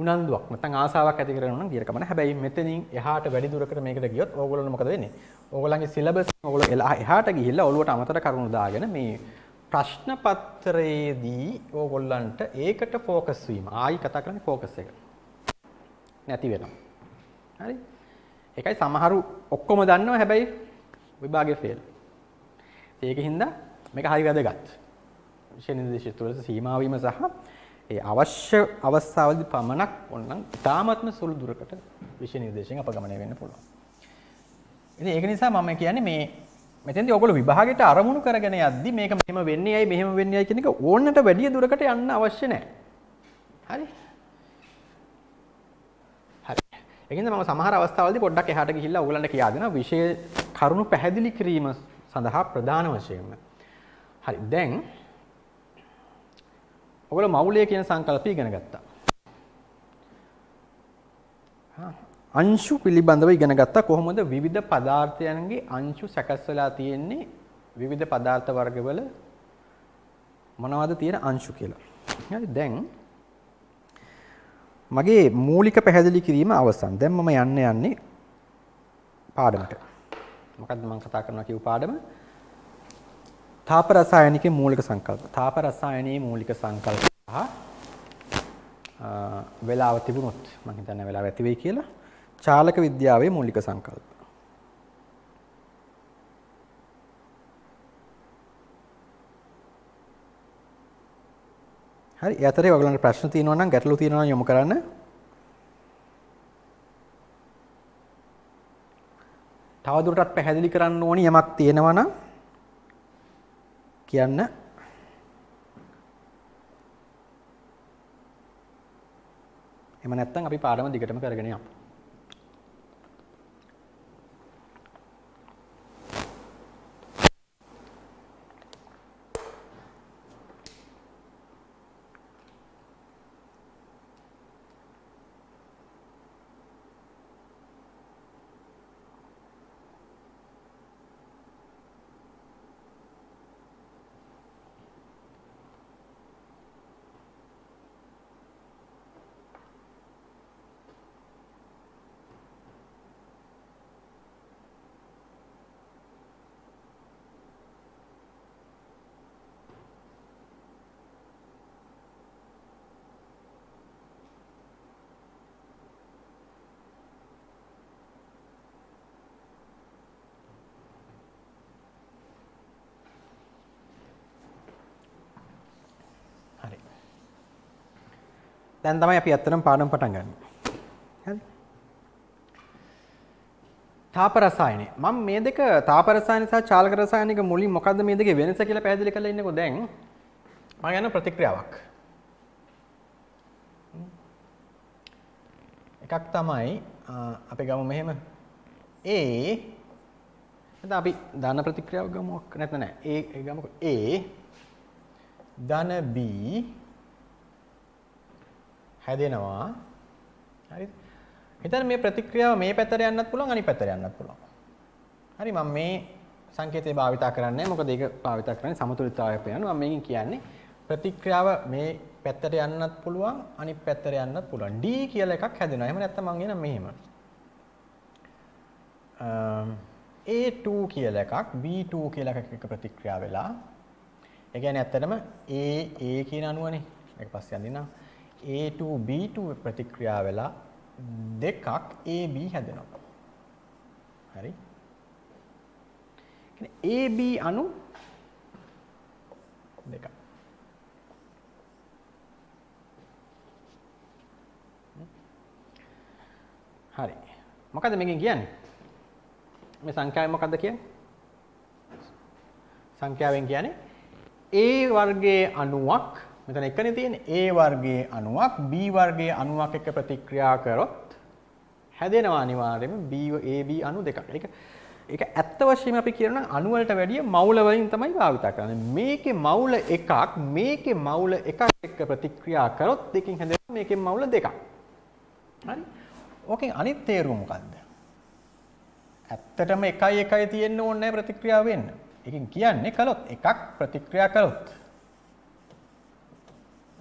උනන්දුවක් නැත්නම් ආසාවක් ඇති කරගෙන නම් ගියර කමන හැබැයි මෙතනින් එහාට වැඩි දුරකට මේකට ගියොත් ඕගොල්ලෝ මොකද වෙන්නේ ඕගොල්ලන්ගේ සිලබස් ඕගොල්ලෝ එහාට ගිහිල්ලා ඔළුවට අමතර කරුණු දාගෙන මේ ප්‍රශ්න පත්‍රයේදී ඕගොල්ලන්ට ඒකට ફોකස් වීම. ආයි කතා කරන්නේ ફોකස් එක. නැති වෙනවා. හරි? ඒකයි සමහරු ඔක්කොම දන්නවා හැබැයි විභාගේ ෆේල්. ඒකෙන් හින්දා මේක හරි වැදගත්. විශේෂ නිර්දේශය තුළ සීමා වීම සහ ඒ අවශ්‍ය අවස්ථාවදී පමණක් ඕනනම් ඉතාමත්ම සුළු දුරකට විශේෂ නිර්දේශයෙන් අපගමනය වෙන්න පුළුවන්. ඉතින් ඒක නිසා මම කියන්නේ මේ මෙතැද ඔගොල විභාගට අරමුණු කරගෙන අද්දි මේක මෙම වෙන්නේ ඇයි මෙහෙම වෙන්නේ ඇයි කෙනෙක ඕන්නට වැඩිය දුරකට යන්න අවශ්‍ය නැහැ. හරි. හරි. ඒකින්ද මම සමහර අවස්ථාවලදී පොඩ්ඩක් එහාට ගිහිල්ලා ඔයගලන්ට කියා දෙනවා විෂය කරුණු පැහැදිලි කිරීම සඳහා ප්‍රධාන වශයෙන්ම. හරි. දැන් ඔයගොල්ලෝ මෞලය කියන සංකල්පය ඉගෙන ගත්තා. හා අංශු පිළිබඳව ඉගෙන ගත්තා කොහොමද විවිධ පදාර්ථයන්ගේ අංශු සැකස් වෙලා තියෙන්නේ විවිධ පදාර්ථ වර්ගවල මොනවද තියෙන අංශු කියලා. හරි දැන් මගේ මූලික පැහැදිලි කිරීම අවසන්. දැන් මම යන්න යන්නේ පාඩමට. මොකද්ද මම කතා කරනවා කියු පාඩම? තාප රසායනිකේ මූලික සංකල්ප. තාප රසායනයේ මූලික සංකල්ප සහ වේලාව තිබුණොත් මම හිතන්නේ වේලාව ඇති වෙයි කියලා. චාලක විද්‍යාවේ මූලික සංකල්ප. හරි. ඒ අතරේ ඔයගලන්ට ප්‍රශ්න තියෙනවා නම් ගැටලු තියෙනවා නම් යොමු කරන්න. තවදුරටත් පැහැදිලි කරන්න ඕනි යමක් තියෙනවා නම් කියන්න. එහෙම නැත්නම් අපි පාඩම දිගටම කරගෙන යමු. දැන් තමයි අපි ඇත්තටම පාඩම් පටන් ගන්න. හරි. තාප රසායනය. මම මේ දෙක තාප රසායන සහ චාලක රසායනික මුලින් මොකද්ද මේ දෙකේ වෙනස කියලා පැහැදිලි කරලා ඉන්නකෝ දැන්. මම යන ප්‍රතික්‍රියාවක්. එකක් තමයි අපි ගමු මෙහෙම. A එතන අපි ධන ප්‍රතික්‍රියාවක් ගමුක් නැත්නම් නෑ. A ගමුකෝ A ධන B හැදෙනවා. හරිද? හිතන්න මේ ප්‍රතික්‍රියාව මේ පැත්තට යන්නත් පුළුවන් අනිත් පැත්තට යන්නත් පුළුවන්. හරි මම මේ සංකේතය භාවිතා කරන්නේ මොකද ඒක භාවිතා කරන්නේ සමතුලිතතාවය පෙන්වන්න. මම මේකෙන් කියන්නේ ප්‍රතික්‍රියාව මේ පැත්තට යන්නත් පුළුවන් අනිත් පැත්තට යන්නත් පුළුවන්. D කියලා එකක් හැදෙනවා. එහෙම නැත්නම් මම කියන මෙහෙම. A2 කියලා එකක් B2 කියලා එකක් එක ප්‍රතික්‍රියා වෙලා. ඒ කියන්නේ ඇත්තටම A A කියන අණුවනේ. ඒක පස්සේ යන්නේ නම් A2 B2 ප්‍රතික්‍රියා වෙලා දෙකක් AB හැදෙනවා. හරි. කියන්නේ AB අණු දෙකක්. හරි. මොකද මේකෙන් කියන්නේ? මේ සංඛ්‍යාවෙන් මොකද්ද කියන්නේ? සංඛ්‍යාවෙන් කියන්නේ A වර්ගයේ අණුවක් මෙතන එකනේ තියෙන A වර්ගයේ අණුවක් B වර්ගයේ අණුවක් එක්ක ප්‍රතික්‍රියා කරොත් හැදෙනවා අනිවාර්යයෙන්ම B AB අණු දෙකක්. ඒක ඒක ඇත්ත වශයෙන්ම අපි කියනවා නම් අණු වලට වැඩිය මවුල වලින් තමයි භාවිත කරන්නේ. මේකේ මවුල එකක් මේකේ මවුල එකක් එක්ක ප්‍රතික්‍රියා කරොත් දෙකෙන් හැදෙනවා මේකේ මවුල දෙකක්. හරි? ඕකෙන් අනිත් තේරුම මොකද්ද? ඇත්තටම එකයි එකයි තියෙන්න ඕනේ ප්‍රතික්‍රියාව වෙන්න. ඒකෙන් කියන්නේ කළොත් එකක් ප්‍රතික්‍රියා කළොත්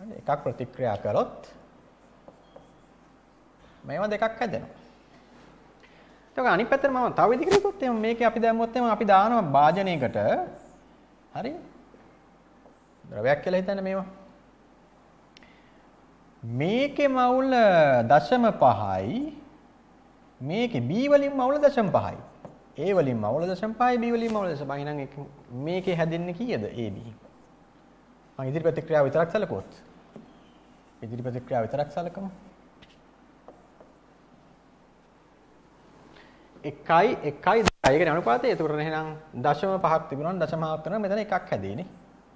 හරි එකක් ප්‍රතික්‍රියා කරොත් මේවා දෙකක් හැදෙනවා. එතකොට අනිත් පැත්තට මම තව විදිහකට කිව්වොත් එහෙනම් මේකේ අපි දැම්මොත් එහෙනම් අපි දානවා භාජනයකට හරි ද්‍රවයක් කියලා හිතන්න මේවා. මේකේ මවුල 0.5යි මේකේ B වලින් මවුල 0.5යි. A වලින් මවුල 0.5යි B වලින් මවුල 0.5යි. එහෙනම් මේකේ හැදෙන්නේ කීයද AB? මම ඉදිරි ප්‍රතික්‍රියාව විතරක් සැලකුවොත් විදුලි ප්‍රතික්‍රියාව විතරක් සලකමු. 1යි 1යි 10 කියන අනුපාතය. එතකොට එහෙනම් 0.5ක් තිබුණා නම් 0.5ක් වෙනවා. මෙතන එකක් හැදෙන්නේ.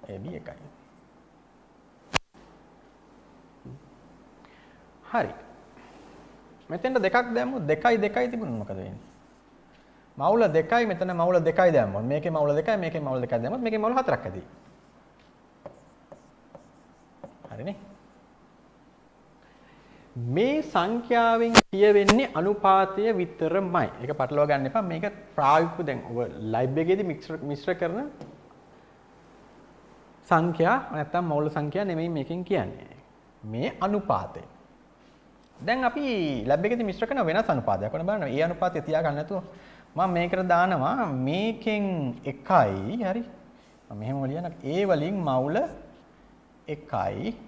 AB 1යි. හරි. මෙතෙන්ට දෙකක් දැම්මොත් 2යි 2යි තිබුණොත් මොකද වෙන්නේ? මවුල 2යි මෙතන මවුල 2යි දැම්මොත් මේකේ මවුල 2යි මේකේ මවුල 2යි දැම්මොත් මේකේ මවුල 4ක් ඇති. හරිනේ? මේ සංඛ්‍යාවෙන් කියවෙන්නේ අනුපාතය විතරමයි. ඒක පටලවා ගන්න එපා. මේක ප්‍රායෝගිකව දැන් ඔබ ලයිබ් එකේදී මිශ්‍ර කරන සංඛ්‍යා නැත්තම් මූල සංඛ්‍යා නෙමෙයි මේකෙන් කියන්නේ. මේ අනුපාතය. දැන් අපි ලැබ් එකේදී මිශ්‍ර කරන වෙනස් අනුපාතයක්. ඔන්න බලන්න. ඒ අනුපාතය තියාගන්න නැතුව මම මේකට දානවා මේකෙන් 1යි හරි. මම මෙහෙම ලියනවා. ඒ වලින් මවුල 1යි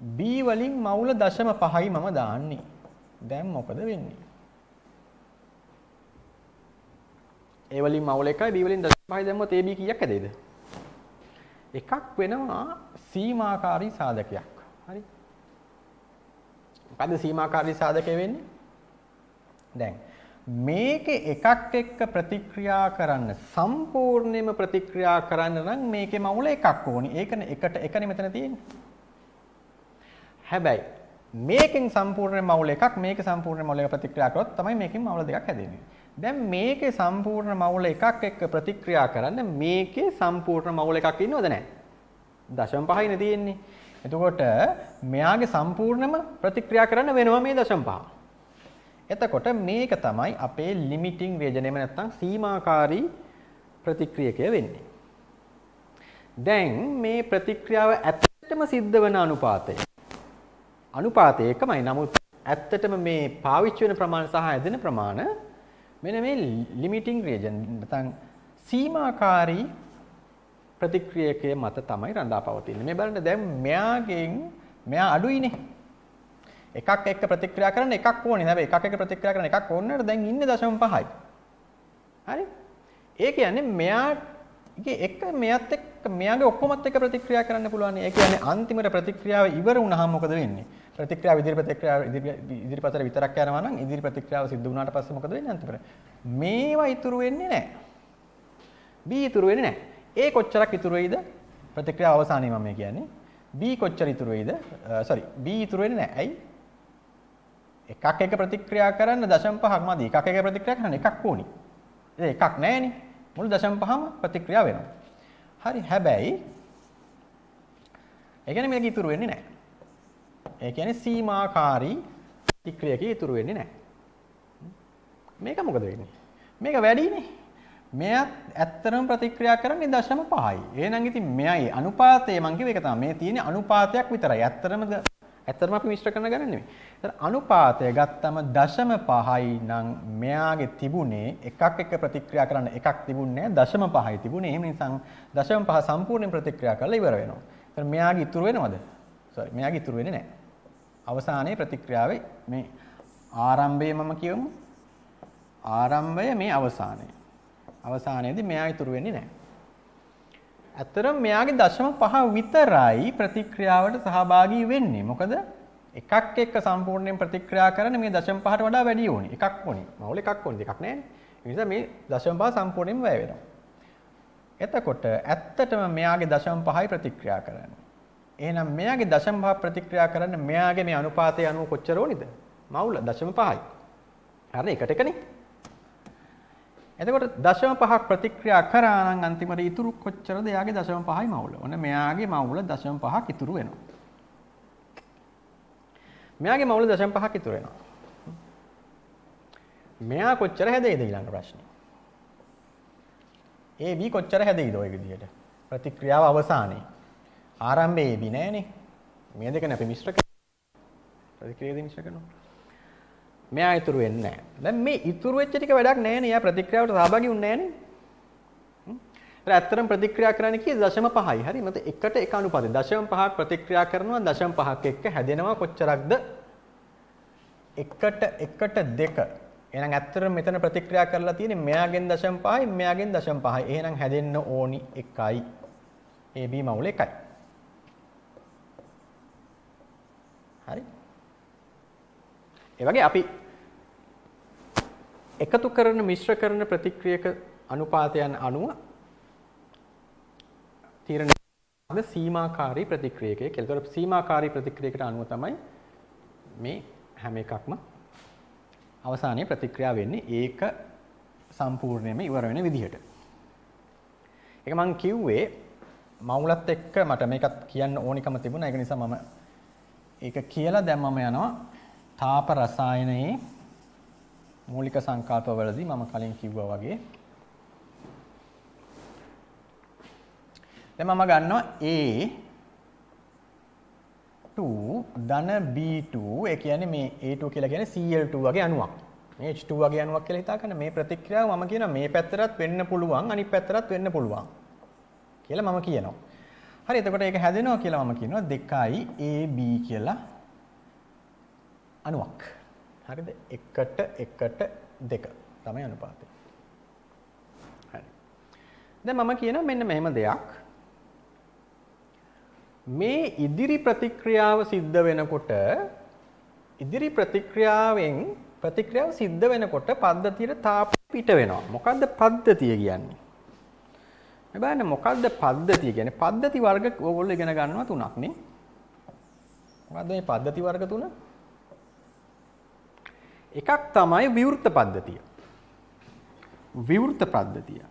B වලින් මවුල දශම 5යි මම දාන්නේ. දැන් මොකද වෙන්නේ? A වලින් මවුල 1යි B වලින් දශම 5යි දැම්මොත් AB කීයක් ඇදෙයිද? එකක් වෙනවා සීමාකාරී සාධකයක්. හරි. මොකද සීමාකාරී සාධකය වෙන්නේ? දැන් මේක එකක් එක්ක ප්‍රතික්‍රියා කරන්න සම්පූර්ණයෙන්ම ප්‍රතික්‍රියා කරන්න නම් මේකේ මවුල එකක් ඕනි. ඒකනේ එකට එකනේ මෙතන තියෙන්නේ. හැබැයි මේකෙන් සම්පූර්ණ මවුල එකක් මේක සම්පූර්ණ මවුල එක ප්‍රතික්‍රියා කරොත් තමයි මේකෙන් මවුල දෙකක් හැදෙන්නේ. දැන් මේකේ සම්පූර්ණ මවුල එකක් එක්ක ප්‍රතික්‍රියා කරන්න මේකේ සම්පූර්ණ මවුල එකක් ඉන්නවද නැහැ? දශම පහයිනේ තියෙන්නේ. එතකොට මෙයාගේ සම්පූර්ණම ප්‍රතික්‍රියා කරන්න වෙනවා මේ දශම පහ. එතකොට මේක තමයි අපේ ලිමිටිං වේජනයම නැත්තම් සීමාකාරී ප්‍රතික්‍රියකය වෙන්නේ. දැන් මේ ප්‍රතික්‍රියාව ඇත්තටම සිද්ධ වන අනුපාතය අනුපාතය එකමයි. නමුත් ඇත්තටම මේ පාවිච්චි වෙන ප්‍රමාණය සහ ඇදෙන ප්‍රමාණය මෙන්න මේ ලිමිටින් රීජන් නැත්නම් සීමාකාරී ප්‍රතික්‍රියකයේ මත තමයි රඳා පවතින්නේ. මේ බලන්න දැන් මෙයාගෙන් මෙයා අඩුයිනේ. එකක් එක්ක ප්‍රතික්‍රියා කරන එකක් ඕනේ. හැබැයි එකක් එක්ක ප්‍රතික්‍රියා කරන එකක් ඕනනට දැන් ඉන්නේ 0.5යි. හරි? ඒ කියන්නේ මෙයාට ඉතින් එක මෙයත් එක්ක මෙයාගේ ඔක්කොමත් එක්ක ප්‍රතික්‍රියා කරන්න පුළුවන්. ඒ කියන්නේ අන්තිමට ප්‍රතික්‍රියාව ඉවර වුණාම මොකද වෙන්නේ? ප්‍රතික්‍රියාව ඉදිරි ප්‍රතික්‍රියාව ඉදිරිපතට විතරක් යනවා නම් ඉදිරි ප්‍රතික්‍රියාව සිද්ධ වුණාට පස්සේ මොකද වෙන්නේ අන්තිමට? මේවා ඉතුරු වෙන්නේ නැහැ. B ඉතුරු වෙන්නේ නැහැ. A කොච්චරක් ඉතුරු වෙයිද? ප්‍රතික්‍රියාව අවසානයේ මම කියන්නේ. B කොච්චර ඉතුරු වෙයිද? sorry B ඉතුරු වෙන්නේ නැහැ. ඇයි? එකක් එක ප්‍රතික්‍රියා කරන්න 0.5ක් මාදී එකක් එක ප්‍රතික්‍රියා කරන්න එකක් ඕනි. ඒක එකක් නැහැනේ. මුළු දශම පහම ප්‍රතික්‍රියා වෙනවා. හරි හැබැයි ඒ කියන්නේ මේක ඉතුරු වෙන්නේ නැහැ. ඒ කියන්නේ සීමාකාරී ප්‍රතික්‍රියක ඉතුරු වෙන්නේ නැහැ. මේක මොකද වෙන්නේ? මේක වැඩිනේ. මෙයා ඇත්තටම ප්‍රතික්‍රියා කරන්නේ 0.5යි. එහෙනම් ඉතින් මෙයයි අනුපාතය මම කිව්ව එක තමයි මේ තියෙන අනුපාතයක් විතරයි. ඇත්තටම ඇතරම අපි මිශ්‍ර කරන ගණන් නෙමෙයි. ඒතර අනුපාතය ගත්තම 0.5යි නම් මෙයාගේ තිබුණේ එකක් එක ප්‍රතික්‍රියා කරන්න එකක් තිබුණේ නැහැ 0.5යි තිබුණේ. එහෙම නිසා 0.5 සම්පූර්ණයෙන් ප්‍රතික්‍රියා කරලා ඉවර වෙනවා. ඒතර මෙයාගේ ඉතුරු වෙනවද? sorry මෙයාගේ ඉතුරු වෙන්නේ නැහැ. අවසානයේ ප්‍රතික්‍රියාවේ මේ ආරම්භය මම කියමු. ආරම්භය මේ අවසානය. අවසානයේදී මෙයා ඉතුරු වෙන්නේ නැහැ. ඇත්තරම් මෙයාගේ දශම පහ විතරයි ප්‍රතික්‍රියාවට සහභාගී වෙන්නේ. මොකද එකක් එක්ක සම්පූර්ණයෙන් ප්‍රතික්‍රියා කරන මේ දශම පහට වඩා වැඩි ඕනි. එකක් ඕනි. මවල එකක් ඕනි. දෙකක් නැහැ. ඒ නිසා මේ දශම පහ සම්පූර්ණයෙන්ම වැය වෙනවා. එතකොට ඇත්තටම මෙයාගේ දශම පහයි ප්‍රතික්‍රියා කරන්නේ. එහෙනම් මෙයාගේ දශම පහ ප්‍රතික්‍රියා කරන්න මෙයාගේ මේ අනුපාතය අනුව කොච්චර ඕනිද? මවුල දශම පහයි. හරි එකට එකනේ. එතකොට දශම පහක් ප්‍රතික්‍රියා කරා නම් අන්තිමට ඉතුරු කොච්චරද එයාගේ දශම පහයි මවුල. ඔන්න මෙයාගේ මවුල දශම පහක් ඉතුරු වෙනවා. මෙයාගේ මවුල දශම පහක් ඉතුරු වෙනවා. මෙයා කොච්චර හැදෙයිද ඊළඟ ප්‍රශ්නේ? ඒ B කොච්චර හැදෙයිද ওই විදිහට? ප්‍රතික්‍රියාව අවසානයේ. ආරම්භයේ B නෑනේ. මේ දෙක නැපි මිශ්‍ර කරනවා. ප්‍රතික්‍රියාවේදී මිශ්‍ර කරනවා. මෙයා ඉතුරු වෙන්නේ නැහැ. දැන් මේ ඉතුරු වෙච්ච ටික වැඩක් නැහැ නේ. එයා ප්‍රතික්‍රියාවට සහභාගී වුන්නේ නැහැ නේ. ඒත් ඇත්තටම ප්‍රතික්‍රියා කරන්නේ කී 0.5යි. හරි. මත එකට එක අනුපාතයි. 0.5ක් ප්‍රතික්‍රියා කරනවා 0.5ක් එක්ක හැදෙනවා කොච්චරක්ද? එකට එකට දෙක. එහෙනම් ඇත්තටම මෙතන ප්‍රතික්‍රියා කරලා තියෙන්නේ මෙයාගෙන් 0.5යි මෙයාගෙන් 0.5යි. එහෙනම් හැදෙන්න ඕනි 1යි. AB මවුල 1යි. හරි. ඒ වගේ අපි එකතු කරන මිශ්‍ර කරන ප්‍රතික්‍රියක අනුපාතයන් අනුව තීරණය කරන සීමාකාරී ප්‍රතික්‍රියකය කියලා. ඒතර සීමාකාරී ප්‍රතික්‍රියකට අනුව තමයි මේ හැම එකක්ම අවසානයේ ප්‍රතික්‍රියා වෙන්නේ ඒක සම්පූර්ණයෙන්ම ඉවර වෙන විදිහට. ඒක මම කිව්වේ මවුලත් එක්ක මට මේකත් කියන්න ඕනිකම තිබුණා. ඒක නිසා මම ඒක කියලා දැන් මම යනවා තාප රසායනයේ මූලික සංකල්පවලදී මම කලින් කිව්වා වගේ දැන් මම ගන්නවා A 2 ධන B2 ඒ කියන්නේ මේ A2 කියලා කියන්නේ Cl2 වගේ අණුවක්. මේ H2 වගේ අණුවක් කියලා හිතාගන්න මේ ප්‍රතික්‍රියාව මම කියන මේ පැත්තටත් වෙන්න පුළුවන් අනිත් පැත්තටත් වෙන්න පුළුවන් කියලා මම කියනවා. හරි එතකොට ඒක හැදෙනවා කියලා මම කියනවා 2AB කියලා අණුවක්. හරිද? 1ට 1ට 2 තමයි අනුපාතය. හරි. දැන් මම කියනවා මෙන්න මෙහෙම දෙයක්. මේ ඉදිරි ප්‍රතික්‍රියාව සිද්ධ වෙනකොට ඉදිරි ප්‍රතික්‍රියාවෙන් ප්‍රතික්‍රියාව සිද්ධ වෙනකොට පද්ධතියට තාප පිට වෙනවා. මොකද්ද පද්ධතිය කියන්නේ? මේ බලන්න මොකද්ද පද්ධතිය කියන්නේ? පද්ධති වර්ග ඕගොල්ලෝ ඉගෙන ගන්නවා තුනක් නේ. මොකද්ද මේ පද්ධති වර්ග තුන? එකක් තමයි විවෘත පද්ධතිය. විවෘත පද්ධතිය.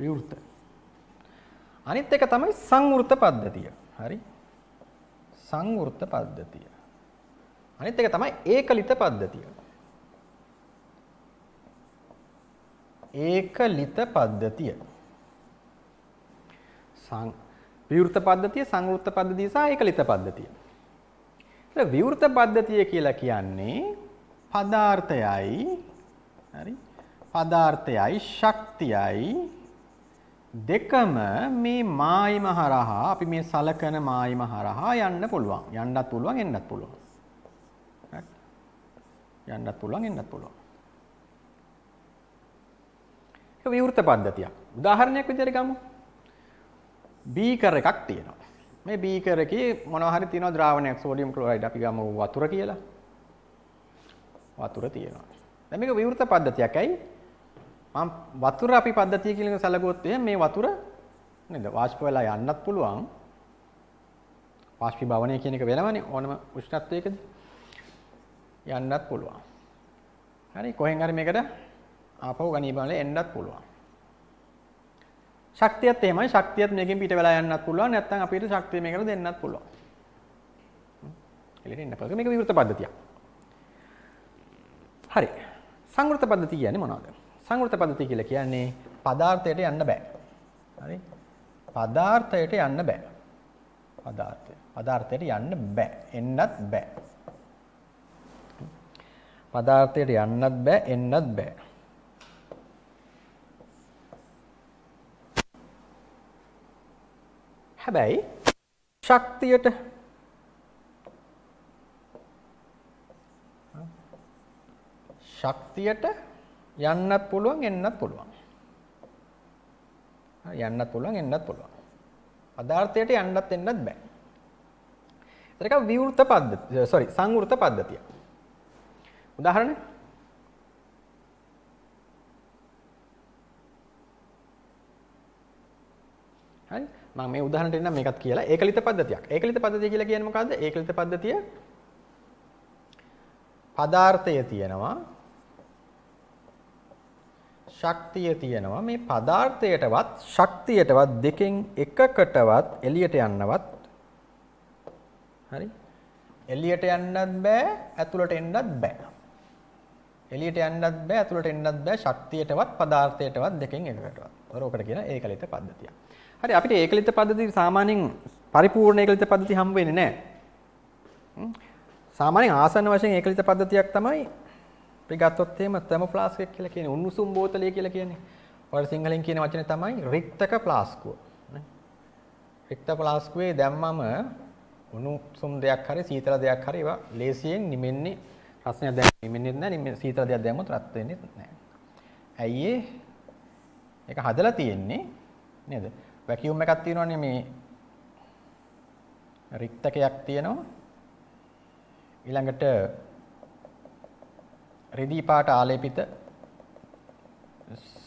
විවෘත. අනිත් එක තමයි සංවෘත පද්ධතිය. හරි? සංවෘත පද්ධතිය. අනිත් එක තමයි ඒකලිත පද්ධතිය. ඒකලිත පද්ධතිය. සං විවෘත පද්ධතිය, සංවෘත පද්ධතිය සහ ඒකලිත පද්ධතිය. විවෘත පද්ධතිය කියලා කියන්නේ පදාර්ථයයි හරි පදාර්ථයයි ශක්තියයි දෙකම මේ මායිම හරහා අපි මේ සලකන මායිම හරහා යන්න පුළුවන් යන්නත් පුළුවන් එන්නත් පුළුවන් යන්නත් පුළුවන් එන්නත් පුළුවන් ඒක විවෘත පද්ධතියක් උදාහරණයක් විදිහට ගමු බීකර් එකක් තියෙනවා මේ බීකර් එකේ මොනවා හරි තියෙන ද්‍රාවණයක් සෝඩියම් ක්ලෝරයිඩ් අපි ගමු වතුර කියලා. වතුර තියෙනවා. දැන් මේක විවෘත පද්ධතියක්. ඇයි? මම වතුර අපි පද්ධතිය කියලා සැලකුවොත් එහෙනම් මේ වතුර නේද වාෂ්ප වෙලා යන්නත් පුළුවන්. වාෂ්පීභවනය කියන එක වෙනවනේ ඕනම උෂ්ණත්වයකදී. යන්නත් පුළුවන්. හරි කොහෙන් හරි මේකට ආපහු ගනීබවල එන්නත් පුළුවන්. ශක්තියත් එහෙමයි ශක්තියත් මේකෙන් පිට වෙලා යන්නත් පුළුවන් නැත්නම් අපිට ශක්තිය මේකට දෙන්නත් පුළුවන්. එළියට එන්න පුළුවන් මේක විවෘත පද්ධතියක්. හරි. සංවෘත පද්ධතිය කියන්නේ මොනවද? සංවෘත පද්ධතිය කියලා කියන්නේ පදාර්ථයට යන්න බෑ. හරි. පදාර්ථයට යන්න බෑ. පදාර්ථය. පදාර්ථයට යන්න බෑ. එන්නත් බෑ. පදාර්ථයට යන්නත් බෑ එන්නත් බෑ. හැබැයි ශක්තියට ශක්තියට යන්නත් පුළුවන් එන්නත් පුළුවන්. යන්නත් පුළුවන් එන්නත් පුළුවන්. පදාර්ථයට යන්නත් එන්නත් බෑ. ඒක විවෘත පද්ධතිය. sorry සංවෘත පද්ධතිය. උදාහරණයක් මම මේ උදාහරණයට එන්න මේකත් කියලා ඒකලිත පද්ධතියක්. ඒකලිත පද්ධතිය කියලා කියන්නේ මොකද්ද? ඒකලිත පද්ධතිය පදාර්ථය තියෙනවා ශක්තිය තියෙනවා මේ පදාර්ථයටවත් ශක්තියටවත් දෙකෙන් එකකටවත් එළියට යන්නවත් හරි එළියට යන්නත් බෑ ඇතුළට එන්නත් බෑ එළියට යන්නත් බෑ ඇතුළට එන්නත් බෑ ශක්තියටවත් පදාර්ථයටවත් දෙකෙන් එකකටවත්. ඒකට කියන ඒකලිත පද්ධතියක්. හරි අපිට ඒකලිත පද්ධති සාමාන්‍යයෙන් පරිපූර්ණ ඒකලිත පද්ධති හම් වෙන්නේ නැහැ. සාමාන්‍යයෙන් ආසන්න වශයෙන් ඒකලිත පද්ධතියක් තමයි අපි ගත්තොත් එහෙම තර්මෝෆ්ලාස්ක් එක කියලා කියන්නේ උණුසුම් බෝතලය කියලා කියන්නේ. ඔයාලා සිංහලෙන් කියන වචනේ තමයි රික්තක ප්ලාස්කුව. රික්ත ප්ලාස්කුවේ දැම්මම උණුසුම් දෙයක් හරි සීතල දෙයක් හරි ඒවා ලේසියෙන් නිමෙන්නේ රසණයක් දැන් නිමෙන්නේ නැහැ නිමෙන්නේ සීතල දෙයක් දැම්මොත් රත් වෙන්නේ නැහැ. ඇයි ඒ? ඒක හදලා තියෙන්නේ නේද? වැකියුම් එකක් තියෙනවනේ මේ රික්තකයක් තියෙනවා. ඊළඟට රෙදි පාට ආලේපිත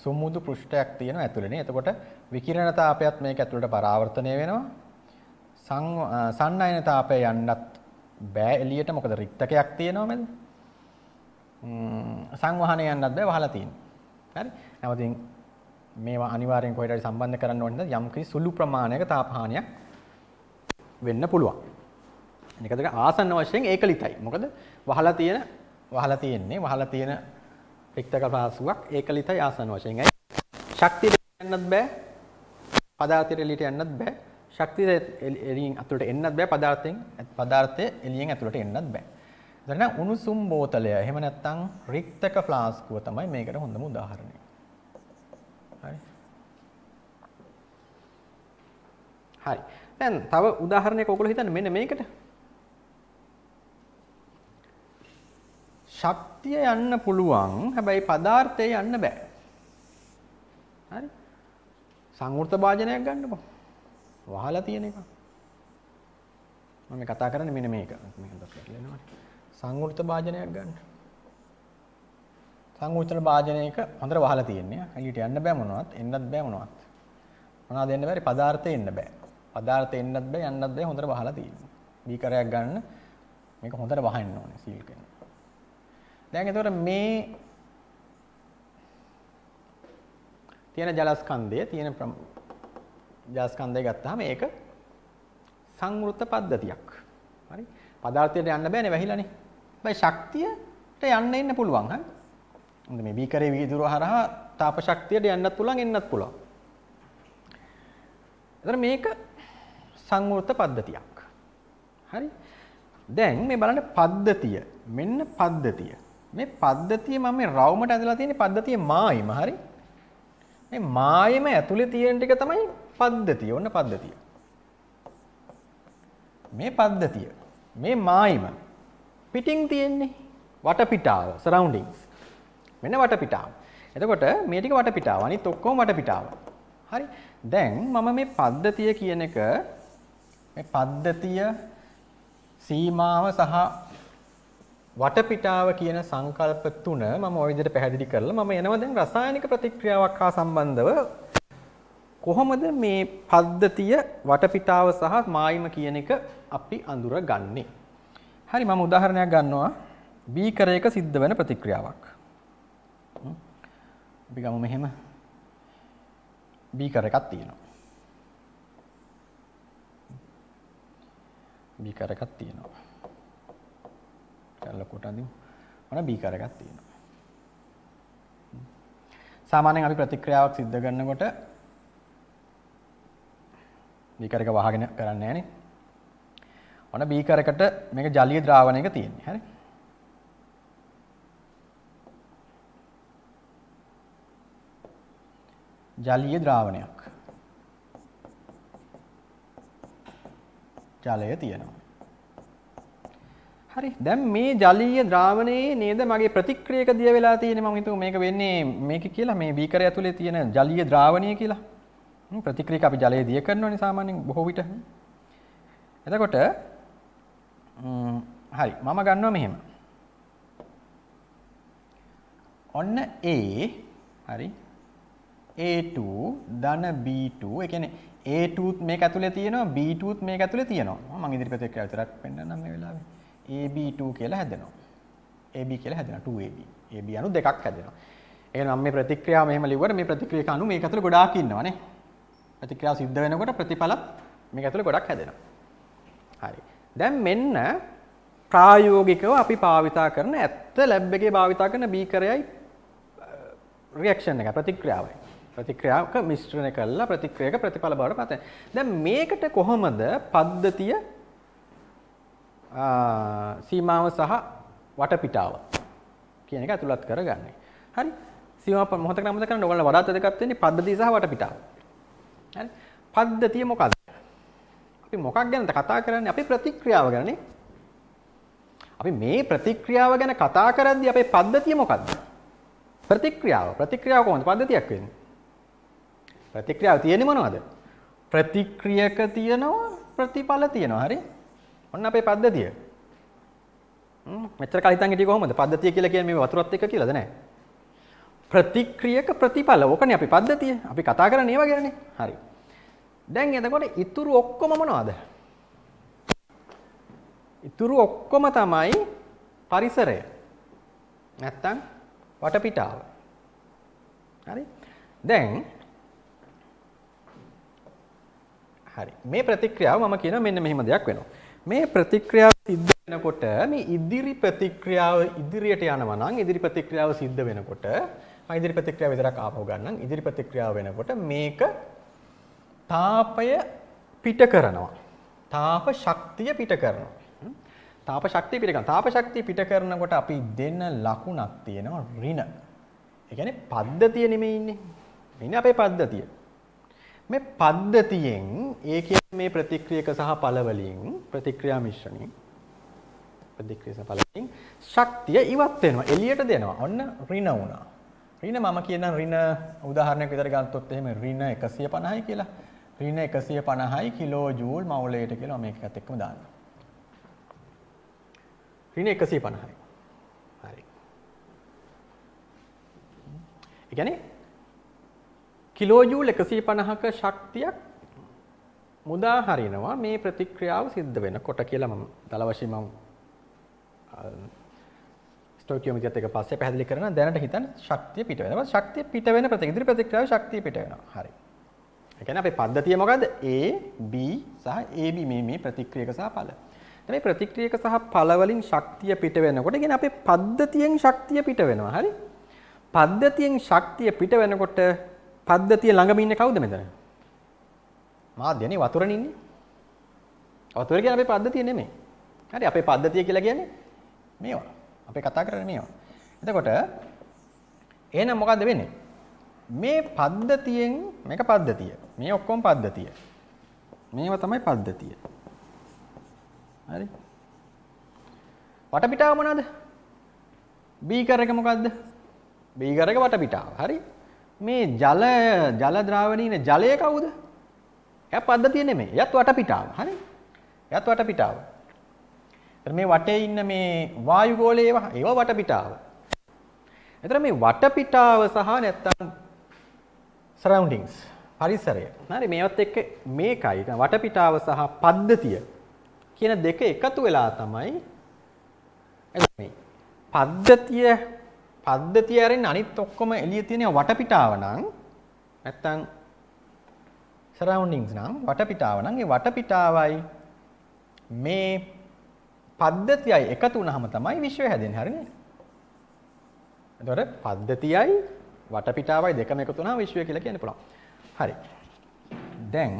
සුමුදු පෘෂ්ඨයක් තියෙනවා ඇතුළේනේ. එතකොට විකිරණ තාපයත් මේක ඇතුළට පරාවර්තනය වෙනවා. සංනයන තාපය යන්නත් බෑ එළියට මොකද රික්තකයක් තියෙනවා මැද. සංවහනය යන්නත් බෑ වහලා තියෙනවා. හරි. නැවතින් මේවා අනිවාර්යෙන් කොහෙට හරි සම්බන්ධ කරන්න ඕන නම් යම්කිසි සුළු ප්‍රමාණයක තාපහානියක් වෙන්න පුළුවන්. නිකදට ආසන්න වශයෙන් ඒකලිතයි. මොකද වහලා තියෙන වහලා තියෙන්නේ වහලා තියෙන රික්තක පාසුවක් ඒකලිතයි ආසන්න වශයෙන්. ඒ ශක්තියට යන්නත් බෑ. පදාර්ථයට එළියට යන්නත් බෑ. ශක්තිය එළියෙන් අතුලට එන්නත් බෑ. පදාර්ථයෙන් පදාර්ථය එළියෙන් අතුලට එන්නත් බෑ. එතන උණුසුම් බෝතලය. එහෙම නැත්නම් රික්තක ෆ්ලාස්කුව තමයි මේකට හොඳම උදාහරණය. හරි දැන් තව උදාහරණයක් ඔයගොල්ලෝ හිතන්න මෙන්න මේකට ශක්තිය යන්න පුළුවන් හැබැයි පදාර්ථය යන්න බෑ හරි සංවෘත භාජනයක් ගන්නකො වහලා තියෙන එක මම කතා කරන්නේ මෙන්න මේක මේ හඳක් කියනවා සංවෘත භාජනයක් ගන්න සංගූචන භාජනයක හොඳට වහලා තියෙන්නේ. ඊට යන්න බෑ මොනවත්, එන්නත් බෑ මොනවත්. මොනවද එන්න බැරි පදාර්ථය එන්න බෑ. පදාර්ථය එන්නත් බෑ යන්නත් බෑ හොඳට වහලා තියෙනවා. බීකරයක් ගන්න මේක හොඳට වහන්න ඕනේ සීල් කරන්න. දැන් එතකොට මේ තියෙන ජලස්කන්ධය තියෙන ජලස්කන්ධය ගත්තාම ඒක සංවෘත පද්ධතියක්. හරි? පදාර්ථයට යන්න බෑනේ වැහිලානේ. හැබැයි ශක්තියට යන්න ඉන්න පුළුවන්. හරි? හොඳ මේ බීකරේ වීදුර හරහා තාප ශක්තියට යන්නත් පුළුවන් එන්නත් පුළුවන්. එතන මේක සංවෘත පද්ධතියක්. හරි? දැන් මේ බලන්න පද්ධතිය. මෙන්න පද්ධතිය. මේ පද්ධතිය මම මේ රවුමට ඇඳලා තියෙන පද්ධතියේ මායිම හරි? මේ මායිම ඇතුලේ තියෙන ටික තමයි පද්ධතිය. ඔන්න පද්ධතිය. මේ පද්ධතිය. මේ මායිම පිටින් තියෙන්නේ වටපිටාව සරවුන්ඩින්ග්ස්. මෙන්න වටපිටාව. එතකොට මේ ටික වටපිටාව. අනිත් ඔක්කොම වටපිටාව. හරි? දැන් මම මේ පද්ධතිය කියන එක මේ පද්ධතිය සීමාව සහ වටපිටාව කියන සංකල්ප තුන මම ওই විදිහට පැහැදිලි කරලා මම එනවා දැන් රසායනික ප්‍රතික්‍රියාවක් හා සම්බන්ධව කොහොමද මේ පද්ධතිය වටපිටාව සහ මායිම කියන එක අපි අඳුරගන්නේ. හරි මම උදාහරණයක් ගන්නවා බීකරයක සිද්ධ වෙන ප්‍රතික්‍රියාවක්. අපි ගමු මෙහෙම බීකර එකක් තියෙනවා. බීකර එකක් තියෙනවා. කරලා කොට අඳිමු. මොන බීකර එකක් තියෙනවා. සාමාන්‍යයෙන් අපි ප්‍රතික්‍රියාවක් සිද්ධ කරනකොට බීකර එක වහගෙන කරන්නේ නැහනේ. ඔන්න බීකර එකට මේක ජලීය ද්‍රාවණයක තියෙන්නේ. හරි. ජලීය ද්‍රාවණයක්. ජලය තියෙනවා. හරි දැන් මේ ජලීය ද්‍රාවණයේ නේද මගේ ප්‍රතික්‍රියක දිය වෙලා තියෙන්නේ මම හිතුව මේක වෙන්නේ මේක කියලා මේ බීකරය ඇතුලේ තියෙන ජලීය ද්‍රාවණය කියලා. ප්‍රතික්‍රියක අපි ජලය දිය කරනවනේ සාමාන්‍යයෙන් බොහෝ විට. එතකොට හරි මම ගන්නවා මෙහෙම. ඔන්න A හරි A2 ධන B2 ඒ කියන්නේ A tooth මේක ඇතුලේ තියෙනවා B tooth මේක ඇතුලේ තියෙනවා. මම ඉදිරිපිට එක විතරක් පෙන්නන්නම් මේ වෙලාවේ. AB2 කියලා හැදෙනවා. AB කියලා හැදෙනවා 2AB. AB අණු දෙකක් හැදෙනවා. ඒ කියන්නේ මම මේ ප්‍රතික්‍රියාව මෙහෙම ලිව්වට මේ ප්‍රතික්‍රියක අණු මේක ඇතුලේ ගොඩාක් ඉන්නවා නේ. ප්‍රතික්‍රියාව සිද්ධ වෙනකොට ප්‍රතිඵලත් මේක ඇතුලේ ගොඩක් හැදෙනවා. හරි. දැන් මෙන්න ප්‍රායෝගිකව අපි භාවිතා කරන ඇත්ත ලැබ් එකේ භාවිතා කරන බීකරයයි රියැක්ෂන් එක ප්‍රතික්‍රියාවයි. ප්‍රතික්‍රියාවක මිශ්‍රණය කරලා ප්‍රතික්‍රියක ප්‍රතිඵල බවට පත් වෙනවා. දැන් මේකට කොහොමද පද්ධතිය සීමාව සහ වටපිටාව කියන එක ඇතුළත් කරගන්නේ. හරි. සීමාව මොහොතකට අමතක කරන්න ඔයාලා වඩාත් වැදගත් වෙන්නේ පද්ධතිය සහ වටපිටාව. හරි. පද්ධතිය මොකක්ද? අපි මොකක් ගැනද කතා කරන්නේ? අපි ප්‍රතික්‍රියාව ගැනනේ. අපි මේ ප්‍රතික්‍රියාව ගැන කතා කරද්දී අපේ පද්ධතිය මොකක්ද? ප්‍රතික්‍රියාව. ප්‍රතික්‍රියාව කොහොමද පද්ධතියක් වෙන්නේ? ප්‍රතික්‍රියාව තියෙන්නේ මොනවද? ප්‍රතික්‍රියක තියෙනවා ප්‍රතිඵල තියෙනවා හරි? ඔන්න අපේ පද්ධතිය. මෙච්චර කල් හිතන් හිටියේ කොහොමද? පද්ධතිය කියලා කියන්නේ මේ වතුරත් එක්ක කියලාද නැහැ. ප්‍රතික්‍රියක ප්‍රතිඵල. ඕකනේ අපි පද්ධතිය. අපි කතා කරන්නේ ඒවා ගැනනේ. හරි. දැන් එතකොට ඉතුරු ඔක්කොම මොනවද? ඉතුරු ඔක්කොම තමයි පරිසරය. නැත්තම් වටපිටාව. හරි? දැන් හරි මේ ප්‍රතික්‍රියාව මම කියන මෙන්න මෙහෙම දෙයක් වෙනවා. මේ ප්‍රතික්‍රියාව සිද්ධ වෙනකොට මේ ඉදිරි ප්‍රතික්‍රියාව ඉදිරියට යනවා නම් ඉදිරි ප්‍රතික්‍රියාව සිද්ධ වෙනකොට මම ඉදිරි ප්‍රතික්‍රියාව විතරක් ආපහු ගන්නම් ඉදිරි ප්‍රතික්‍රියාව වෙනකොට මේක තාපය පිට කරනවා. තාප ශක්තිය පිට කරනවා. තාප ශක්තිය පිට කරනවා. තාප ශක්තිය පිට කරනකොට අපි දෙන ලකුණක් තියෙනවා ඍණ. ඒ කියන්නේ පද්ධතිය නෙමෙයි ඉන්නේ. ඉන්නේ අපේ පද්ධතිය. මේ පද්ධතියෙන් ඒ කියන්නේ මේ ප්‍රතික්‍රියක සහ ඵලවලින් ප්‍රතික්‍රියා මිශ්‍රණින් ප්‍රතික්‍රියස ඵලයෙන් ශක්තිය ඉවත් වෙනවා එළියට දෙනවා. ඔන්න ඍණ වුණා. ඍණ මම කියන ඍණ උදාහරණයක් විතර ගත්තොත් එහෙම ඍණ 150යි කියලා. ඍණ 150යි කිලෝ ජූල් මවුලයට කියලා මේකත් එක්කම දාන්න. ඍණ 150යි. හරි. ඒ කියන්නේ කිලෝජූල් 150ක ශක්තියක් මුදා හරිනවා මේ ප්‍රතික්‍රියාව සිද්ධ වෙනකොට කියලා මම දල වශයෙන් මම ස්ටොකියෝමීටර් එක පස්සේ පැහැදිලි කරන දැනට හිතන්න ශක්තිය පිට වෙනවා. ශක්තිය පිට වෙන ප්‍රති ඉදිරි ප්‍රතික්‍රියාවේ ශක්තිය පිට වෙනවා. හරි. ඒ කියන්නේ අපේ පද්ධතිය මොකද්ද? A B සහ AB මේ මේ ප්‍රතික්‍රියක සහ ඵල. දැන් මේ ප්‍රතික්‍රියක සහ ඵල වලින් ශක්තිය පිට වෙනකොට කියන්නේ අපේ පද්ධතියෙන් ශක්තිය පිට වෙනවා. හරි. පද්ධතියෙන් ශක්තිය පිට වෙනකොට පද්ධතිය ළඟම ඉන්නේ කවුද මෙතන? මාධ්‍යනේ වතුරනේ ඉන්නේ. වතුර කියන්නේ අපේ පද්ධතිය නෙමෙයි. හරි අපේ පද්ධතිය කියලා කියන්නේ මේවා. අපි කතා කරන්නේ මේවා. එතකොට එහෙනම් මොකද්ද වෙන්නේ? මේ පද්ධතියෙන් මේක පද්ධතිය. මේ ඔක්කොම පද්ධතිය. මේවා තමයි පද්ධතිය. හරි. වටපිටාව මොනවාද? B කර එක මොකද්ද? B කර එක වටපිටාව. හරි. මේ ජල ජල ද්‍රාවණීන ජලය කවුද? එයා පද්ධතිය නෙමෙයි. එයත් වටපිටාව. හරි? එයත් වටපිටාව. එතන මේ වටේ ඉන්න මේ වායු ගෝලයේ ඒවා ඒවා වටපිටාව. එතන මේ වටපිටාව සහ නැත්තම් surroundings පරිසරය. හරි මේවත් එක්ක මේකයි වටපිටාව සහ පද්ධතිය කියන දෙක එකතු වෙලා තමයි එළමයි. පද්ධතිය පද්ධතිය ඇරෙන් අනිත් ඔක්කොම එළිය තියෙන වටපිටාව නම් නැත්තම් සරවුන්ඩින්ග්ස් නම් වටපිටාව නම් ඒ වටපිටාවයි මේ පද්ධතියයි එකතු වුණාම තමයි විශ්වය හැදෙන්නේ හරිනේ. එතකොට පද්ධතියයි වටපිටාවයි දෙකම එකතු වුණාම විශ්වය කියලා කියන්න පුළුවන්. හරි. දැන්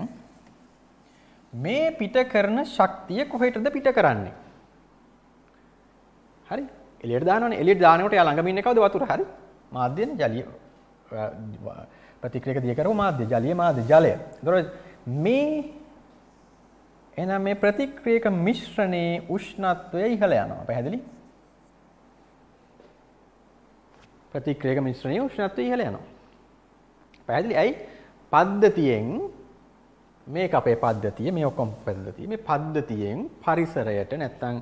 මේ පිට කරන ශක්තිය කොහෙටද පිට කරන්නේ? හරි. එලියට දානවනේ එලියට දානකොට යා ළඟම ඉන්නේ කවුද වතුර හරි මාධ්‍යනේ ජලීය ප්‍රතික්‍රියක දිය කරපු මාධ්‍ය ජලීය මාධ්‍ය ජලය. ඒතකොට මේ එහෙනම් මේ ප්‍රතික්‍රියක මිශ්‍රණයේ උෂ්ණත්වය ඉහළ යනවා. පැහැදිලි? ප්‍රතික්‍රියක මිශ්‍රණයේ උෂ්ණත්වය ඉහළ යනවා. පැහැදිලි? ඇයි? පද්ධතියෙන් මේක අපේ පද්ධතිය, මේ ඔක්කොම පද්ධතිය. මේ පද්ධතියෙන් පරිසරයට නැත්තම්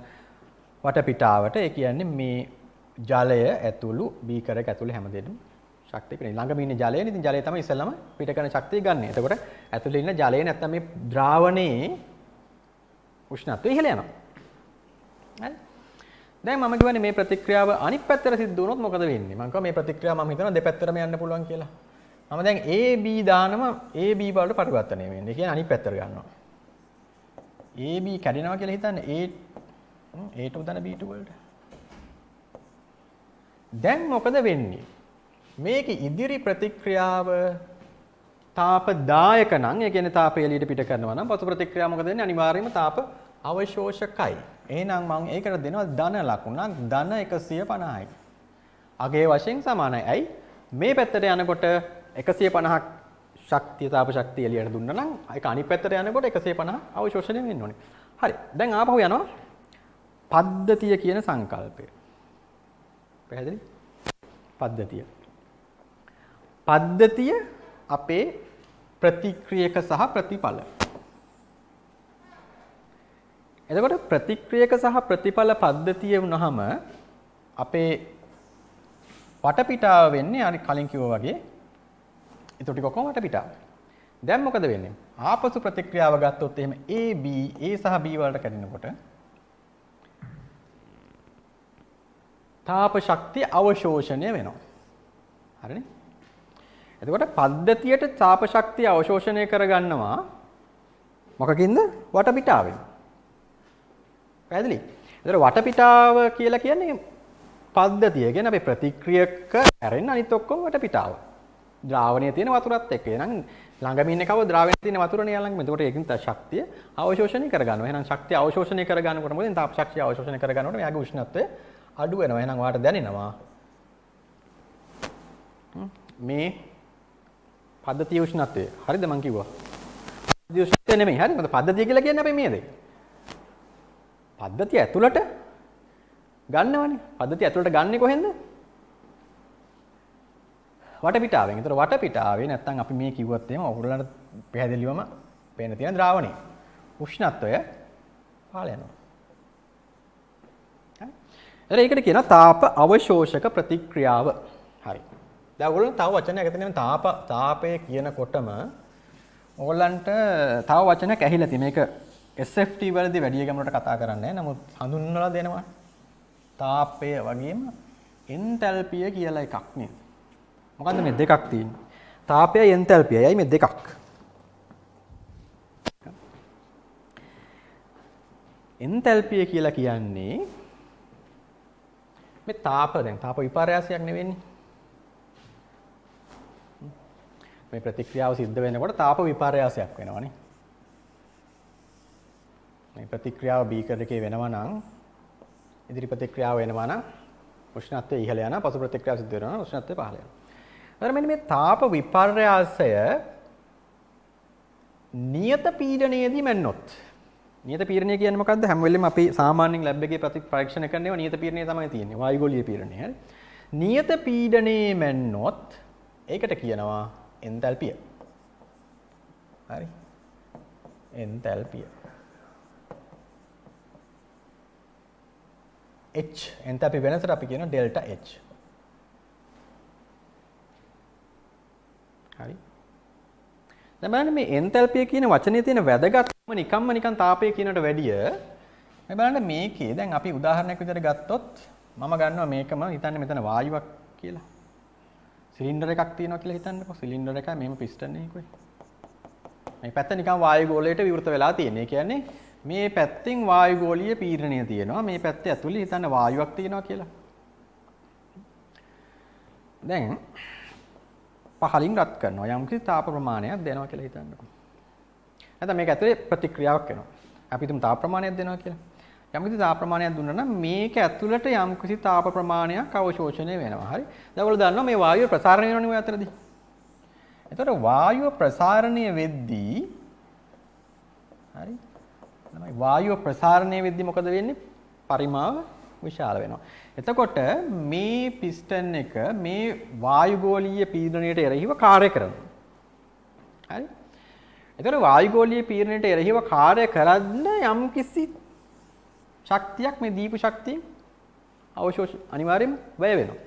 වටපිටාවට ඒ කියන්නේ මේ ජලය ඇතුළු බීකර එක ඇතුළේ හැමදේටම ශක්තිය පිටින් ළඟම ඉන්න ජලයනේ ඉතින් ජලය තමයි ඉස්සෙල්ලම පිට කරන ශක්තිය ගන්න. එතකොට ඇතුළේ ඉන්න ජලය නැත්තම් මේ ද්‍රාවණයේ උෂ්ණත්වය ඉහළ යනවා. හරි? දැන් මම කියවනේ මේ ප්‍රතික්‍රියාව අනිත් පැත්තට සිද්ධ වුණොත් මොකද වෙන්නේ? මම කියවා මේ ප්‍රතික්‍රියාව මම හිතනවා දෙපැත්තටම යන්න පුළුවන් කියලා. මම දැන් AB දානම AB වලට පරිවර්තනය වෙන්නේ. ඒ කියන්නේ අනිත් පැත්තට ගන්නවා. AB කැඩෙනවා කියලා හිතන්නේ ඒට උදන බීටවල්ට දැන් මොකද වෙන්නේ මේක ඉදිරි ප්‍රතික්‍රියාව තාප දායක නම් ඒ කියන්නේ තාපය එළියට පිට කරනවා නම් පසු ප්‍රතික්‍රියාව මොකද වෙන්නේ අනිවාර්යයෙන්ම තාප අවශෝෂකයි එහෙනම් මම ඒකට දෙනවා ධන ලකුණක් ධන 150යි අගේ වශයෙන් සමානයි ඇයි මේ පැත්තට යනකොට 150ක් ශක්තිය තාප ශක්තිය එළියට දුන්නා නම් ඒක අනිත් පැත්තට යනකොට 150 අවශෝෂණය වෙන්න ඕනේ හරි දැන් ආපහු යනවා පද්ධතිය කියන සංකල්පය. පැහැදිලි? පද්ධතිය. පද්ධතිය අපේ ප්‍රතික්‍රියක සහ ප්‍රතිඵල. එතකොට ප්‍රතික්‍රියක සහ ප්‍රතිඵල පද්ධතිය වුණාම අපේ වටපිටාව වෙන්නේ අර කලින් කිව්වා වගේ ඒ ටික ඔක්කොම වටපිටාව. දැන් මොකද වෙන්නේ? ආපසු ප්‍රතික්‍රියාව ගත්තොත් එහෙම A B A සහ B වලට කැඩෙනකොට තාප ශක්තිය අවශෝෂණය වෙනවා. හරිනේ? එතකොට පද්ධතියට තාප ශක්තිය අවශෝෂණය කරගන්නවා මොකකින්ද? වටපිටාවෙන්. පැහැදිලි? එතකොට වටපිටාව කියලා කියන්නේ පද්ධතිය. කියන්නේ අපේ ප්‍රතික්‍රියක හැරෙන අනිත් ඔක්කොම වටපිටාව. ද්‍රාවණයේ තියෙන වතුරත් එක්ක. එහෙනම් ළඟම ඉන්නකව ද්‍රාවණයේ තියෙන වතුර නේ ළඟම. එතකොට ඒකෙන් තව ශක්තිය අවශෝෂණය කරගන්නවා. එහෙනම් ශක්තිය අවශෝෂණය කරගන්නකොට මොකද? තාප ශක්තිය අවශෝෂණය කරගන්නකොට මෙයාගේ උෂ්ණත්වය අඩු වෙනවා. එහෙනම් ඔයාට දැනෙනවා මේ පද්ධතිය උෂ්ණත්වය. හරිද මං කිව්වා? පද්ධතිය උෂ්ණත්වය නෙමෙයි. හරිද? මොකද පද්ධතිය කියලා කියන්නේ අපි මේ දේ. පද්ධතිය ඇතුළට ගන්නවනේ. පද්ධතිය ඇතුළට ගන්නේ කොහෙන්ද? වටපිටාවෙන්. ඒතර වටපිටාවේ නැත්තම් අපි මේ කිව්වත් එහෙම ඔයගොල්ලන්ට පැහැදිලිවම පේන තියෙන ද්‍රාවණය. උෂ්ණත්වය පහළ යනවා. එතන ඒකට කියන තාප අවශෝෂක ප්‍රතික්‍රියාව. හරි. දැන් ඔයගොල්ලෝ තව වචනයක් ඇතනම තාප තාපය කියනකොටම ඔයගොල්ලන්ට තව වචනයක් ඇහිලා තියෙන මේක SFT වලදී වැඩි ගැඹුරට කතා කරන්නේ නමුත් හඳුන්වලා දෙනවා. තාපය වගේම එන්තැල්පිය කියලා එකක් නේද? මොකද්ද මේ දෙකක් තියෙන්නේ? තාපයයි එන්තැල්පියයි මේ දෙකක්. එන්තැල්පිය කියලා කියන්නේ මේ තාප දැන් තාප විපර්යාසයක් නෙවෙන්නේ. මේ ප්‍රතික්‍රියාව සිද්ධ වෙනකොට තාප විපර්යාසයක් වෙනවනේ. මේ ප්‍රතික්‍රියාව බීකර් එකේ වෙනවා නම් ඉදිරි ප්‍රතික්‍රියාව වෙනවා නම් උෂ්ණත්වය ඉහළ යනවා පසු ප්‍රතික්‍රියාව සිද්ධ වෙනවා නම් උෂ්ණත්වය පහළ යනවා. එතන මෙන්න මේ තාප විපර්යාසය නියත පීඩනයේදී මැන්නොත් නියත පීරණය කියන්නේ මොකද්ද හැම වෙලෙම අපි සාමාන්‍යයෙන් ලැබ් එකේ ප්‍රති පරීක්ෂණ කරන ඒවා නියත පීරණය තමයි තියෙන්නේ වායුගෝලීය පීරණය හරි නියත පීඩනයේ මැන්නොත් ඒකට කියනවා එන්තැල්පිය හරි එන්තැල්පිය H එන්තැල්පි වෙනසට අපි කියනවා ඩෙල්ටා H හරි දැන් බලන්න මේ එන්තැල්පිය කියන වචනේ තියෙන වැදගත් නිකම්ම නිකන් තාපය කියනට වැඩිය මේ බලන්න මේකේ දැන් අපි උදාහරණයක් විදිහට ගත්තොත් මම ගන්නවා මේකම හිතන්න මෙතන වායුවක් කියලා. සිලින්ඩර් එකක් තියෙනවා කියලා හිතන්නකෝ. සිලින්ඩර් එකයි මේම පිස්ටන් එකයි. මේ පැත්ත නිකන් වායු ගෝලයට විවෘත වෙලා තියෙන. ඒ කියන්නේ මේ පැත්තෙන් වායු ගෝලීය පීඩනය තියෙනවා. මේ පැත්ත ඇතුලේ හිතන්න වායුවක් තියෙනවා කියලා. දැන් පහලින් රත් කරනවා. යම්කිසි තාප ප්‍රමාණයක් දෙනවා කියලා හිතන්නකෝ. නැත්නම් මේක ඇතුලේ ප්‍රතික්‍රියාවක් වෙනවා. අපි හිතමු තාප ප්‍රමාණයක් දෙනවා කියලා. යම්කිසි තාප ප්‍රමාණයක් දුන්නා නම් මේක ඇතුළට යම්කිසි තාප ප්‍රමාණයක් අවශෝෂණය වෙනවා. හරි. දැන් ඔයාලා දන්නවා මේ වායුව ප්‍රසාරණය වෙනවනේ ඔය අතරදී. එතකොට වායුව ප්‍රසාරණය වෙද්දී හරි. තමයි වායුව ප්‍රසාරණය වෙද්දී මොකද වෙන්නේ? පරිමාව විශාල වෙනවා. එතකොට මේ පිස්ටන් එක මේ වායු ගෝලීය පීඩණයට එරෙහිව කාර්ය කරනවා. හරි. එතන වායුගෝලීය පීඩනයට එරෙහිව කාර්ය කරන්න යම් කිසි ශක්තියක් මේ දීපු ශක්තිය අවශෝෂ අනිවාර්යයෙන්ම වැය වෙනවා.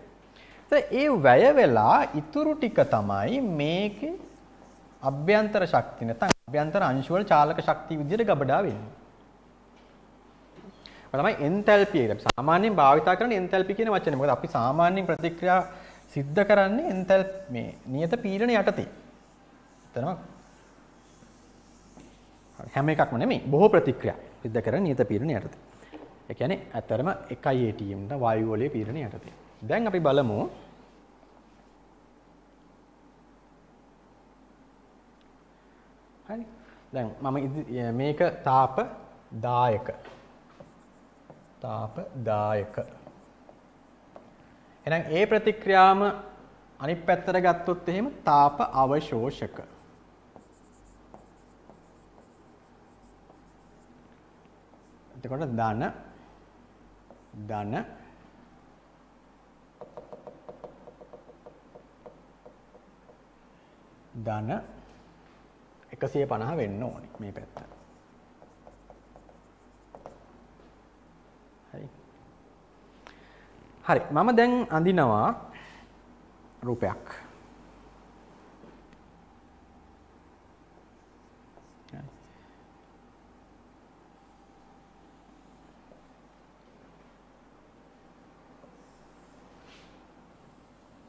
එතන ඒ වැය වෙලා ඉතුරු ටික තමයි මේකේ අභ්‍යන්තර ශක්තිය නැත්නම් අභ්‍යන්තර අංශ වල චාලක ශක්තිය විදිහට ගබඩා වෙන්නේ. තමයි එන්තැල්පිය කියලා. අපි සාමාන්‍යයෙන් භාවිත කරන්නේ එන්තැල්පි කියන වචනේ. මොකද අපි සාමාන්‍යයෙන් ප්‍රතික්‍රියා සිද්ධ කරන්නේ එන්තැල් මේ නියත පීඩන යටතේ. එතනම හැම එකක්ම නෙමෙයි බොහෝ ප්‍රතික්‍රියා සිද්ධ කරන නියත පීඩන යටතේ. ඒ කියන්නේ ඇත්තරම 1 ATM ට වායු වලේ පීඩන යටතේ. දැන් අපි බලමු හරි. දැන් මම මේක තාප දායක. තාප දායක. එහෙනම් ඒ ප්‍රතික්‍රියාම අනිත් පැත්තට ගත්තොත් එහෙම තාප අවශෝෂක. එතකොට ධන ධන ධන 150 වෙන්න ඕනේ මේ පැත්ත. හරි. හරි මම දැන් අඳිනවා රූපයක්.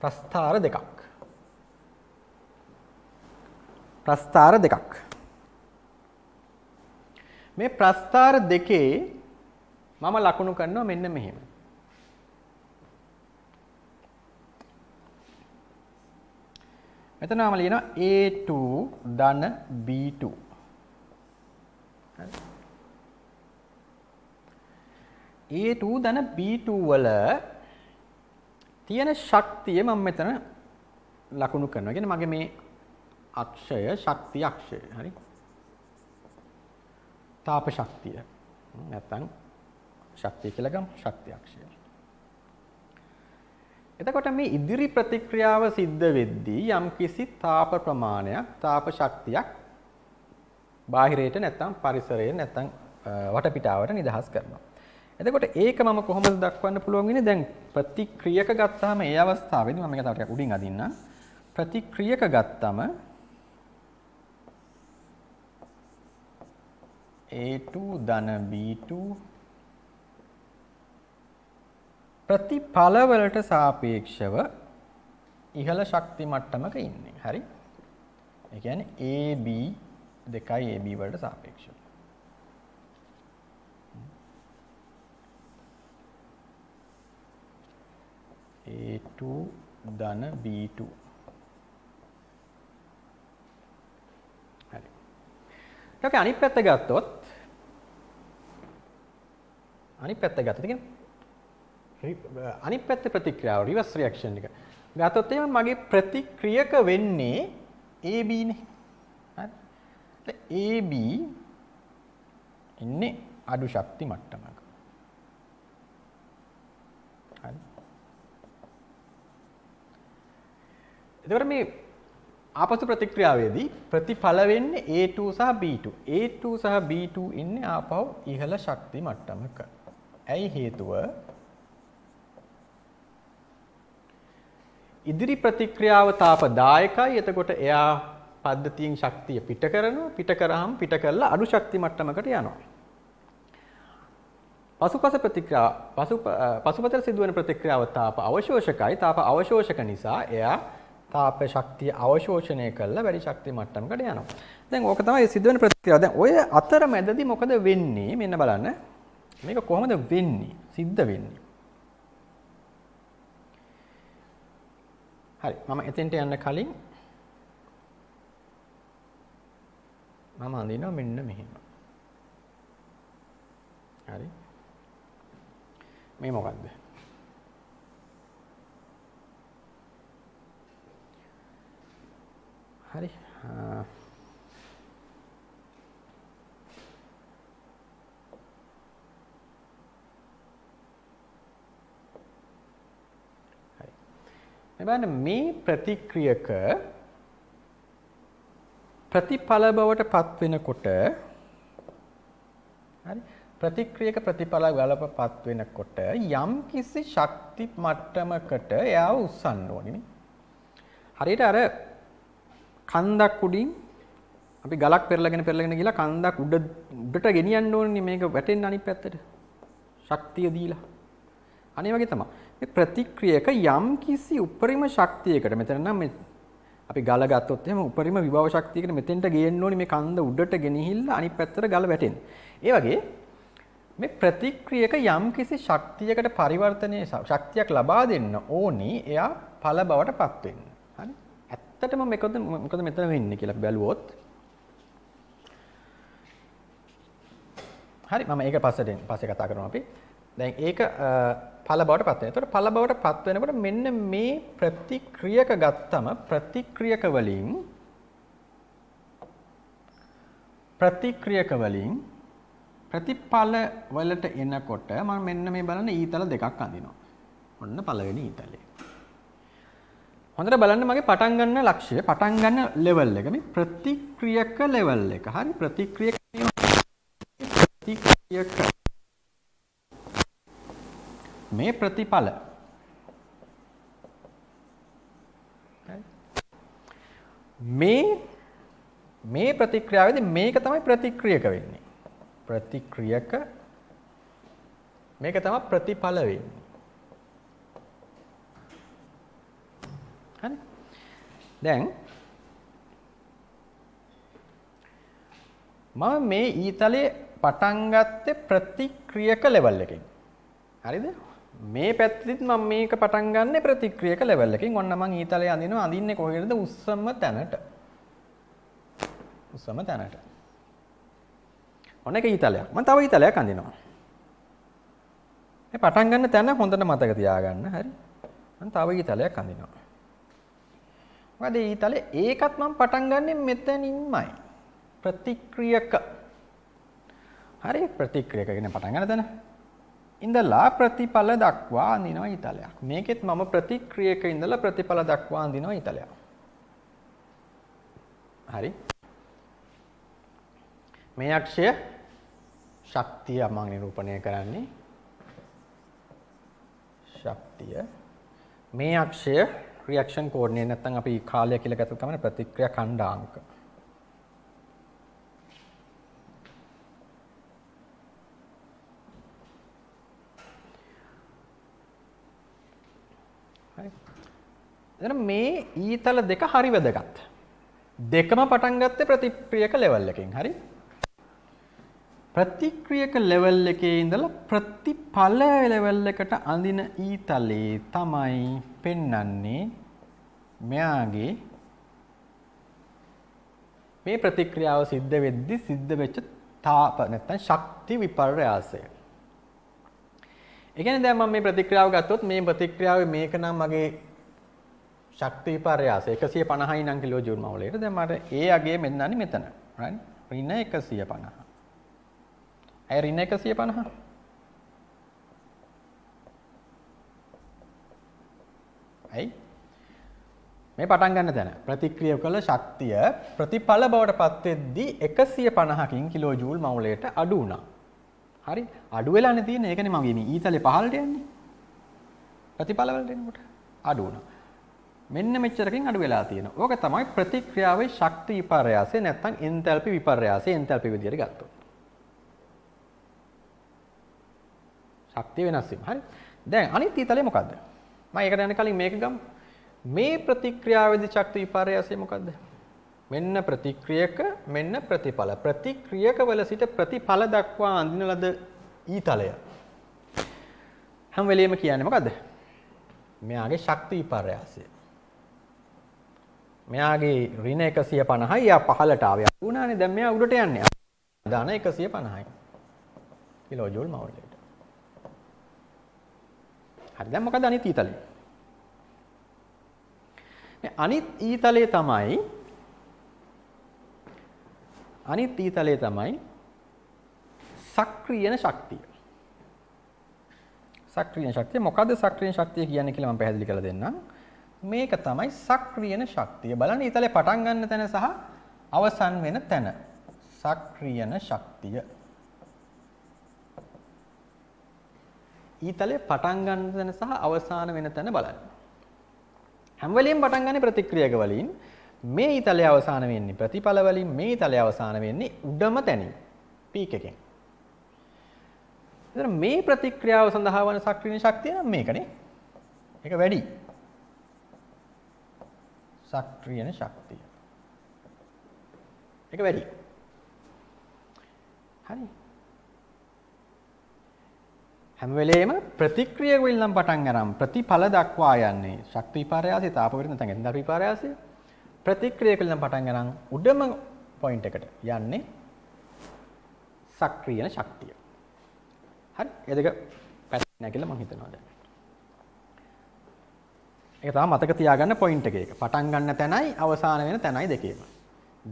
ප්‍රස්ථාර දෙකක්. ප්‍රස්ථාර දෙකක්. මේ ප්‍රස්ථාර දෙකේ මම ලකුණු කරනවා මෙන්න මෙහෙම. මෙතන මම ලියනවා A2 ධන B2 A2 ධන B2 වල තියෙන ශක්තිය මම මෙතන ලකුණු කරනවා. කියන්නේ මගේ මේ අක්ෂය ශක්තිය අක්ෂය. හරි. තාප ශක්තිය. නැත්තම් ශක්තිය කියලා ගමු. ශක්තිය අක්ෂය. එතකොට මේ ඉදිරි ප්‍රතික්‍රියාව සිද්ධ වෙද්දී යම්කිසි තාප ප්‍රමාණයක් තාප ශක්තියක් බාහිරයට නැත්තම් පරිසරයට නැත්තම් වටපිටාවට නිදහස් කරනවා. එතකොට ඒක මම කොහොමද දක්වන්න පුළුවන් වෙන්නේ දැන් ප්‍රතික්‍රියක ගත්තාම ඒ අවස්ථාවේදී මම මේක තව ටිකක් උඩින් අදින්නම් ප්‍රතික්‍රියක ගත්තම A2 ධන B2 ප්‍රතිඵලවලට සාපේක්ෂව ඉහළ ශක්ති මට්ටමක ඉන්නේ. හරි? ඒ කියන්නේ AB දෙකයි AB වලට සාපේක්ෂව. a2 ධන b2 හරි ඊට පස්සේ අනිත් පැත්ත ගත්තොත් අනිත් පැත්ත ගත්තොත් කියන්නේ අනිත් පැත්තේ ප්‍රතික්‍රියාව රිවර්ස් රියැක්ෂන් එක ගත්තොත් එහෙනම් මගේ ප්‍රතික්‍රියක වෙන්නේ ab නේ හරි ab ඉන්නේ අඩු ශක්ති මට්ටමක එතවට මේ ආපසු ප්‍රතික්‍රියාවේදී ප්‍රතිඵල වෙන්නේ A2 සහ B2. A2 සහ B2 ඉන්නේ ආපහු ඉහළ ශක්ති මට්ටමක. ඇයි හේතුව? ඉදිරි ප්‍රතික්‍රියාව තාපදායකයි. එතකොට එයා පද්ධතියෙන් ශක්තිය පිට කරනවා. පිට කරාම පිට කරලා අඩු ශක්ති මට්ටමකට යනවා. පසුපස ප්‍රතික්‍රියාව පසු පසුපතර සිදුවන ප්‍රතික්‍රියාව තාප අවශෝෂකයි. තාප අවශෝෂක නිසා එයා තාප ශක්තිය අවශෝෂණය කරලා වැඩි ශක්තිය මට්ටමකට යනවා. දැන් ඕක තමයි සිදුවෙන ප්‍රතික්‍රියාව. දැන් ඔය අතරමැදදී මොකද වෙන්නේ? මෙන්න බලන්න. මේක කොහොමද වෙන්නේ? සිද්ධ වෙන්නේ. හරි. මම එතෙන්ට යන්න කලින් මම අඳිනවා මෙන්න මෙහෙම. හරි. මේ මොකද්ද? හරි එබැවින් මේ ප්‍රතික්‍රියක ප්‍රතිඵල බවට පත් වෙනකොට හරි ප්‍රතික්‍රියක ප්‍රතිඵල වලට පත් වෙනකොට යම් කිසි ශක්ති මට්ටමකට එයාව උස්සන්න ඕනේ නේ. හරියට අර කන්දක් උඩින් අපි ගලක් පෙරලගෙන පෙරලගෙන ගිහලා කන්දක් උඩ උඩට ගෙනියන්න ඕනේ මේක වැටෙන්න අනිත් පැත්තට. ශක්තිය දීලා. අනේ වගේ තමයි. මේ ප්‍රතික්‍රියක යම් කිසි උපරිම ශක්තියකට මෙතන නම් මේ අපි ගල ගත්තොත් එහෙම උපරිම විභව ශක්තියකට මෙතෙන්ට ගේන්න ඕනේ මේ කන්ද උඩට ගෙනihilla අනිත් පැත්තට ගල වැටෙන්න. ඒ වගේ මේ ප්‍රතික්‍රියක යම් කිසි ශක්තියකට පරිවර්තනයේ ශක්තියක් ලබා දෙන්න ඕනි එයා ඵල බවට පත් වෙන්න. ඇත්තටම මේකද මොකද මෙතන වෙන්නේ කියලා බැලුවොත් හරි මම ඒක පස්සට පස්සේ කතා කරමු අපි. දැන් ඒක ඵල බවට පත් වෙනවා. එතකොට ඵල බවට පත් වෙනකොට මෙන්න මේ ප්‍රතික්‍රියක ගත්තම ප්‍රතික්‍රියක වලින් ප්‍රතික්‍රියක වලින් ප්‍රතිඵල වලට එනකොට මම මෙන්න මේ බලන ඊතල දෙකක් අඳිනවා. ඔන්න පළවෙනි ඊතලේ. හොඳට බලන්න මගේ පටන් ගන්න ලක්ෂ්‍ය පටන් ගන්න ලෙවල් එක මේ ප්‍රතික්‍රියක ලෙවල් එක. හරි ප්‍රතික්‍රියක ප්‍රතික්‍රියක මේ ප්‍රතිඵල මේ මේ ප්‍රතික්‍රියාවේදී මේක තමයි ප්‍රතික්‍රියක වෙන්නේ. ප්‍රතික්‍රියක මේක තමයි ප්‍රතිඵල වෙන්නේ. දැන් මම මේ ඊතලයේ පටන් ගත්තේ ප්‍රතික්‍රියක ලෙවල් එකෙන්. හරිද? මේ පැත්තෙත් මම මේක පටන් ගන්නෙ ප්‍රතික්‍රියක ලෙවල් එකෙන්. ඔන්න මං ඊතලයේ අඳිනවා අඳින්නේ කොහෙද? උස්සම තැනට. උස්සම තැනට. ඔන්න එක ඊතලයක්. මම තව ඊතලයක් අඳිනවා. මේ පටන් ගන්න තැන හොඳට මතක තියාගන්න. හරි? මම තව ඊතලයක් අඳිනවා. මොකද ඊතල ඒකත් මම පටන් ගන්නෙ මෙතනින්මයි. ප්‍රතික්‍රියක. හරි ප්‍රතික්‍රියක කියන්නේ පටන් ගන්න තැන. ඉඳලා ප්‍රතිඵල දක්වා අඳිනවා ඊතලයක්. මේකෙත් මම ප්‍රතික්‍රියක ඉඳලා ප්‍රතිඵල දක්වා අඳිනවා ඊතලයක්. හරි. මේ අක්ෂය ශක්තිය මම නිරූපණය කරන්නේ. ශක්තිය මේ අක්ෂය රියක්ෂන් කෝඩ්නේ නැත්නම් අපි කාලය කියලා ගත්තොත් තමයි ප්‍රතික්‍රියා කණ්ඩාංක. හරි. දැන් මේ ඊතල දෙක හරි වැදගත්. දෙකම පටන් ගත්තේ ප්‍රතික්‍රියක ලෙවල් එකෙන්. හරි. ප්‍රතික්‍රියක ලෙවල් එකේ ඉඳලා ප්‍රතිඵල ලෙවල් එකට අඳින ඊතලේ තමයි පෙන්වන්නේ මෙයාගේ මේ ප්‍රතික්‍රියාව සිද්ධ වෙද්දි සිද්ධ වෙච්ච තාප නැත්නම් ශක්ති විපර්යාසය. ඒ කියන්නේ දැන් මම මේ ප්‍රතික්‍රියාව ගත්තොත් මේ ප්‍රතික්‍රියාවේ මේක නම් මගේ ශක්ති විපර්යාසය 150යි නම් කිලෝ ජූල් මවලයට. දැන් මට ඒ අගේ මෙන්නන්නේ මෙතන. හරි? ඍණ 150. ඇය රින එක සිය පණහ ඇයි මේ පටන් ගන්න තැන ප්‍රතික්‍රිය කළ ශක්තිය ප්‍රතිඵල බවට පත්වෙද්දී එකසිය පණහකින් කිලෝ ජූල් මවුලයට අඩු වුණා. හරි අඩුවෙලාන තියෙන ඒකන මගේම ඊතලෙ පහල්ට යන්නේ ප්‍රතිඵලවලට එනකොට අඩු වුණා. මෙන්න මෙච්චරකින් අඩු වෙලා තියෙනවා. ඕක තමයි ප්‍රතික්‍රියාවේ ශක්ති විපර්යාසය නැත්නම් එන්තැල්පි විපර්යාසය එන්තැල්පි විදියට ගත්තොත්. ශක්තිය වෙනස් වීම. හරි. දැන් අනිත් ඊතලය මොකද්ද? මම ඒකට යන කලින් මේක ගමු. මේ ප්‍රතික්‍රියාවේදී ශක්ති විපර්යාසය මොකද්ද? මෙන්න ප්‍රතික්‍රියක මෙන්න ප්‍රතිඵල. ප්‍රතික්‍රියක වල සිට ප්‍රතිඵල දක්වා අඳින ලද ඊතලය. හැම වෙලෙම කියන්නේ මොකද්ද? මෙයාගේ ශක්ති විපර්යාසය. මෙයාගේ ඍණ 150යි යා පහලට ආවේ. වුණානේ දැන් මෙයා උඩට යන්නේ. දාන 150යි. කිලෝජූල් මවලේ. හරි දැන් මොකද අනිත් ඊතලය? මේ අනිත් ඊතලය තමයි අනිත් ඊතලය තමයි සක්‍රියන ශක්තිය. සක්‍රියන ශක්තිය මොකද්ද සක්‍රියන ශක්තිය කියන්නේ කියලා මම පැහැදිලි කරලා දෙන්නම්. මේක තමයි සක්‍රියන ශක්තිය. බලන්න ඊතලේ පටන් ගන්න තැන සහ අවසන් වෙන තැන. සක්‍රියන ශක්තිය. ඊතලයේ පටන් ගන්න තැන සහ අවසාන වෙන තැන බලන්න. හැම වෙලෙම පටන් ගන්න ප්‍රතික්‍රියක වලින් මේ ඊතලය අවසාන වෙන්නේ ප්‍රතිඵල වලින් මේ ඊතලය අවසාන වෙන්නේ උඩම තැනින් පීක් එකෙන්. ඒතර මේ ප්‍රතික්‍රියාව සඳහා වන සක්‍රීය ශක්තිය නම් මේකනේ. ඒක වැඩි. සක්‍රීය ශක්තිය. ඒක වැඩි. හරි. හැම වෙලේම ප්‍රතික්‍රියා වෙල්ලම් පටන් අරන් ප්‍රතිඵල දක්වා යන්නේ ශක්ති විපර්යාසය තාප විරණ නැත්නම් එන්දා විපර්යාසය ප්‍රතික්‍රියා වෙල්ලම් පටන් අරන් උඩම පොයින්ට් එකට යන්නේ සක්‍රියන ශක්තිය. හරි ඒ දෙක පැට් නැහැ කියලා මම හිතනවා දැන්. ඒක තමයි මතක තියාගන්න පොයින්ට් එක ඒක. පටන් ගන්න තැනයි අවසාන වෙන තැනයි දෙකේම.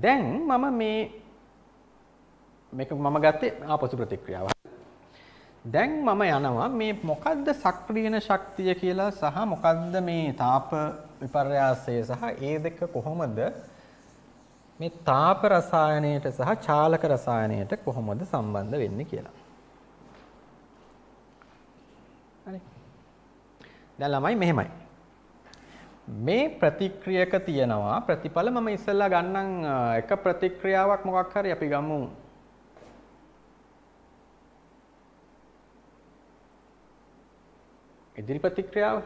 දැන් මම මේ මේක මම ගත්තේ ආපසු ප්‍රතික්‍රියාව. දැන් මම යනවා මේ මොකද්ද සක්‍රියන ශක්තිය කියලා සහ මොකද්ද මේ තාප විපර්යාසය සහ ඒ දෙක කොහොමද මේ තාප රසායනයට සහ චාලක රසායනයට කොහොමද සම්බන්ධ වෙන්නේ කියලා. හරි. දැන් ළමයි මෙහෙමයි. මේ ප්‍රතික්‍රියක තියනවා ප්‍රතිඵල මම ඉස්සෙල්ලා ගන්නම් එක ප්‍රතික්‍රියාවක් මොකක් හරි අපි ගමු එදිරි ප්‍රතික්‍රියාව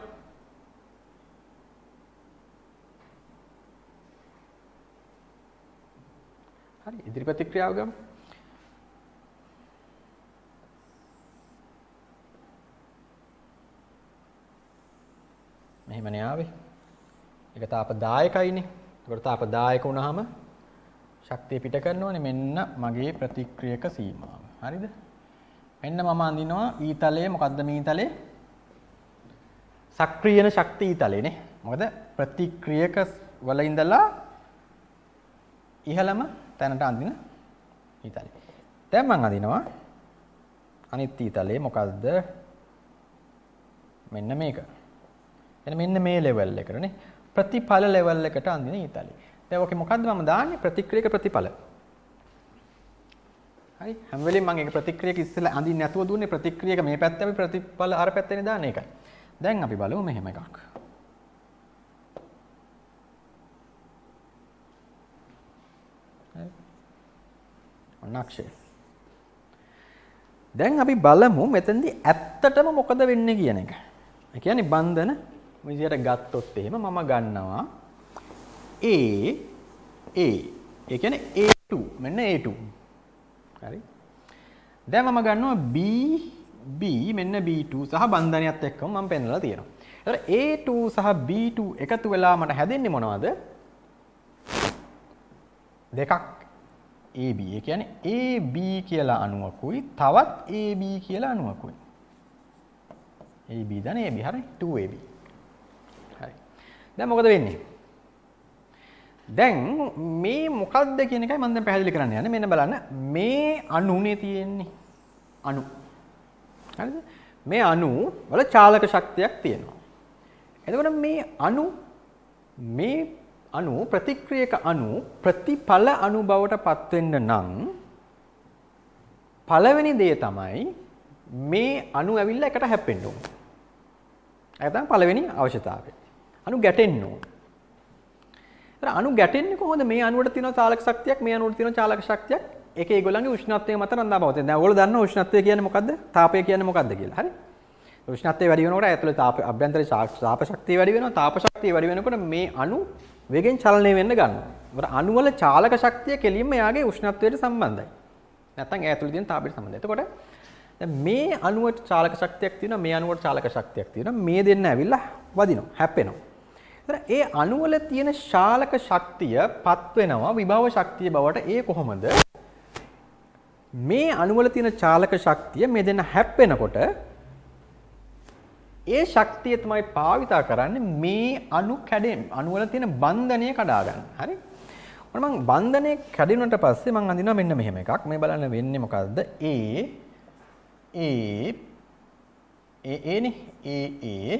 හරි ඉදිරි ප්‍රතික්‍රියාව ගමු මෙහෙමනේ ආවේ ඒක තාපදායකයිනේ ඒකට තාපදායක වුණාම ශක්තිය පිට කරනවනේ මෙන්න මගේ ප්‍රතික්‍රියක සීමාව හරිද මෙන්න මම අඳිනවා ඊතලයේ මොකද්ද මේ ඊතලයේ සක්‍රියන ශක්තිය තලයනේ. මොකද ප්‍රතික්‍රියක වල ඉඳලා ඉහළම තැනට අඳින ඊතලය. දැන් මම අඳිනවා අනිත් ඊතලයේ මොකද්ද? මෙන්න මේක. එන මෙන්න මේ ලෙවල් එකටනේ ප්‍රතිඵල ලෙවල් එකට අඳින ඊතලය. දැන් ඔකේ මොකද්ද මම දාන්නේ ප්‍රතික්‍රියක ප්‍රතිඵල. හරි හැම වෙලෙම මම ඒක ප්‍රතික්‍රියක ඉස්සෙල්ලා අඳින්නේ නැතුව දුන්නේ ප්‍රතික්‍රියක මේ පැත්ත අපි ප්‍රතිඵල අර පැත්තේනේ දාන්නේ ඒකයි. දැන් අපි බලමු මෙහෙම එකක්. ඔන්න අක්ෂය. දැන් අපි බලමු මෙතෙන්දී ඇත්තටම මොකද වෙන්නේ කියන එක. ඒ කියන්නේ බන්ධන විදියට ගත්තොත් එහෙම මම ගන්නවා A A ඒ කියන්නේ A2 මෙන්න A2 හරි දැන් මම ගන්නවා B B මෙන්න B2 සහ බන්ධනයත් එක්කම මම පෙන්වලා තියෙනවා. ඒතර A2 සහ B2 එකතු වෙලා මට හැදෙන්නේ මොනවද? දෙකක් AB. ඒ කියන්නේ AB කියලා අණුවකුයි තවත් AB කියලා අණුවකුයි. AB දන AB හරි 2AB. හරි. දැන් මොකද වෙන්නේ? දැන් මේ මොකද්ද කියන එකයි මම දැන් පැහැදිලි කරන්න යන්නේ. මෙන්න බලන්න මේ අණුනේ තියෙන්නේ. අණු හරිද? මේ අණු වල චාලක ශක්තියක් තියෙනවා. එතකොට මේ අණු මේ අණු ප්‍රතික්‍රියක අණු ප්‍රතිඵල අණු බවට පත් වෙන්න නම් පළවෙනි දේ තමයි මේ අණු ඇවිල්ලා එකට හැප්පෙන්න ඕන. ඒක තමයි පළවෙනි අවශ්‍යතාවය. අණු ගැටෙන්න ඕන. ඒතර අණු ගැටෙන්නේ කොහොමද? මේ අණුවට තියෙන චාලක ශක්තියක් මේ අණුවට තියෙන චාලක ශක්තියක් ඒක ඒගොල්ලන්ගේ උෂ්ණත්වය මත රඳා පවතින. දැන් ඔයගොල්ලෝ දන්නවා උෂ්ණත්වය කියන්නේ මොකද්ද? තාපය කියන්නේ මොකද්ද කියලා. හරි? උෂ්ණත්වය වැඩි වෙනකොට ඇතුළේ තාප අභ්‍යන්තරේ තාප ශක්තිය වැඩි වෙනවා. තාප ශක්තිය වැඩි වෙනකොට මේ අණු වේගෙන් චලනය වෙන්න ගන්නවා. ඒකට අණු වල චාලක ශක්තිය කෙලින්ම එයාගේ උෂ්ණත්වයට සම්බන්ධයි. නැත්තම් ඈතුළේ තියෙන තාපයට සම්බන්ධයි. එතකොට දැන් මේ අණුවට චාලක ශක්තියක් තියෙනවා. මේ අණුවට චාලක ශක්තියක් තියෙනවා. මේ දෙන්න ඇවිල්ලා වදිනවා, හැප්පෙනවා. එතන ඒ අණු වල තියෙන ශාලක ශක්තිය පත් වෙනවා විභව ශක්තිය බවට. ඒ කොහොමද? මේ අණුවල තියෙන චාලක ශක්තිය මේ දෙන්න හැප්පෙනකොට ඒ ශක්තිය තමයි භාවිතා කරන්නේ මේ අණු කැඩෙම් අණුවල තියෙන බන්ධනය කඩා ගන්න. හරි? ඔන්න මම බන්ධනය කැඩුණට පස්සේ මම අඳිනවා මෙන්න මෙහෙම එකක්. මේ බලන්න වෙන්නේ මොකද්ද? A A A A නේ A A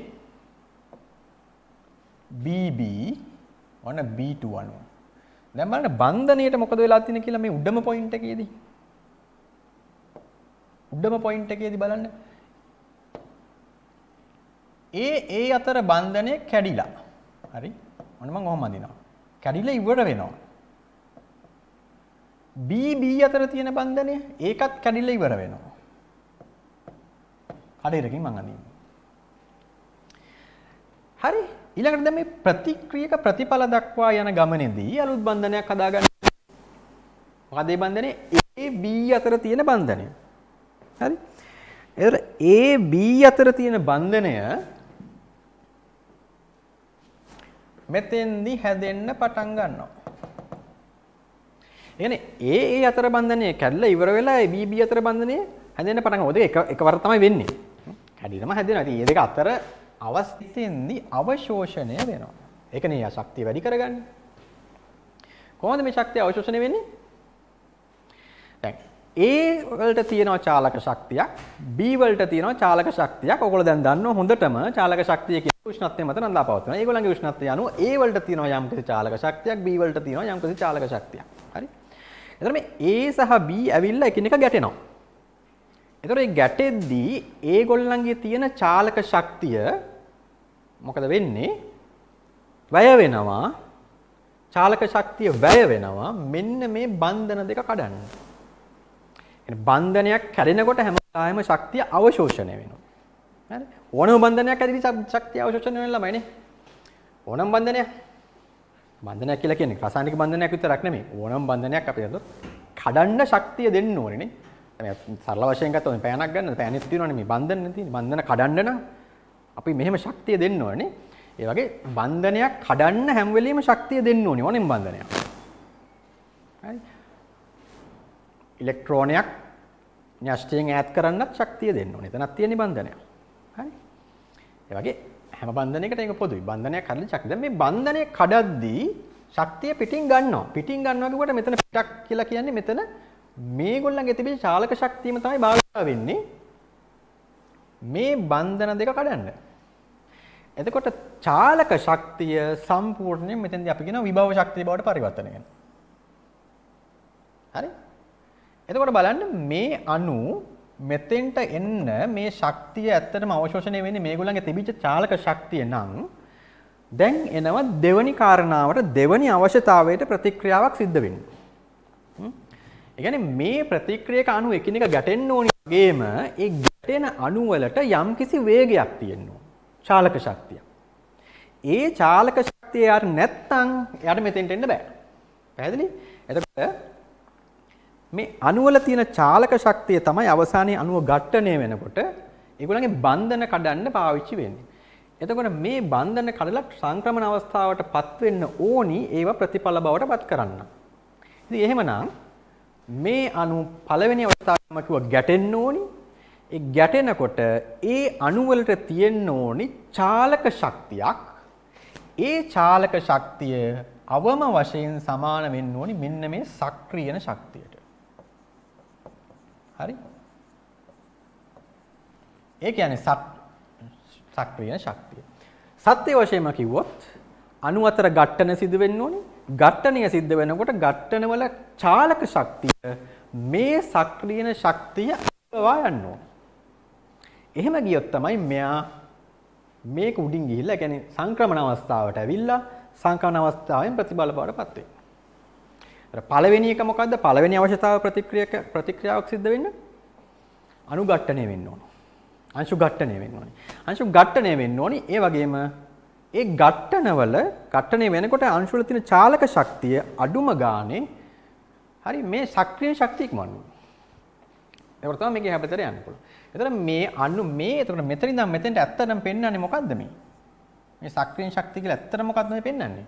B B ඔන්න B2 අණුව. දැන් බලන්න බන්ධනයේට මොකද වෙලා තියෙන්නේ කියලා මේ උඩම පොයින්ට් එකේදී උඩම පොයින්ට් එකේදී බලන්න. ඒ ඒ අතර බන්ධනය කැඩිලා. හරි? ඔන්න මම ඔහම අඳිනවා. කැඩිලා ඉවර වෙනවා. B B අතර තියෙන බන්ධනය ඒකත් කැඩිලා ඉවර වෙනවා. කඩේරකින් මම අඳිනවා. හරි. ඊළඟට දැන් මේ ප්‍රතික්‍රියක ප්‍රතිඵල දක්වා යන ගමනේදී අලුත් බන්ධනයක් හදාගන්න. මොකද මේ බන්ධනේ A B අතර තියෙන බන්ධනය. හරි? එතකොට A B අතර තියෙන බන්ධනය මෙතෙන්දි හැදෙන්න පටන් ගන්නවා. එනේ A A අතර බන්ධනය කැඩලා ඉවර වෙලා B B අතර බන්ධනය හැදෙන්න පටන් ගන්නවා. ඒක එකවර තමයි වෙන්නේ. හැදිනම හැදෙනවා. ඉතින් මේ දෙක අතර අවස්ථෙන්දි අවශෝෂණය වෙනවා. ඒකනේ යා ශක්තිය වැඩි කරගන්නේ. කොහොමද මේ ශක්තිය අවශෝෂණය වෙන්නේ? දැන් A වලට තියෙනවා චාලක ශක්තියක් B වලට තියෙනවා චාලක ශක්තියක්. ඔයගොල්ලෝ දැන් දන්නවා හොඳටම චාලක ශක්තිය කියන්නේ උෂ්ණත්වය මත නඳා පවතිනවා. ඒගොල්ලන්ගේ උෂ්ණත්වය අනුව A වලට තියෙනවා යම්කිසි චාලක ශක්තියක් B වලට තියෙනවා යම්කිසි චාලක ශක්තියක්. හරි. එතකොට මේ A සහ B ඇවිල්ලා එකිනෙක ගැටෙනවා. එතකොට මේ ගැටෙද්දී ඒගොල්ලන්ගේ තියෙන චාලක ශක්තිය මොකද වෙන්නේ? වැය වෙනවා. චාලක ශක්තිය වැය වෙනවා. මෙන්න මේ බන්ධන දෙක කඩන්න. බන්ධනයක් කැඩෙනකොට හැමදාම ශක්තිය අවශෝෂණය වෙනවා. හරි? ඕනම බන්ධනයක් ඇතිදී ශක්තිය අවශෝෂණය වෙන ළමයිනේ. ඕනම බන්ධනයක්. බන්ධනයක් කියලා කියන්නේ රසායනික බන්ධනයක් විතරක් නෙමෙයි. ඕනම බන්ධනයක් අපි හිතමු කඩන්න ශක්තිය දෙන්න ඕනේ නේ. මේ සරල වශයෙන් ගත්තොත් මේ පෑනක් ගන්න පෑනෙත් තියෙනවනේ මේ බන්ධන තියෙන්නේ. බන්ධන කඩන්න නම් අපි මෙහෙම ශක්තිය දෙන්න ඕනේ. ඒ වගේ බන්ධනයක් කඩන්න හැම වෙලෙම ශක්තිය දෙන්න ඕනේ ඕනෙම බන්ධනයක්. හරි? ඉලෙක්ට්‍රෝනයක් න්‍යෂ්ටියෙන් ඈත් කරන්නත් ශක්තිය දෙන්න ඕනේ. එතනක් තියෙන නිබන්ධනය. හරි. ඒ වගේ හැම බන්ධනයකට ඒක පොදුයි. බන්ධනයක් කඩලා ශක්තිය. දැන් මේ බන්ධනය කඩද්දී ශක්තිය පිටින් ගන්නවා. පිටින් ගන්නවා කියුවට මෙතන පිටක් කියලා කියන්නේ මෙතන මේගොල්ලන්ගේ තිබෙන චාලක ශක්තියම තමයි භාවිතා වෙන්නේ. මේ බන්ධන දෙක කඩන්න. එතකොට චාලක ශක්තිය සම්පූර්ණයෙන් මෙතෙන්දී අපි කියන විභව ශක්තිය බවට පරිවර්තනය වෙනවා. හරි? එතකොට බලන්න මේ අණු මෙතෙන්ට එන්න මේ ශක්තිය ඇත්තටම අවශෝෂණය වෙන්නේ මේගොල්ලන්ගේ තිබිච්ච චාලක ශක්තිය නම් දැන් එනවා දෙවනි කාරණාවට දෙවනි අවශ්‍යතාවයට ප්‍රතික්‍රියාවක් සිද්ධ වෙන්නේ. ඒ කියන්නේ මේ ප්‍රතික්‍රියක අණු එකිනෙක ගැටෙන්න ඕනි වගේම ඒ ගැටෙන අණු වලට යම්කිසි වේගයක් තියෙනවා. චාලක ශක්තිය. ඒ චාලක ශක්තිය යාර නැත්තම් එයාට මෙතෙන්ට එන්න බෑ. පැහැදිලි? එතකොට මේ අණුවල තියෙන චාලක ශක්තිය තමයි අවසානයේ අණුව ඝට්ටණය වෙනකොට ඒගොල්ලන්ගේ බන්ධන කඩන්න පාවිච්චි වෙන්නේ. එතකොට මේ බන්ධන කඩලා සංක්‍රමණ අවස්ථාවට පත් වෙන්න ඕනි ඒව ප්‍රතිඵල බවට පත් කරන්න. ඉතින් එහෙමනම් මේ අණු පළවෙනි අවස්ථාවම කිව්ව ගැටෙන්න ඕනි. ඒ ගැටෙනකොට ඒ අණු වලට තියෙන්න ඕනි චාලක ශක්තියක්. ඒ චාලක ශක්තිය අවම වශයෙන් සමාන වෙන්න ඕනි මෙන්න මේ සක්‍රියන ශක්තිය. හරි ඒ කියන්නේ සක් සක්‍රියන ශක්තිය සත්‍ය වශයෙන්ම කිව්වොත් අණු අතර ඝට්ටන සිදු වෙන්න ඕනේ ඝට්ටනය සිද්ධ වෙනකොට ඝට්ටනවල චාලක ශක්තිය මේ සක්‍රියන ශක්තිය අල්ලවා යන්න ඕනේ එහෙම ගියොත් තමයි මෙයා මේක උඩින් ගිහිල්ලා يعني සංක්‍රමණ අවස්ථාවට ඇවිල්ලා සංක්‍රමණ අවස්ථාවෙන් ප්‍රතිබල බවට පත් වෙන්නේ පළවෙනි එක මොකද්ද? පළවෙනි අවශ්‍යතාව ප්‍රතික්‍රියක ප්‍රතික්‍රියාවක් සිද්ධ වෙන්න අනුඝට්ටණය වෙන්න ඕන. අංශු ඝට්ටණය වෙන්න ඕනේ. අංශු ඝට්ටණය වෙන්න ඕනේ. ඒ වගේම ඒ ඝට්ටනවල ඝට්ටණය වෙනකොට අංශු වල තියෙන චාලක ශක්තිය අඩුම ගානේ හරි මේ සක්‍රීය ශක්තිය ඉක්මවන්න ඕනේ. ඒකට තමයි මේකේ හැපතර යන්න පුළුවන්. එතකොට මේ අණු මේ එතකොට මෙතනින් ඉඳන් මෙතෙන්ට ඇත්තටම පෙන්වන්නේ මොකද්ද මේ? මේ සක්‍රීය ශක්තිය කියලා ඇත්තටම මොකද්ද මේ පෙන්වන්නේ?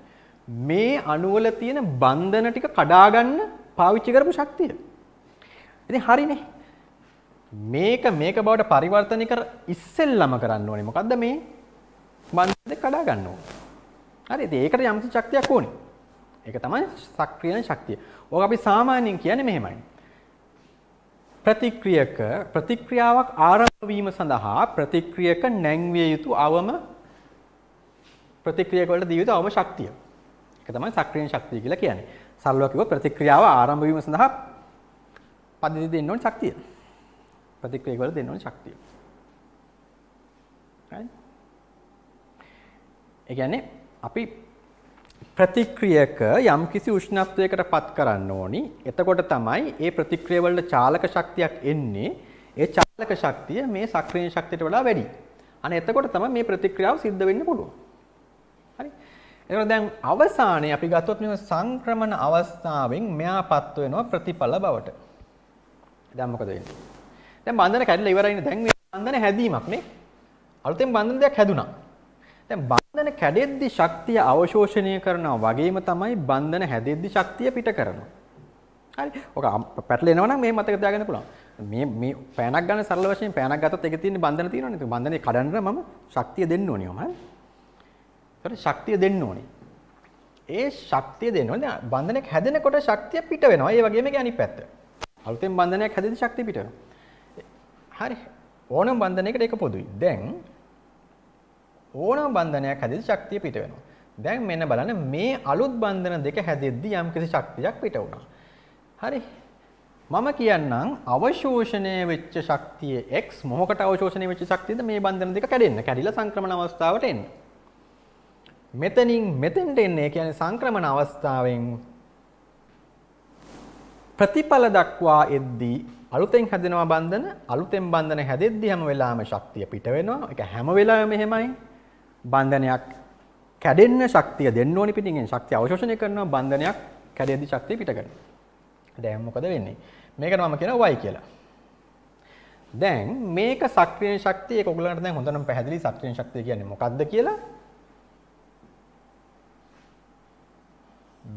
මේ අණුවල තියෙන බන්ධන ටික කඩා ගන්න පාවිච්චි කරපු ශක්තිය. ඉතින් හරිනේ. මේක මේක බවට පරිවර්තනය කර ඉස්සෙල්ලම කරන්න ඕනේ. මොකද්ද මේ බන්ධන දෙක කඩා ගන්න ඕනේ. හරි. ඉතින් ඒකට යම්කිසි ශක්තියක් ඕනේ. ඒක තමයි සක්‍රියන ශක්තිය. ඕක අපි සාමාන්‍යයෙන් කියන්නේ මෙහෙමයි. ප්‍රතික්‍රියක ප්‍රතික්‍රියාවක් ආරම්භ වීම සඳහා ප්‍රතික්‍රියක නැංවිය යුතු අවම ප්‍රතික්‍රියක වලට දිය යුතු අවම ශක්තිය. තමයි සක්‍රියන ශක්තිය කියලා කියන්නේ. සරලව කිව්වොත් ප්‍රතික්‍රියාව ආරම්භ වීම සඳහා පද්ධති දෙන්න ඕන ශක්තිය. ප්‍රතික්‍රියාව වල දෙන්න ඕන ශක්තිය. right? ඒ කියන්නේ අපි ප්‍රතික්‍රියක යම් කිසි උෂ්ණත්වයකට පත් කරන්න ඕනි. එතකොට තමයි ඒ ප්‍රතික්‍රියාව වල චාලක ශක්තියක් එන්නේ. ඒ චාලක ශක්තිය මේ සක්‍රිය ශක්තියට වඩා වැඩි. අනේ එතකොට තමයි මේ ප්‍රතික්‍රියාව සිද්ධ වෙන්න පුළුවන්. එතකොට දැන් අවසානයේ අපි ගත්තොත් මේ සංක්‍රමණ අවස්ථාවෙන් මෙයාපත් වෙනවා ප්‍රතිඵල බවට. දැන් මොකද වෙන්නේ? දැන් බන්ධන කැඩලා ඉවරයිනේ. දැන් මේ බන්ධන හැදීමක් නේ. අලුතෙන් බන්ධන දෙයක් හැදුනා. දැන් බන්ධන කැඩෙද්දි ශක්තිය අවශෝෂණය කරනවා වගේම තමයි බන්ධන හැදෙද්දි ශක්තිය පිට කරනවා. හරි. ඔක පැටලෙනවා නම් මේ මතක තියාගන්න පුළුවන්. මේ මේ පෑනක් ගන්න සරල වශයෙන් පෑනක් ගත්තොත් ඒකේ තියෙන බන්ධන තියෙනවනේ. බන්ධනේ කඩන්න මම ශක්තිය දෙන්න ඕනේ. හරි. ඒකට ශක්තිය දෙන්න ඕනේ. ඒ ශක්තිය දෙන්න ඕනේ. බන්ධනයක් හැදෙනකොට ශක්තිය පිට වෙනවා. ඒ වගේම ඒක අනිත් පැත්ත. අලුතෙන් බන්ධනයක් හැදෙද්දී ශක්තිය පිට වෙනවා. හරි. ඕනම බන්ධනයකට ඒක පොදුයි. දැන් ඕනම බන්ධනයක් හැදෙද්දී ශක්තිය පිට වෙනවා. දැන් මෙන්න බලන්න මේ අලුත් බන්ධන දෙක හැදෙද්දී යම්කිසි ශක්තියක් පිට වුණා. හරි. මම කියන්නම් අවශෝෂණය වෙච්ච ශක්තිය x මොහකට අවශෝෂණය වෙච්ච ශක්තියද මේ බන්ධන දෙක කැඩෙන්න. කැඩිලා සංක්‍රමණ අවස්ථාවට එන්න. මෙතනින් මෙතෙන්ට එන්නේ කියන්නේ සංක්‍රමණ අවස්ථාවෙන් ප්‍රතිඵල දක්වා එද්දී අලුතෙන් හැදෙනවා බන්ධන අලුතෙන් බන්ධන හැදෙද්දී හැම වෙලාවෙම ශක්තිය පිට වෙනවා ඒක හැම වෙලාවෙම එහෙමයි බන්ධනයක් කැඩෙන්න ශක්තිය දෙන්න ඕනි පිටින් ශක්තිය අවශෝෂණය කරනවා බන්ධනයක් කැඩෙද්දී ශක්තිය පිට කරනවා දැන් මොකද වෙන්නේ මේකට මම කියනවා y කියලා දැන් මේක සක්‍රිය ශක්තිය ඒක ඔයගලන්ට දැන් හොඳටම පැහැදිලි සක්‍රිය ශක්තිය කියන්නේ මොකක්ද කියලා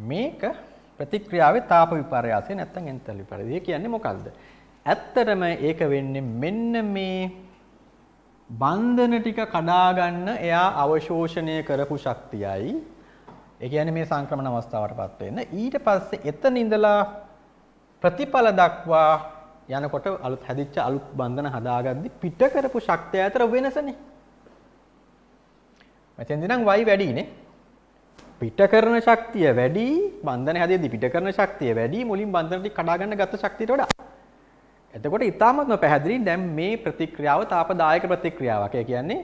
මේක ප්‍රතික්‍රියාවේ තාප විපර්යාසය නැත්නම් එන්තල් විපර්යාසය කියන්නේ මොකද්ද? ඇත්තටම ඒක වෙන්නේ මෙන්න මේ බන්ධන ටික කඩා ගන්න එයා අවශෝෂණය කරපු ශක්තියයි. ඒ කියන්නේ මේ සංක්‍රමණ අවස්ථාවටපත් වෙන්න. ඊට පස්සේ එතන ඉඳලා ප්‍රතිඵල දක්වා යනකොට අලුත් හැදිච්ච අලුත් බන්ධන හදාගද්දි පිට කරපු ශක්තිය අතර වෙනසනේ. මෙතෙන්දී නම් y වැඩිනේ. පිට කරන ශක්තිය වැඩි බන්ධන හැදෙද්දි පිට කරන ශක්තිය වැඩි මුලින් බන්ධන ටික කඩා ගන්න ගත්ත ශක්තියට වඩා. එතකොට ඊටාමත්ම පැහැදිලි දැන් මේ ප්‍රතික්‍රියාව තාපදායක ප්‍රතික්‍රියාවක්. ඒ කියන්නේ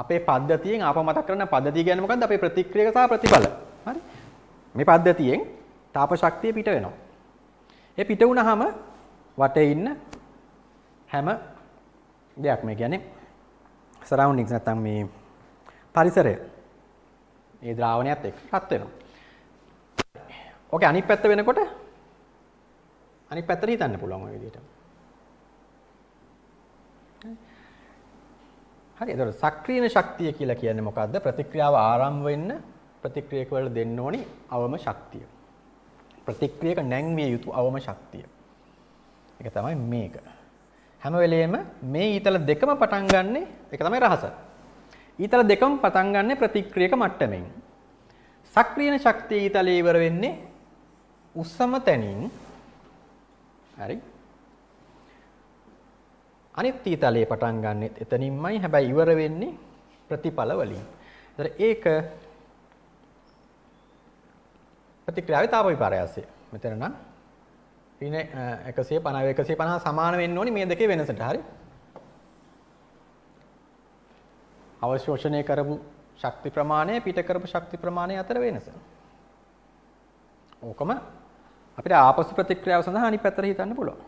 අපේ පද්ධතියෙන් ආප මතක් කරන පද්ධතිය කියන්නේ මොකද්ද? අපේ ප්‍රතික්‍රියක සහ ප්‍රතිඵල. හරි? මේ පද්ධතියෙන් තාප ශක්තිය පිට වෙනවා. ඒ පිට වුණාම වටේ ඉන්න හැම දෙයක්ම ඒ කියන්නේ සරවුන්ඩින්ග්ස් නැත්තම් මේ පරිසරය ඒ ද්‍රාවණයත් එක්ක රත් වෙනවා. ඕකේ අනිත් පැත්ත වෙනකොට අනිත් පැත්තට හිතන්න පුළුවන් ওই විදිහට. හරි. එතකොට සක්‍රීයන ශක්තිය කියලා කියන්නේ මොකද්ද? ප්‍රතික්‍රියාව ආරම්භ වෙන්න ප්‍රතික්‍රියක වල දෙන්න ඕනි අවම ශක්තිය. ප්‍රතික්‍රියක නැංවිය යුතු අවම ශක්තිය. ඒක තමයි මේක. හැම වෙලෙම මේ ඊතල දෙකම පටන් ගන්නෙ ඒක තමයි රහස. ඊතල දෙකම පටන් ගන්න ප්‍රතික්‍රියක මට්ටමින්. සක්‍රියන ශක්තිය ඊතලයේ ඉවර වෙන්නේ උස්සම තැනින්. හරි. අනිත් ඊතලයේ පටන් ගන්නෙත් එතනින්මයි හැබැයි ඉවර වෙන්නේ ප්‍රතිඵල වලින්. ඒතර ඒක ප්‍රතික්‍රියාවේ තාප විපර්යාසය. මෙතන නම් ඉන 150 150 සමාන වෙන්න ඕනි මේ දෙකේ වෙනසට. හරි. අවශෝෂණය කරපු ශක්ති ප්‍රමාණය පිට කරපු ශක්ති ප්‍රමාණය අතර වෙනස. ඕකම අපිට ආපසු ප්‍රතික්‍රියාව සඳහා අනිත් පැත්තට හිතන්න පුළුවන්.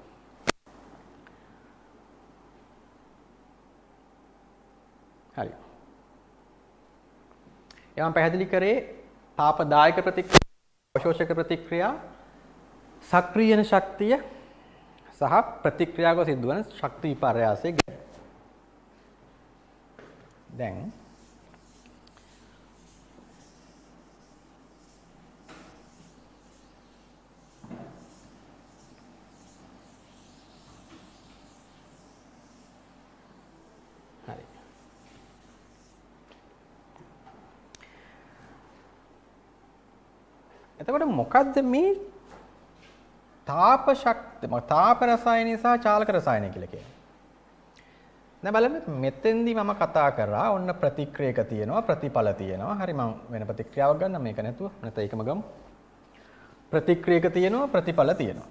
හරි. එනම් පැහැදිලි කරේ තාපදායක ප්‍රතික්‍රියා, අවශෝෂක ප්‍රතික්‍රියා, සක්‍රියන ශක්තිය සහ ප්‍රතික්‍රියාව සිදුවන ශක්ති විපර්යාසයේ දැන් එතකොට මොකද්ද මේ තාප ශක්තිය තාප රසායනය සහ චාලක රසායනය කියලා කියන්නේ? දැන් බලන්න මෙතෙන්දි මම කතා කරා ඔන්න ප්‍රතික්‍රියක තියෙනවා ප්‍රතිඵල තියෙනවා. හරි මම වෙන ප්‍රතික්‍රියාවක් ගන්න මේක නැතුව නැත්නම් ඒකම ගමු. ප්‍රතික්‍රියක තියෙනවා ප්‍රතිඵල තියෙනවා.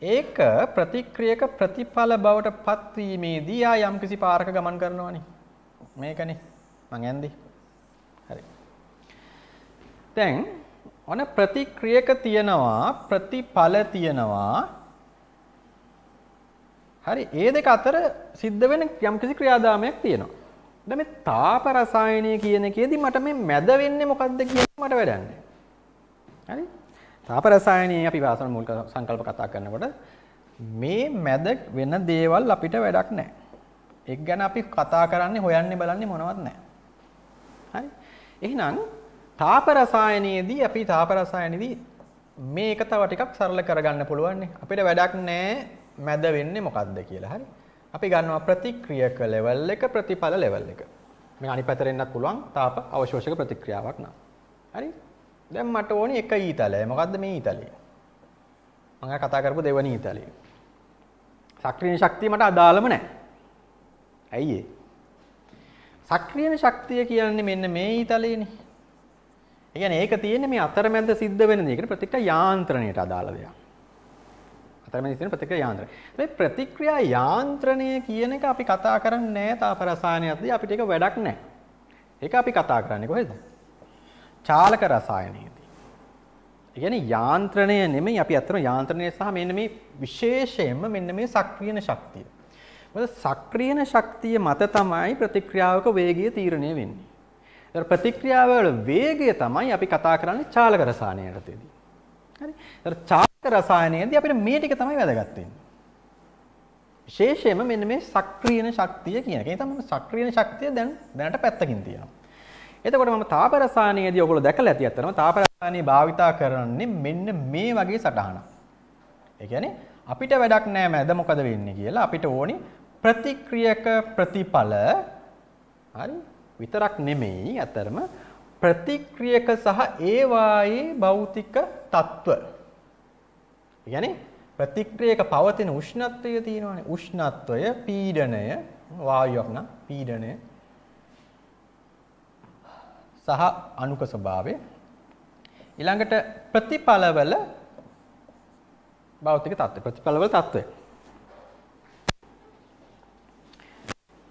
ඒක ප්‍රතික්‍රියක ප්‍රතිඵල බවට පත්වීමේදී ආ යම්කිසි පාරක ගමන් කරනවනේ. මේකනේ මං ඇන්දි. හරි. දැන් ඔන ප්‍රතික්‍රියක තියෙනවා ප්‍රතිඵල තියෙනවා හරි ඒ දෙක අතර සිද්ධ වෙන යම්කිසි ක්‍රියාදාමයක් තියෙනවා. දැන් මේ තාප රසායනය කියන එකේදී මට මේ මැද වෙන්නේ මොකද්ද කියන මට වැඩන්නේ. හරි? තාප රසායනයේ අපි වාසන මූලික සංකල්ප කතා කරනකොට මේ මැද වෙන දේවල් අපිට වැඩක් නැහැ. ඒක ගැන අපි කතා කරන්නේ හොයන්නේ බලන්නේ මොනවත් නැහැ. හරි? එහෙනම් තාප රසායනයේදී අපි තාප රසායනයේදී මේක තව ටිකක් සරල කරගන්න පුළුවන් නේ. අපිට වැඩක් නැහැ මැද වෙන්නේ මොකක්ද කියලා. හරි. අපි ගන්නවා ප්‍රතික්‍රියක ලෙවල් එක ප්‍රතිඵල ලෙවල් එක. මේ අනිත් පැත්තට එන්නත් පුළුවන් තාප අවශෝෂක ප්‍රතික්‍රියාවක් නම්. හරි. දැන් මට ඕනි එක ඊතලය. මොකද්ද මේ ඊතලය? මම කතා කරපු දෙවනි ඊතලය. සක්‍රියන ශක්තිය මට අදාළම නැහැ. ඇයි ඒ? සක්‍රියන ශක්තිය කියන්නේ මෙන්න මේ ඊතලයනේ. ඒ කියන්නේ ඒක තියෙන්නේ මේ අතරමැද සිද්ධ වෙන දේ. ඒ කියන්නේ ප්‍රතික්‍රියා යාන්ත්‍රණයට අදාළ දෙයක්. අතරමැද තියෙන ප්‍රතික්‍රියා යාන්ත්‍රණය. මේ ප්‍රතික්‍රියා යාන්ත්‍රණය කියන එක අපි කතා කරන්නේ නැහැ තාප රසායනයක්දී අපිට ඒක වැඩක් නැහැ. ඒක අපි කතා කරන්නේ කොහෙද? චාලක රසායනයේදී. ඒ කියන්නේ යාන්ත්‍රණය නෙමෙයි අපි අතන යාන්ත්‍රණය සහ මෙන්න මේ විශේෂයෙන්ම මෙන්න මේ සක්‍රියන ශක්තිය. මොකද සක්‍රියන ශක්තිය මත තමයි ප්‍රතික්‍රියාවක වේගය තීරණය වෙන්නේ. ඒතර ප්‍රතික්‍රියාවල වේගය තමයි අපි කතා කරන්නේ චාලක රසායනයටදී. හරි එතකොට චාලක රසායනයේදී අපිට මේ ටික තමයි වැදගත් වෙන්නේ විශේෂයෙන්ම මෙන්න මේ සක්‍රියන ශක්තිය කියන එක. ඒ තමයි සක්‍රියන ශක්තිය දැන් දැනට පැත්තකින් තියෙනවා. එතකොට මම තාප රසායනයේදී ඔයගොල්ලෝ දැකලා ඇති අතරම තාප රසායනය භාවිතා කරන්නේ මෙන්න මේ වගේ සටහනක්. ඒ කියන්නේ අපිට වැඩක් නෑ මැද මොකද වෙන්නේ කියලා අපිට ඕනි ප්‍රතික්‍රියක ප්‍රතිඵල හරි විතරක් නෙමෙයි අතරම ප්‍රතික්‍රියක සහ ඒවායේ භෞතික තත්ත්ව. يعني ප්‍රතික්‍රියක පවතින උෂ්ණත්වය තියෙනවානේ. උෂ්ණත්වය, පීඩණය, වායුවක් නම් පීඩණය සහ අණුක ස්වභාවය. ඊළඟට ප්‍රතිඵලවල භෞතික தত্ত্ব. ප්‍රතිඵලවල தত্ত্বය.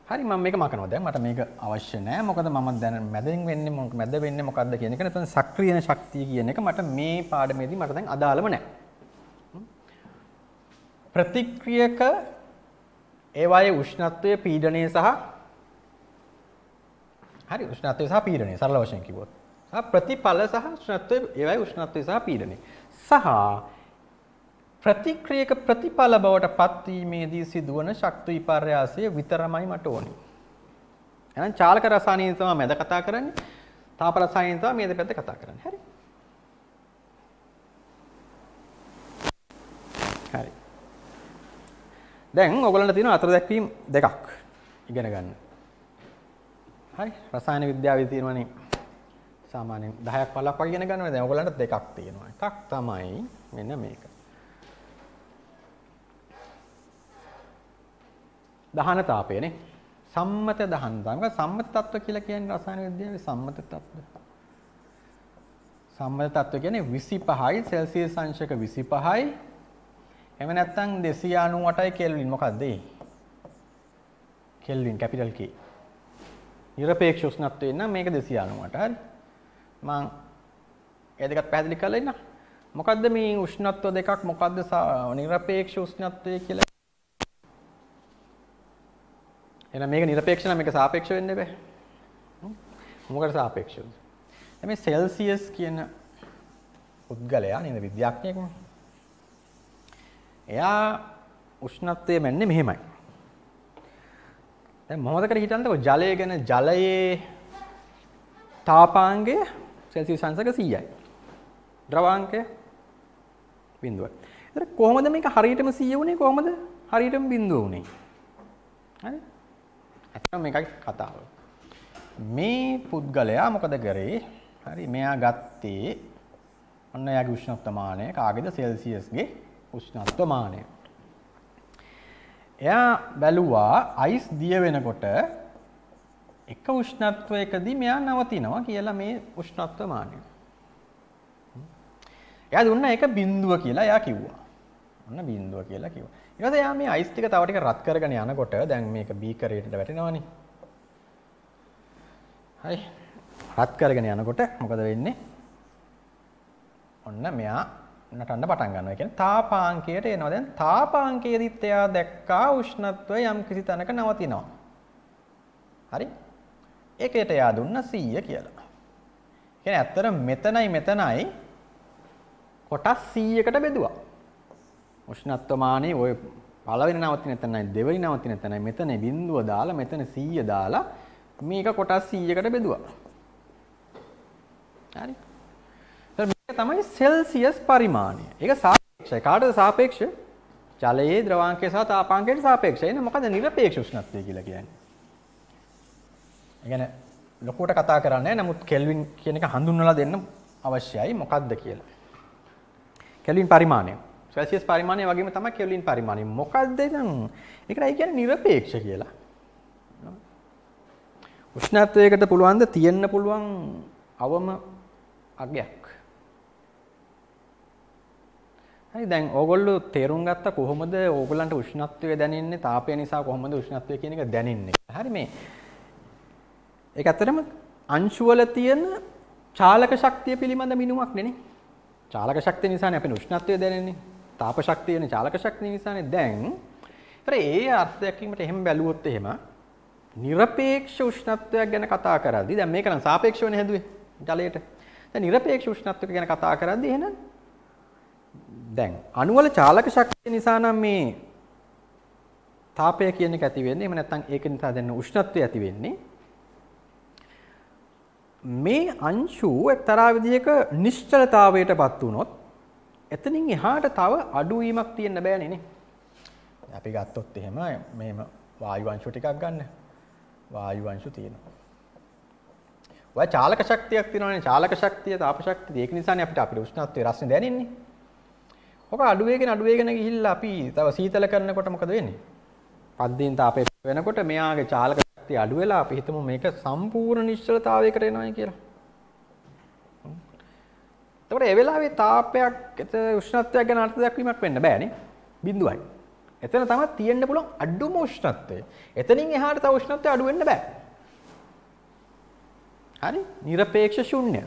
හරි මම මේක මකනවා දැන් මට මේක අවශ්‍ය නෑ මොකද මම දැන් මැදින් වෙන්නේ මොකක් මැද වෙන්නේ මොකක්ද කියන එක නැත්නම් සක්‍රියන ශක්තිය කියන එක මට මේ පාඩමේදී මට දැන් අදාළම නෑ ප්‍රතික්‍රියක ඒ වායේ උෂ්ණත්වය පීඩණය සහ හරි උෂ්ණත්වය සහ පීඩණය සරල වශයෙන් කිව්වොත් සහ ප්‍රතිඵල සහ උෂ්ණත්වය ඒ වායේ උෂ්ණත්වය සහ පීඩණය සහ ප්‍රතික්‍රියක ප්‍රතිඵල බවට පත්වීමේදී සිදුවන ශක්ති විපර්යාසය විතරමයි මට ඕනි. එහෙනම් චාලක රසායනින් තමයි මැද කතා කරන්නේ. තාප රසායනින් තමයි මේ දෙපැත්ත කතා කරන්නේ. හරි. හරි. දැන් ඔයගොල්ලන්ට තියෙන අතර දැක්වීම් දෙකක් ඉගෙන ගන්න. හරි. රසායන විද්‍යාවේ තියෙනවනේ සාමාන්‍යයෙන් 10ක් 15ක් වගේ ඉගෙන ගන්නවා. දැන් ඔයගොල්ලන්ට දෙකක් තියෙනවා. එකක් තමයි මෙන්න මේක. දහන තාපයනේ. සම්මත දහන තාපය. මොකද සම්මත තත්ත්ව කියලා කියන්නේ රසායන විද්‍යාවේ සම්මත තත්ත්ව. සම්මත තත්ත්ව කියන්නේ 25යි සෙල්සියස් අංශක 25යි. එහෙම නැත්නම් 298යි කෙල්වින්. මොකද්ද ඒ? කෙල්වින් කැපිටල් K. নিরপেক্ষ උෂ්ණත්වය නම් මේක 298 හරි. මම ඒ දෙකත් පැහැදිලි කරලා ඉන්න. මොකද්ද මේ උෂ්ණත්ව දෙකක් මොකද්ද නිරපේක්ෂ උෂ්ණත්වය කියලා එහෙනම් මේක নিরপেক্ষ නම් මේක සාපේක්ෂ වෙන්න බෑ. මොකකට සාපේක්ෂද? මේ සෙල්සියස් කියන උද්ගලයා නේද විද්‍යාඥයෙක්නේ. එයා උෂ්ණත්වය මැන්නේ මෙහෙමයි. දැන් මොහොත කර හිතන්නකො ජලය ගැන ජලයේ තාපාංගය සෙල්සියස් අංශක 100යි. ද්‍රවාංකය 0යි. ඒතර කොහොමද මේක හරියටම 100 වුනේ කොහොමද හරියටම 0 වුනේ? හරි? ඇත්තම මේකයි කතාව. මේ පුද්ගලයා මොකද කරේ? හරි මෙයා ගත්තේ අන්න එයාගේ උෂ්ණත්ව මානය කාගේද සෙල්සියස්ගේ උෂ්ණත්ව මානය. එයා බැලුවා අයිස් දිය වෙනකොට එක උෂ්ණත්වයකදී මෙයා නවතිනවා කියලා මේ උෂ්ණත්ව මානය. එයා දුන්න එක බිඳුව කියලා එයා කිව්වා. ඔන්න බිඳුව කියලා කිව්වා. ඉවස යා මේ අයිස්තික තවටික රත් කරගෙන යනකොට දැන් මේක බීකරයට වැටෙනවානි හරි රත් කරගෙන යනකොට මොකද වෙන්නේ ඔන්න මෙයා නටන්න පටන් ගන්නවා. ඒ කියන්නේ තාපාංකයට එනවා. දැන් තාපාංකයේදීත් එයා දැක්කා උෂ්ණත්වය යම් කිසි තැනක නවතිනවා. හරි? ඒකයට එයා දුන්න 100 කියලා. ඒ කියන්නේ ඇත්තට මෙතනයි මෙතනයි කොටස් 100කට බෙදුවා. උෂ්ණත්වමානයේ ඔය පළවෙනි නවතින තැනයි දෙවෙනි නවතින තැනයි මෙතන බිඳුව දාලා මෙතන 100 දාලා මේක කොටස් 100කට බෙදුවා. හරි. මේක තමයි සෙල්සියස් පරිමාණය. ඒක සාපේක්ෂයි. කාටද සාපේක්ෂ? ජලයේ ද්‍රවාංකය සහ තාපාංකයට සාපේක්ෂයි. එහෙනම් මොකද නිරපේක්ෂ උෂ්ණත්වය කියලා කියන්නේ? ඒ කියන්නේ ලොකුවට කතා කරන්නේ නමුත් කෙල්වින් කියන එක හඳුන්වලා දෙන්න අවශ්‍යයි. මොකද්ද කියලා. කෙල්වින් පරිමාණය. සෙල්සියස් පරිමාණය වගේම තමයි කෙල්වින් පරිමාණය. මොකද්ද ඉතින්? ඒකයි කියන්නේ নিরপেক্ষ කියලා. උෂ්ණත්වයකට පුළුවන් ද තියෙන්න පුළුවන් අවම අගයක්. හරි දැන් ඕගොල්ලෝ තේරුම් ගත්ත කොහොමද ඕගොල්ලන්ට උෂ්ණත්වය දැනෙන්නේ? තාපය නිසා කොහොමද උෂ්ණත්වය කියන එක දැනෙන්නේ? හරි මේ ඒක ඇත්තටම අංශු වල තියෙන චාලක ශක්තිය පිළිබඳ මිනුමක් නේ. චාලක ශක්තිය නිසානේ අපේ උෂ්ණත්වය දැනෙන්නේ. තාප ශක්තිය වෙන චාලක ශක්තිය නිසානේ දැන්. ඒතර ඒ අර්ථයකින්මට එහෙම බැලුවොත් එහෙම নিরপেক্ষ උෂ්ණත්වයක් ගැන කතා කරද්දී දැන් මේක නම් සාපේක්ෂවනේ හැදුවේ ජලයට. දැන් নিরপেক্ষ උෂ්ණත්වක ගැන කතා කරද්දී එහෙනම් දැන් අණු වල චාලක ශක්තිය නිසා නම් මේ තාපය කියන එක ඇති වෙන්නේ. එහෙම නැත්නම් ඒක නිසා දැන් උෂ්ණත්වය ඇති වෙන්නේ. මේ අංශු එක්තරා විදිහක නිශ්චලතාවයටපත් වුණොත් එතනින් එහාට තව අඩුවීමක් තියෙන්න බෑනනේ. අපි ගත්තොත් එහෙම මේම වායු අංශු ටිකක් ගන්න. වායු අංශු තියෙනවා. ඔය චාලක ශක්තියක් තියෙනවනේ. චාලක ශක්තිය, තාප ශක්තිය. ඒක නිසානේ අපිට අපේ උෂ්ණත්වයේ රස්නේ දැනෙන්නේ. ඔක අඩුවේගෙන අඩුවේගෙන ගිහිල්ලා අපි තව සීතල කරනකොට මොකද වෙන්නේ? පද්දීන් තාපය වෙනකොට මෙයාගේ චාලක ශක්තිය අඩු වෙලා අපි හිතමු මේක සම්පූර්ණ නිශ්චලතාවයකට එනවා කියලා. එතකොට ඒ වෙලාවේ තාපයක් එත උෂ්ණත්වයක් ගැන අර්ථ දක්වීමක් වෙන්න බෑනේ. බිඳුවයි. එතන තමයි තියෙන්න පුළුවන් අඩුම උෂ්ණත්වය. එතනින් එහාට තව උෂ්ණත්වය අඩු වෙන්න බෑ. හරි? নিরপেক্ষ ශුන්‍ය.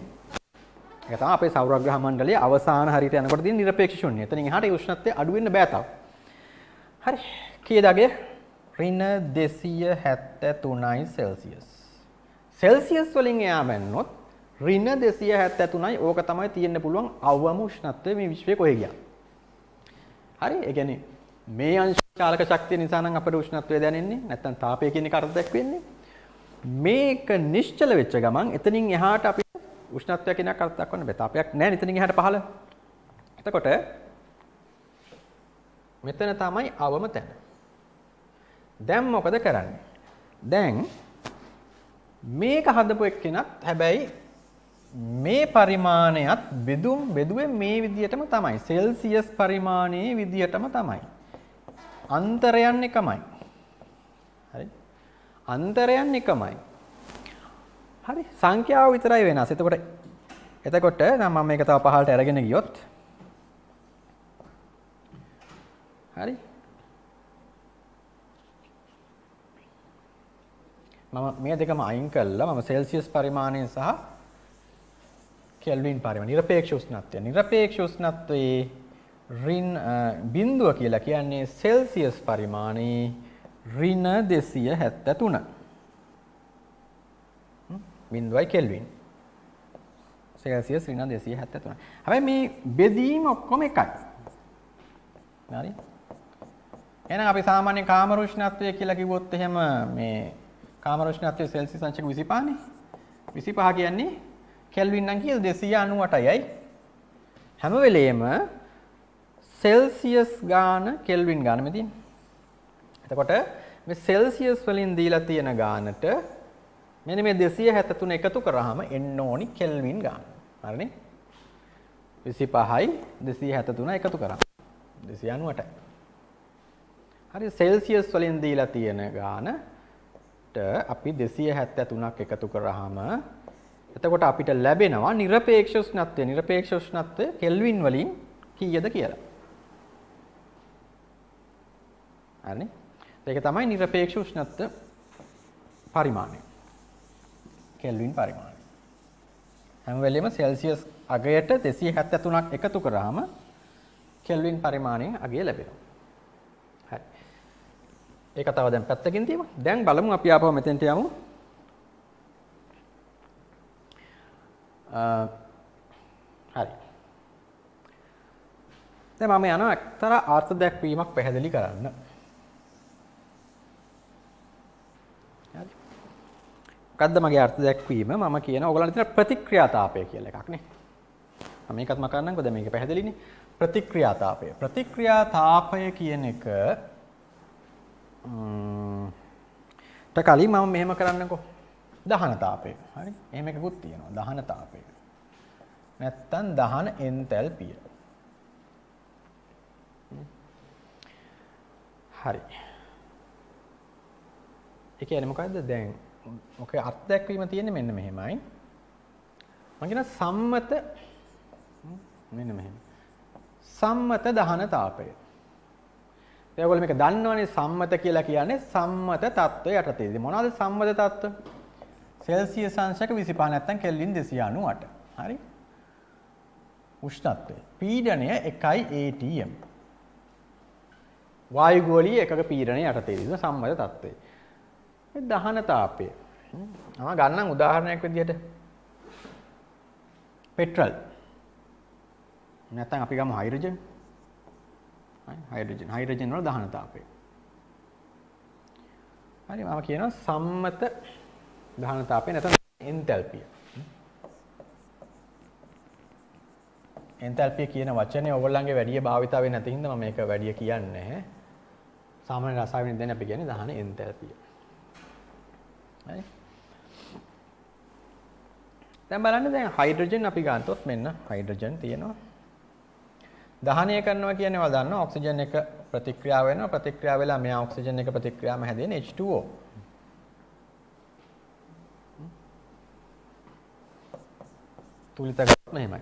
ඒක තමයි අපේ සෞරග්‍රහ මණ්ඩලයේ අවසාන හරියට යනකොට තියෙන নিরপেক্ষ ශුන්‍ය. එතනින් එහාට ඒ උෂ්ණත්වය අඩු වෙන්න බෑ තව. හරි. කීයද අගය? ඍණ 273යි සෙල්සියස්. සෙල්සියස් වලින් එහා බැන්නොත් රින 273යි ඕක තමයි තියෙන්න පුළුවන් අවම උෂ්ණත්වය මේ විශ්වයේ කොහෙ ගියා. හරි? ඒ කියන්නේ මේ අංශ චාලක ශක්තිය නිසා නම් අපේ උෂ්ණත්වය දැනෙන්නේ නැත්නම් තාපය කියන එක අර්ථයක් වෙන්නේ. මේක නිශ්චල වෙච්ච ගමන් එතනින් එහාට අපි උෂ්ණත්වය කියන එක අර්ථයක් ගන්න බෑ. තාපයක් නැහැ එතනින් එහාට පහළ. එතකොට මෙතන තමයි අවම තැන. දැන් මොකද කරන්නේ? දැන් මේක හදපු එක්කෙනත් හැබැයි මේ පරිමාණයත් බෙදුම් බෙදුවේ මේ විදිහටම තමයි. සෙල්සියස් පරිමාණයේ විදිහටම තමයි. අන්තරයන් එකමයි. හරි. අන්තරයන් එකමයි. හරි. සංඛ්‍යාව විතරයි වෙනස්. එතකොට එතකොට නම් මම මේක තව පහළට අරගෙන ගියොත් හරි. මම මේ දෙකම අයින් කළා. මම සෙල්සියස් පරිමාණය සහ කෙල්වින් පාරම නිරපේක්ෂ උෂ්ණත්වය. නිරපේක්ෂ උෂ්ණත්වයේ රින් බිඳුව කියලා කියන්නේ සෙල්සියස් පරිමාණයේ ඍණ 273. බිඳුවයි කෙල්වින්. සෙල්සියස් ඍණ 273. හැබැයි මේ බෙදීම ඔක්කොම එකයි. හරි? එහෙනම් අපි සාමාන්‍ය කාම රුෂ්ණත්වය කියලා කිව්වොත් එහෙම මේ කාම රුෂ්ණත්වය සෙල්සියස් අංශක 25 නේ. 25 කියන්නේ කෙල්වින් නම් කීයද 298යි. හැම වෙලේම සෙල්සියස් ගාන කෙල්වින් ගාන මේ තියෙන්නේ. එතකොට මේ සෙල්සියස් වලින් දීලා තියෙන ගානට මෙන්න මේ 273 එකතු කරාම එන්න ඕනි කෙල්වින් ගාන. හරිනේ? 25යි 273 එකතු කරාම 298යි. හරි සෙල්සියස් වලින් දීලා තියෙන ගානට අපි 273ක් එකතු කරාම එතකොට අපිට ලැබෙනවා নিরপেক্ষ උෂ්ණත්වය. নিরপেক্ষ උෂ්ණත්වය කෙල්වින් වලින් කීයද කියලා. හරිනේ? ඒක තමයි নিরপেক্ষ උෂ්ණත්ව පරිමාණය. කෙල්වින් පරිමාණය. හැම වෙලෙම සෙල්සියස් අගයට 273ක් එකතු කරාම කෙල්වින් පරිමාණයෙන් අගය ලැබෙනවා. හරි. ඒක තව දැන් පැත්තකින් තියමු. දැන් බලමු අපි ආපහු මෙතෙන්ට යමු. Uh, හරි. දැන් මම යනවා එක්තරා අර්ථ දැක්වීමක් පැහැදිලි කරන්න. හරි. මොකද්ද මගේ අර්ථ දැක්වීම? මම කියන ඕගලන්ට තියෙන ප්‍රතික්‍රියාතාවය කියලා එකක් නේ. මම මේකත් මම කරන්නම්කෝ දැන් මේක පැහැදිලිනේ. ප්‍රතික්‍රියාතාවය. ප්‍රතික්‍රියාතාවය කියන එක ට කලින් මම මෙහෙම කරන්නකෝ. දහන තාපය. හරි? එහෙම එකකුත් තියෙනවා. දහන තාපය. නැත්තම් දහන එන්තැල්පිය. හරි. ඒ කියන්නේ මොකද්ද දැන් ඔකේ අර්ථ දැක්වීම තියෙන්නේ මෙන්න මෙහෙමයි. මම කියන සම්මත මෙන්න මෙහෙම. සම්මත දහන තාපය. දැන් ඔයගොල්ලෝ මේක දන්නවනේ සම්මත කියලා කියන්නේ සම්මත තත්ත්වය යටතේදී. මොනවද සම්මත තත්ත්වය? සෙල්සියස් අංශයක 25 නැත්නම් කෙල්වින් 298. හරි? උෂ්ණත්වය. පීඩනය 1යි atm. වායු ගෝලීය එකක පීඩනය යටතේ ඉන්න සම්මත තත්ත්වය. මේ දහන තාපය. මම ගන්නම් උදාහරණයක් විදිහට. පෙට්‍රල්. නැත්නම් අපි ගමු හයිඩ්‍රජන්. හයිඩ්‍රජන් හයිඩ්‍රජන් වල දහන තාපය. හරි මම කියනවා සම්මත ගහනතාවය නැත්නම් එන්තැල්පිය. එන්තැල්පිය කියන වචනේ ඕගොල්ලන්ගේ වැඩි භාවිතාවේ නැති හින්දා මම මේක වැඩි කියන්නේ නැහැ. සාමාන්‍ය රසායනික දැන අපි කියන්නේ දහන එන්තැල්පිය. හරි. දැන් බලන්න දැන් හයිඩ්‍රජන් අපි ගන්නතොත් මෙන්න හයිඩ්‍රජන් තියෙනවා. දහනය කරනවා කියන්නේ ඔයාලා දන්නවා ඔක්සිජන් එක ප්‍රතික්‍රියා වෙනවා ප්‍රතික්‍රියා වෙලා මෙයා ඔක්සිජන් එක ප්‍රතික්‍රියාම හැදෙන H2O. තුලිත ගන්න එහෙමයි.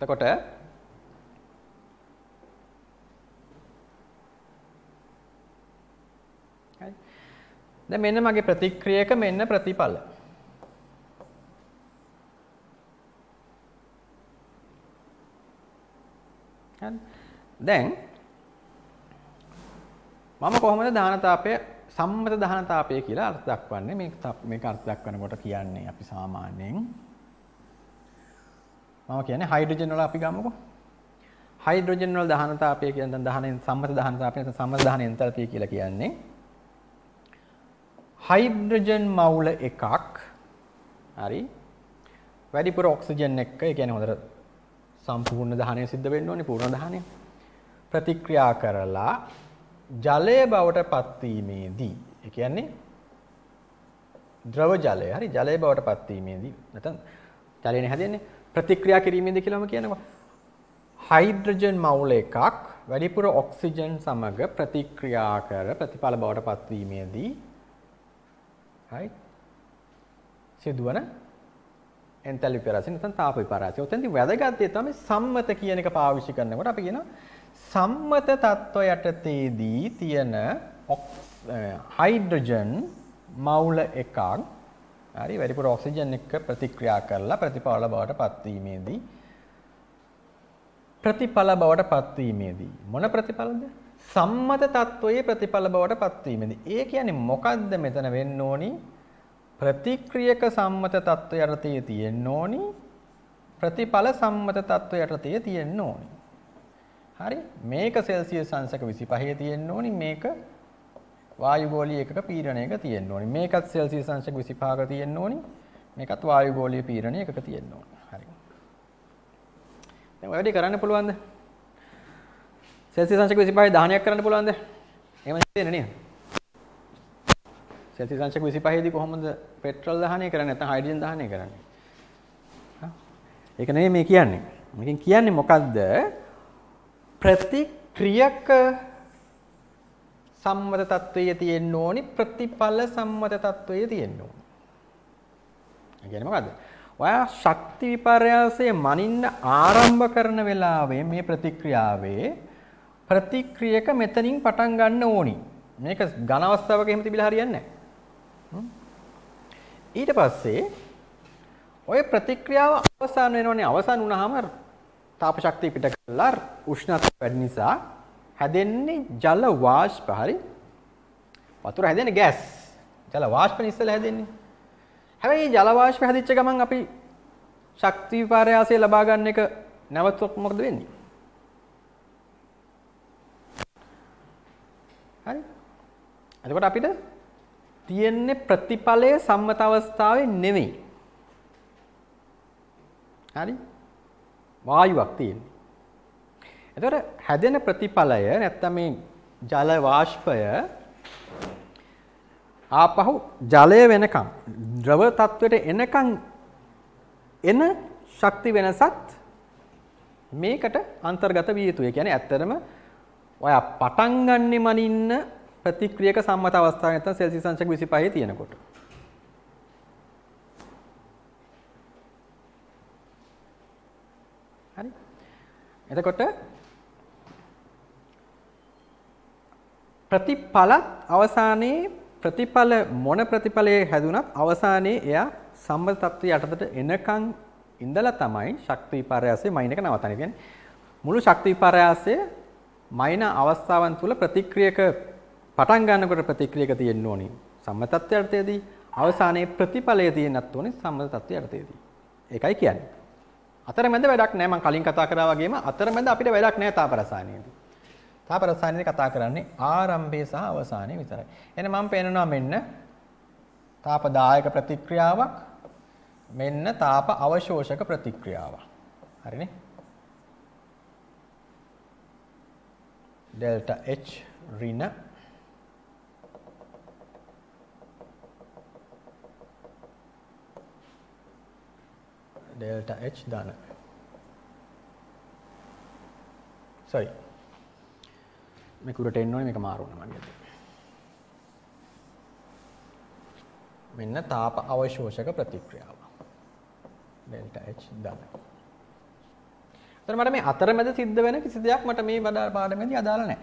එතකොට දැන් මෙන්න මගේ ප්‍රතික්‍රියක මෙන්න ප්‍රතිඵල. දැන් මම කොහොමද දානතාපය සම්මත දහනතාපය කියලා අර්ථ දක්වන්නේ මේ මේක අර්ථ දක්වනකොට කියන්නේ අපි සාමාන්‍යයෙන් මම කියන්නේ හයිඩ්‍රජන් වල අපි ගමුකෝ. හයිඩ්‍රජන් වල දහනතාවය කියන්නේ දැන් දහනෙන් සම්මත දහනතාවය නැත්නම් සම්මත දහන එන්තල්පිය කියලා කියන්නේ හයිඩ්‍රජන් මවුල එකක් හරි වැඩිපුර ඔක්සිජන් එක්ක ඒ කියන්නේ හොඳට සම්පූර්ණ දහනය සිද්ධ වෙන්න ඕනේ පූර්ණ දහනය ප්‍රතික්‍රියා කරලා ජලය බවට පත්වීමේදී ඒ කියන්නේ ද්‍රව ජලය හරි ජලය බවට පත්වීමේදී නැත්නම් ජලයනේ හැදෙන්නේ ප්‍රතික්‍රියා කිරීමේද කියලාම කියනවා. හයිඩ්‍රජන් මවුල එකක් වැඩිපුර ඔක්සිජන් සමග ප්‍රතික්‍රියා කර ප්‍රතිඵල බවට පත්වීමේදී right සිදුවන එන්තැල්පි පරාසය නැත්නම් තාප විපරාසය. උතෙන්දී වැදගත් දේ තමයි සම්මත කියන එක පාවිච්චි කරනකොට අපි කියනවා සම්මත තත්ත්ව යටතේදී තියෙන හයිඩ්‍රජන් මවුල එකක් හරි වැඩිපුර ඔක්සිජන් එක්ක ප්‍රතික්‍රියා කරලා ප්‍රතිඵල බවට පත්වීමේදී ප්‍රතිඵල බවට පත්වීමේදී මොන ප්‍රතිඵලද? සම්මත තත්වයේ ප්‍රතිඵල බවට පත්වීමේදී. ඒ කියන්නේ මොකද්ද මෙතන වෙන්න ඕනි? ප්‍රතික්‍රියක සම්මත තත්ත්වය යටතේ තියෙන්න ඕනි. ප්‍රතිඵල සම්මත තත්ත්වය යටතේ තියෙන්න ඕනි. හරි මේක සෙල්සියස් අංශක 25 තියෙන්න ඕනි මේක වායුගෝලීය එකක පීඩනයක තියෙන්න ඕනි. මේකත් සෙල්සියස් අංශක 25ක තියෙන්න ඕනි. මේකත් වායුගෝලීය පීඩනය එකක තියෙන්න ඕනි. හරි. දැන් ඔය වැඩේ කරන්න පුළුවන්ද? සෙල්සියස් අංශක 25 දහනයක් කරන්න පුළුවන්ද? එහෙම තියෙන්නේ නේද? සෙල්සියස් අංශක 25 දී කොහොමද පෙට්‍රල් දහනය කරන්නේ නැත්නම් හයිඩ්‍රජන් දහනය කරන්නේ? ඒක නෙමෙයි මේ කියන්නේ. මේකෙන් කියන්නේ මොකද්ද? ප්‍රතික්‍රියක සම්මත తත්වයේ තියෙන්න ඕනි ප්‍රතිඵල සම්මත తත්වයේ තියෙන්න ඕනි. ඒ කියන්නේ මොකද්ද? ඔයා ශක්ති විපර්යාසයේ මනින්න ආරම්භ කරන වෙලාවේ මේ ප්‍රතික්‍රියාවේ ප්‍රතික්‍රියක මෙතනින් පටන් ගන්න ඕනි. මේක ඝන අවස්ථාවක එහෙම තිබිලා හරියන්නේ නැහැ. ඊට පස්සේ ඔය ප්‍රතික්‍රියාව අවසන් වෙනවනේ අවසන් වුණාම තාප ශක්තිය පිට කරලා උෂ්ණත්වය වැඩි නිසා හැදෙන්නේ ජල වාෂ්ප හරි වතුර හැදෙන්නේ ගෑස් ජල වාෂ්පනේ ඉස්සෙල්ලා හැදෙන්නේ හැබැයි මේ ජල වාෂ්ප හැදිච්ච ගමන් අපි ශක්ති විපර්යාසය ලබා ගන්න එක නැවතුත් මොකද වෙන්නේ හරි එතකොට අපිට තියෙන්නේ ප්‍රතිඵලයේ සම්මත අවස්ථාවේ නෙමෙයි හරි වායුවක් තියෙන්නේ එතකොට හැදෙන ප්‍රතිඵලය නැත්තම් මේ ජල වාෂ්පය ආපහු ජලය වෙනකම් ද්‍රව තත්වයට එනකම් එන ශක්ති වෙනසත් මේකට අන්තර්ගත විය යුතුයි. ඒ කියන්නේ ඇත්තටම ඔය පටන් ගන්නෙම ඉන්න ප්‍රතික්‍රියක සම්මත අවස්ථාව නැත්නම් සෙල්සියස් අංශක 25 තියෙනකොට. හරි. එතකොට ප්‍රතිඵලත් අවසානයේ ප්‍රතිඵල මොන ප්‍රතිඵලයේ හැදුනත් අවසානයේ එයා සම්බන්ධ තත්ත්වය යටතට එනකන් ඉඳලා තමයි ශක්ති විපර්යාසයේ මයින් එක නවතන්නේ. කියන්නේ මුළු ශක්ති විපර්යාසයේ මයින අවස්ථාවන් තුල ප්‍රතික්‍රියක පටන් ගන්නකොට ප්‍රතික්‍රියක තියෙන්න ඕනි. සම්මත තත්ත්වය යටතේදී අවසානයේ ප්‍රතිඵලය තියෙන්නත් ඕනේ සම්මත තත්ත්වය යටතේදී. ඒකයි කියන්නේ. අතරමැද වැඩක් නැහැ මම කලින් කතා කරා වගේම අතරමැද අපිට වැඩක් නැහැ තාපරසානයේදී. තාපරසායනයේ කතා කරන්නේ ආරම්භය සහ අවසානය විතරයි. එහෙනම් මම පෙන්නනවා මෙන්න තාපදායක ප්‍රතික්‍රියාවක් මෙන්න තාප අවශෝෂක ප්‍රතික්‍රියාවක්. හරිනේ? delta H ඍණ delta H ධන. sorry මෙකුරට එන්නවනේ මේක මාරුවන මගේ. මෙන්න තාප අවශෝෂක ප්‍රතික්‍රියාව. ඩෙල්ටා H දන. එතන මට මේ අතරමැද සිද්ධ වෙන කිසි දෙයක් මට මේ පාඩමේදී අදාළ නැහැ.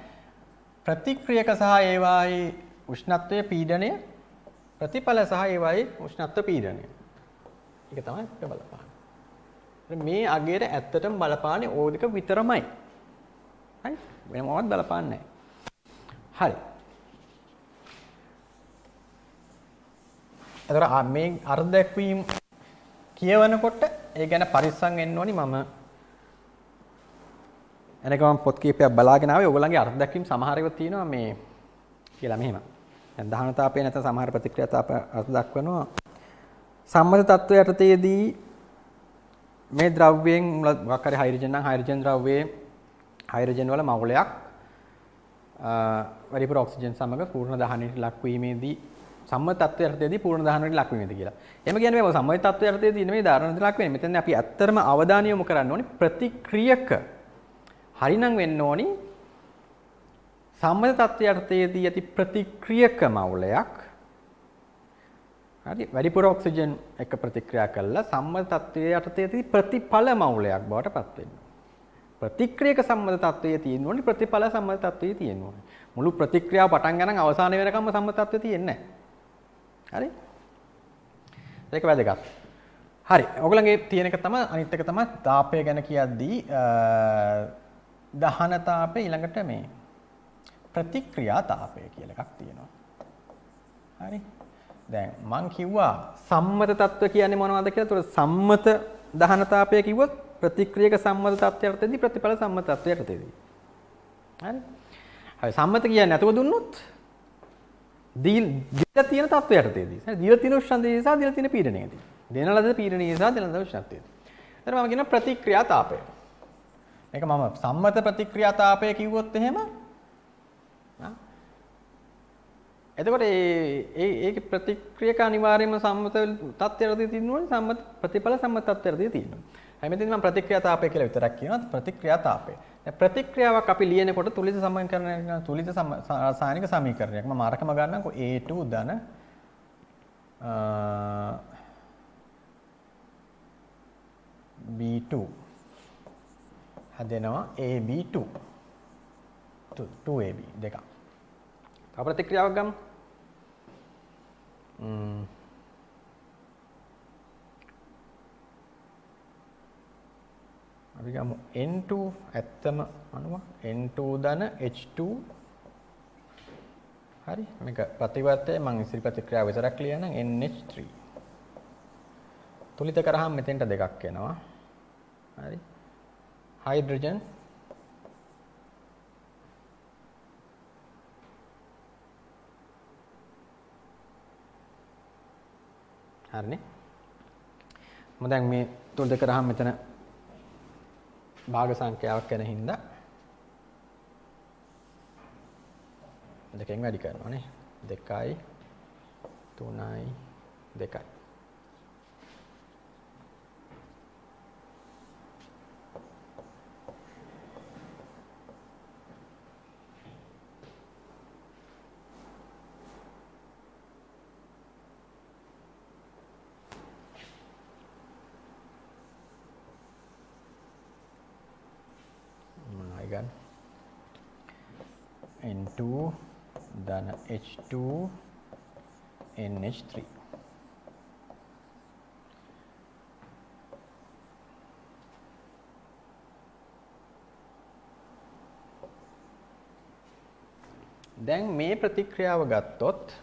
ප්‍රතික්‍රියක සහ ඒවායේ උෂ්ණත්වයේ පීඩනය ප්‍රතිඵල සහ ඒවායේ උෂ්ණත්ව පීඩනය. ඒක තමයි අපිට බලපාන්නේ. මේ අගයට ඇත්තටම බලපාන්නේ ඕදික විතරමයි. හරි? වෙන මොනවත් බලපාන්නේ නැහැ. හරි. එතකොට මේ අර්ථ දැක්වීම කියවනකොට ඒ ගැන පරිස්සම් වෙන්න ඕනි මම. එනක මම පොත් කීපයක් බලාගෙන ආවේ ඔයගොල්ලන්ගේ අර්ථ දැක්වීම සමහර ඒවා තියෙනවා මේ කියලා මෙහෙම. දැන් දහනතාවපේ නැත්නම් සමහර ප්‍රතික්‍රියාතාව අර්ථ දක්වනවා. සම්මත තත්ත්වය යටතේදී මේ ද්‍රව්‍යයෙන් මොකක් හරි හයිඩ්‍රජන් නම් හයිඩ්‍රජන් ද්‍රව්‍යයේ හයිඩ්‍රජන් වල මවුලයක් වැඩිපුර ඔක්සිජන් සමග පූර්ණ දහනයට ලක්වීමේදී සම්ම තත්වයටදී පූර්ණ දහනයට ලක්වීමද කියලා. එහෙම කියන්නේ මේ සම්ම තත්වයටදී නෙමෙයි ධාරණයට ලක්වෙන්නේ. මෙතන අපි ඇත්තටම අවධානය යොමු කරන්න ඕනේ ප්‍රතික්‍රියක. හරිනම් වෙන්න ඕනි සම්මත තත්ත්වයටදී ඇති ප්‍රතික්‍රියක මවුලයක් හරි වැඩිපුර ඔක්සිජන් එක ප්‍රතික්‍රියා කළා සම්මත තත්ත්වයටදී ප්‍රතිඵල මවුලයක් බවට පත් වෙනවා. ප්‍රතික්‍රියක සම්මත තත්වයේ තියෙන්න ඕනේ ප්‍රතිඵල සම්මත තත්වයේ තියෙන්න ඕනේ. මුළු ප්‍රතික්‍රියාව පටන් ගන්න අවසාන වෙනකම්ම සම්මත තත්වයේ තියෙන්නේ නැහැ. හරි? ඒක වැදගත්. හරි. ඔයගලගේ තියෙන එක තමයි අනිත් එක තමයි තාපය ගැන කියද්දී දහන තාපය ඊළඟට මේ ප්‍රතික්‍රියා තාපය කියලා එකක් තියෙනවා. හරි. දැන් මං කිව්වා සම්මත තත්ත්ව කියන්නේ මොනවද කියලා. ඒතකොට සම්මත දහන තාපය කිව්වොත් ප්‍රතික්‍රියක සම්මත තත්ත්වයට තෙදී ප්‍රතිඵල සම්මත තත්ත්වයට තෙදී. හරි. හරි සම්මත කියන්නේ නැතුව දුන්නොත් දීලා තියෙන තත්ත්වයට තෙදී. හරි දීලා තියෙන උෂ්ණත්වය නිසා දීලා තියෙන පීඩනයදී. දෙන ලද පීඩනය නිසා දෙන ලද උෂ්ණත්වයදී. එතන මම කියන ප්‍රතික්‍රියා තාපය. මේක මම සම්මත ප්‍රතික්‍රියා තාපය කිව්වොත් එහෙම එතකොට ඒ ඒක ප්‍රතික්‍රියක අනිවාර්යයෙන්ම සම්මත තත්ත්වයටදී තියෙනවනේ සම්මත ප්‍රතිඵල සම්මත තත්ත්වයටදී තියෙනවා. හැමතිම ප්‍රතික්‍රියාතාපය කියලා විතරක් කියනවා ප්‍රතික්‍රියාතාපය. දැන් ප්‍රතික්‍රියාවක් අපි ලියනකොට තුලිත සමීකරණයක් තුලිත රසායනික සමීකරණයක්. මම අරකම ගන්නම්කෝ A2 ධන B2 හදෙනවා AB2 2AB දෙකක්. තව ප්‍රතික්‍රියාවක් ගමු. ම්ම් අපි ගමු N2 ඇත්තම අණුව N2 ධන H2 හරි මේක ප්‍රතිවර්තය මම ඉස්සරි ප්‍රතික්‍රියාව විතරක් ලියනනම් NH3 තුලිත කරාම මෙතෙන්ට දෙකක් එනවා හරි හයිඩ්‍රජන් හරිනේ මම දැන් මේ තුලිත කරාම මෙතන භාග සංඛ්‍යාවක් වෙන හින්දා දෙකෙන් වැඩි කරනවා නේ 2යි 3යි 2යි figure into then H2 in H3. දැන් මේ ප්‍රතික්‍රියාව ගත්තොත්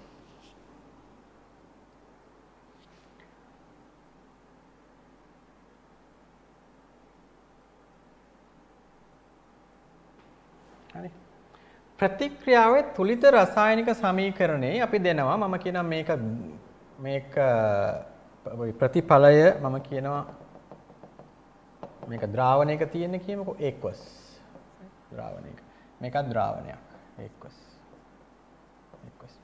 ප්‍රතික්‍රියාවේ තුලිත රසායනික සමීකරණේ අපි දෙනවා මම කියනවා මේක මේක ප්‍රතිඵලය මම කියනවා මේක ද්‍රාවණයක තියෙන කියමුකෝ aqueous ද්‍රාවණයක මේක ද්‍රාවණයක් aqueous aqueous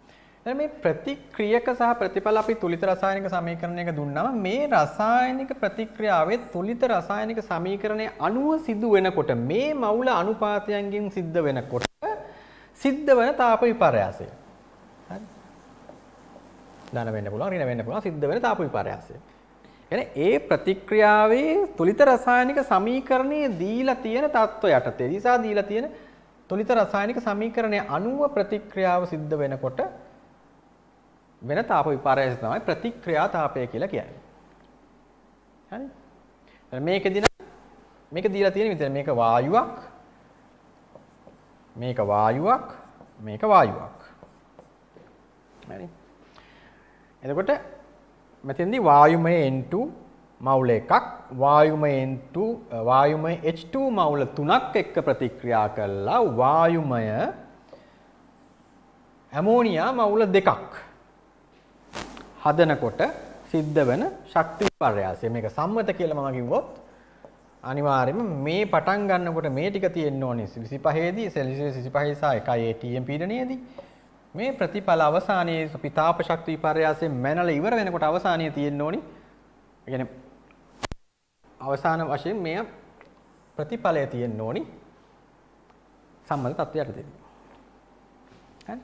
දැන් මේ ප්‍රතික්‍රියක සහ ප්‍රතිඵල අපි තුලිත රසායනික සමීකරණයක දුන්නාම මේ රසායනික ප්‍රතික්‍රියාවේ තුලිත රසායනික සමීකරණයේ අණුව සිදු වෙනකොට මේ මවුල අනුපාතයන්ගෙන් සිද්ධ වෙනකොට සිද්ධ වෙන තාප විපර්යාසය. හරි. ධන වෙන්න පුළුවන්, ඍණ වෙන්න පුළුවන් සිද්ධ වෙන තාප විපර්යාසය. එනේ ඒ ප්‍රතික්‍රියාවේ තුලිත රසායනික සමීකරණයේ දීලා තියෙන தত্ত্ব යටතේ නිසා දීලා තියෙන තුලිත රසායනික සමීකරණයේ අණුව ප්‍රතික්‍රියාව සිද්ධ වෙනකොට වෙන තාප විපර්යාසය තමයි ප්‍රතික්‍රියා තාපය කියලා කියන්නේ. හරි? මේකෙදී මේක දීලා තියෙන විතර මේක වායුවක් මේක වායුවක් මේක වායුවක් හරි එතකොට මෙතෙන්දී වායුමය N2 මවුල එකක් වායුමය N2 වායුමය H2 මවුල තුනක් එක්ක ප්‍රතික්‍රියා කළා වායුමය ඇමෝනියා මවුල දෙකක් හදනකොට සිද්ධ වෙන ශක්ති විපර්යාසය මේක සම්මත කියලා මම කිව්වොත් අනිවාර්යයෙන්ම මේ පටන් ගන්නකොට මේ ටික තියෙන්න ඕනේ 25 දී සෙල්සියස් 25 සහ 1 ATM පීඩනයේදී මේ ප්‍රතිඵල අවසානයේ පිතාප ශක්ති විපර්යාසයෙන් මැනලා ඉවර වෙනකොට අවසානයේ තියෙන්න ඕනේ يعني අවසාන වශයෙන් මේ ප්‍රතිඵලය තියෙන්න ඕනේ සම්මත තත්ත්වයට දෙන්නේ. හරි.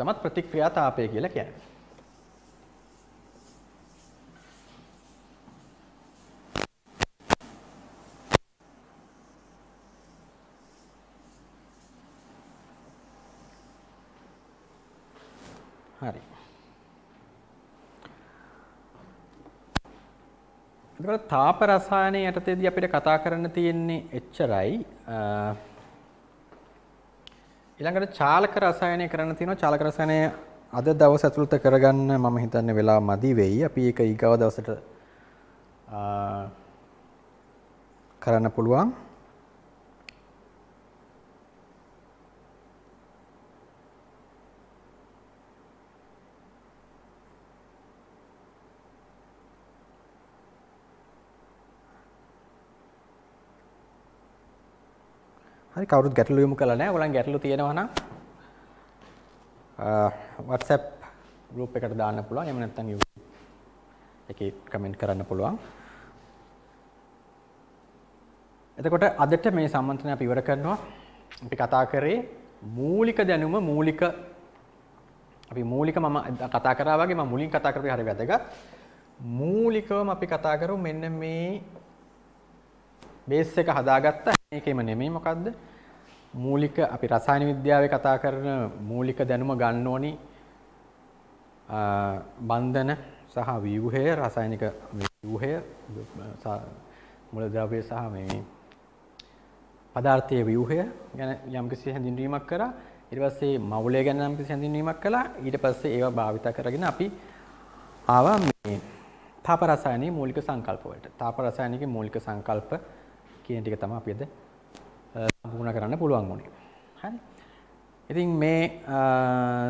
තමත් ප්‍රතික්‍රියා තාපය කියලා කියන්නේ. එතකොට තාප රසායනයේ යටතේදී අපිට කතා කරන්න තියෙන්නේ එච්චරයි. ඊළඟට චාලක රසායනය කරන්න තියෙනවා. චාලක රසායනය අද දවස් ඇතුළත කරගන්න මම හිතන්නේ වෙලා මදි වෙයි. අපි ඒක ඊගව දවසට කරන්න පුළුවන්. හරි කවුරුත් ගැටලු යොමු කළා නෑ. ඔයගොල්ලන් ගැටලු තියෙනවා නම් WhatsApp group එකට දාන්න පුළුවන්. එහෙම නැත්නම් YouTube එකේ කමෙන්ට් කරන්න පුළුවන්. එතකොට අදට මේ සම්මන්ත්‍රණය අපි ඉවර කරනවා. අපි කතා කරේ මූලික දැනුම මූලික අපි මූලික මම කතා කරා වගේ මම මුලින් කතා කරපු හැරි වැදගත්. මූලිකවම අපි කතා කරු මෙන්න මේ බේස් එක හදාගත්ත ඒකෙම නෙමෙයි මොකද්ද මූලික අපි රසායන විද්‍යාවේ කතා කරන මූලික දැනුම ගන්න ඕනි බන්ධන සහ ව්‍යුහය රසායනික ව්‍යුහය මූලද්‍රව්‍ය සහ මේ පදාර්ථයේ ව්‍යුහය ගැන යම්කිසි හැඳින්වීමක් කරා ඊට පස්සේ මවුලය ගැන යම්කිසි හැඳින්වීමක් කළා ඊට පස්සේ ඒවා භාවිත කරගෙන අපි ආවා මේ තාප රසායනයේ මූලික සංකල්ප වලට තාප රසායනයේ මූලික සංකල්ප කියන ටික තමයි අපි අද සම්පූර්ණ කරන්න පුළුවන් වුණේ. හරි. ඉතින් මේ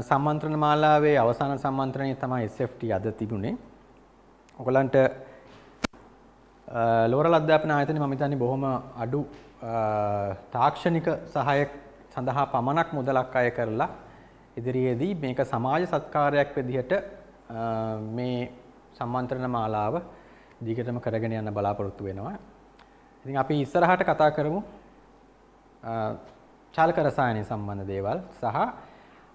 සම්මන්ත්‍රණ මාලාවේ අවසාන සම්මන්ත්‍රණය තමයි SFT අද තිබුණේ. ඔයගලන්ට ලෝරල් අධ්‍යාපන ආයතනයේ මම හිතන්නේ බොහොම අඩු තාක්ෂණික සහාය සඳහා පමණක් මුදලක් අය කරලා ඉදිරියේදී මේක සමාජ සත්කාරයක් විදිහට මේ සම්මන්ත්‍රණ මාලාව දිගටම කරගෙන යන්න බලාපොරොත්තු වෙනවා. ඉතින් අපි ඉස්සරහට කතා කරමු චාලක රසායනය සම්බන්ධ දේවල් සහ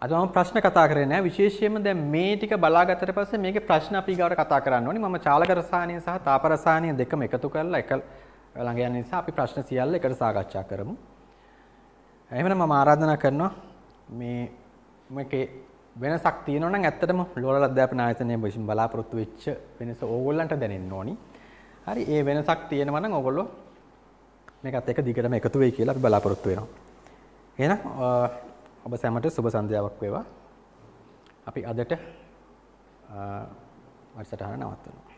අද මම ප්‍රශ්න කතා කරේ නෑ විශේෂයෙන්ම දැන් මේ ටික බලාගත්තට පස්සේ මේකේ ප්‍රශ්න අපි ඊගාවට කතා කරන්න ඕනේ මම චාලක රසායනය සහ තාප රසායනය දෙකම එකතු කරලා එක ළඟ යන නිසා අපි ප්‍රශ්න සියල්ල එකට සාකච්ඡා කරමු එහෙමනම් මම ආරාධනා කරනවා මේ මේකේ වෙනසක් තියෙනවා නම් ඇත්තටම ලෝල අධ්‍යාපන ආයතනය විසින් බලාපොරොත්තු වෙච්ච වෙනස ඕගොල්ලන්ට දැනෙන්න ඕනි හරි ඒ වෙනසක් තියෙනවා නම් ඕගොල්ලෝ මේකත් එක දිගටම එකතු වෙයි කියලා අපි බලාපොරොත්තු වෙනවා. එහෙනම් ඔබ සැමට සුබ සන්ධ්‍යාවක් වේවා. අපි අදට වැඩසටහන නවත්වනවා.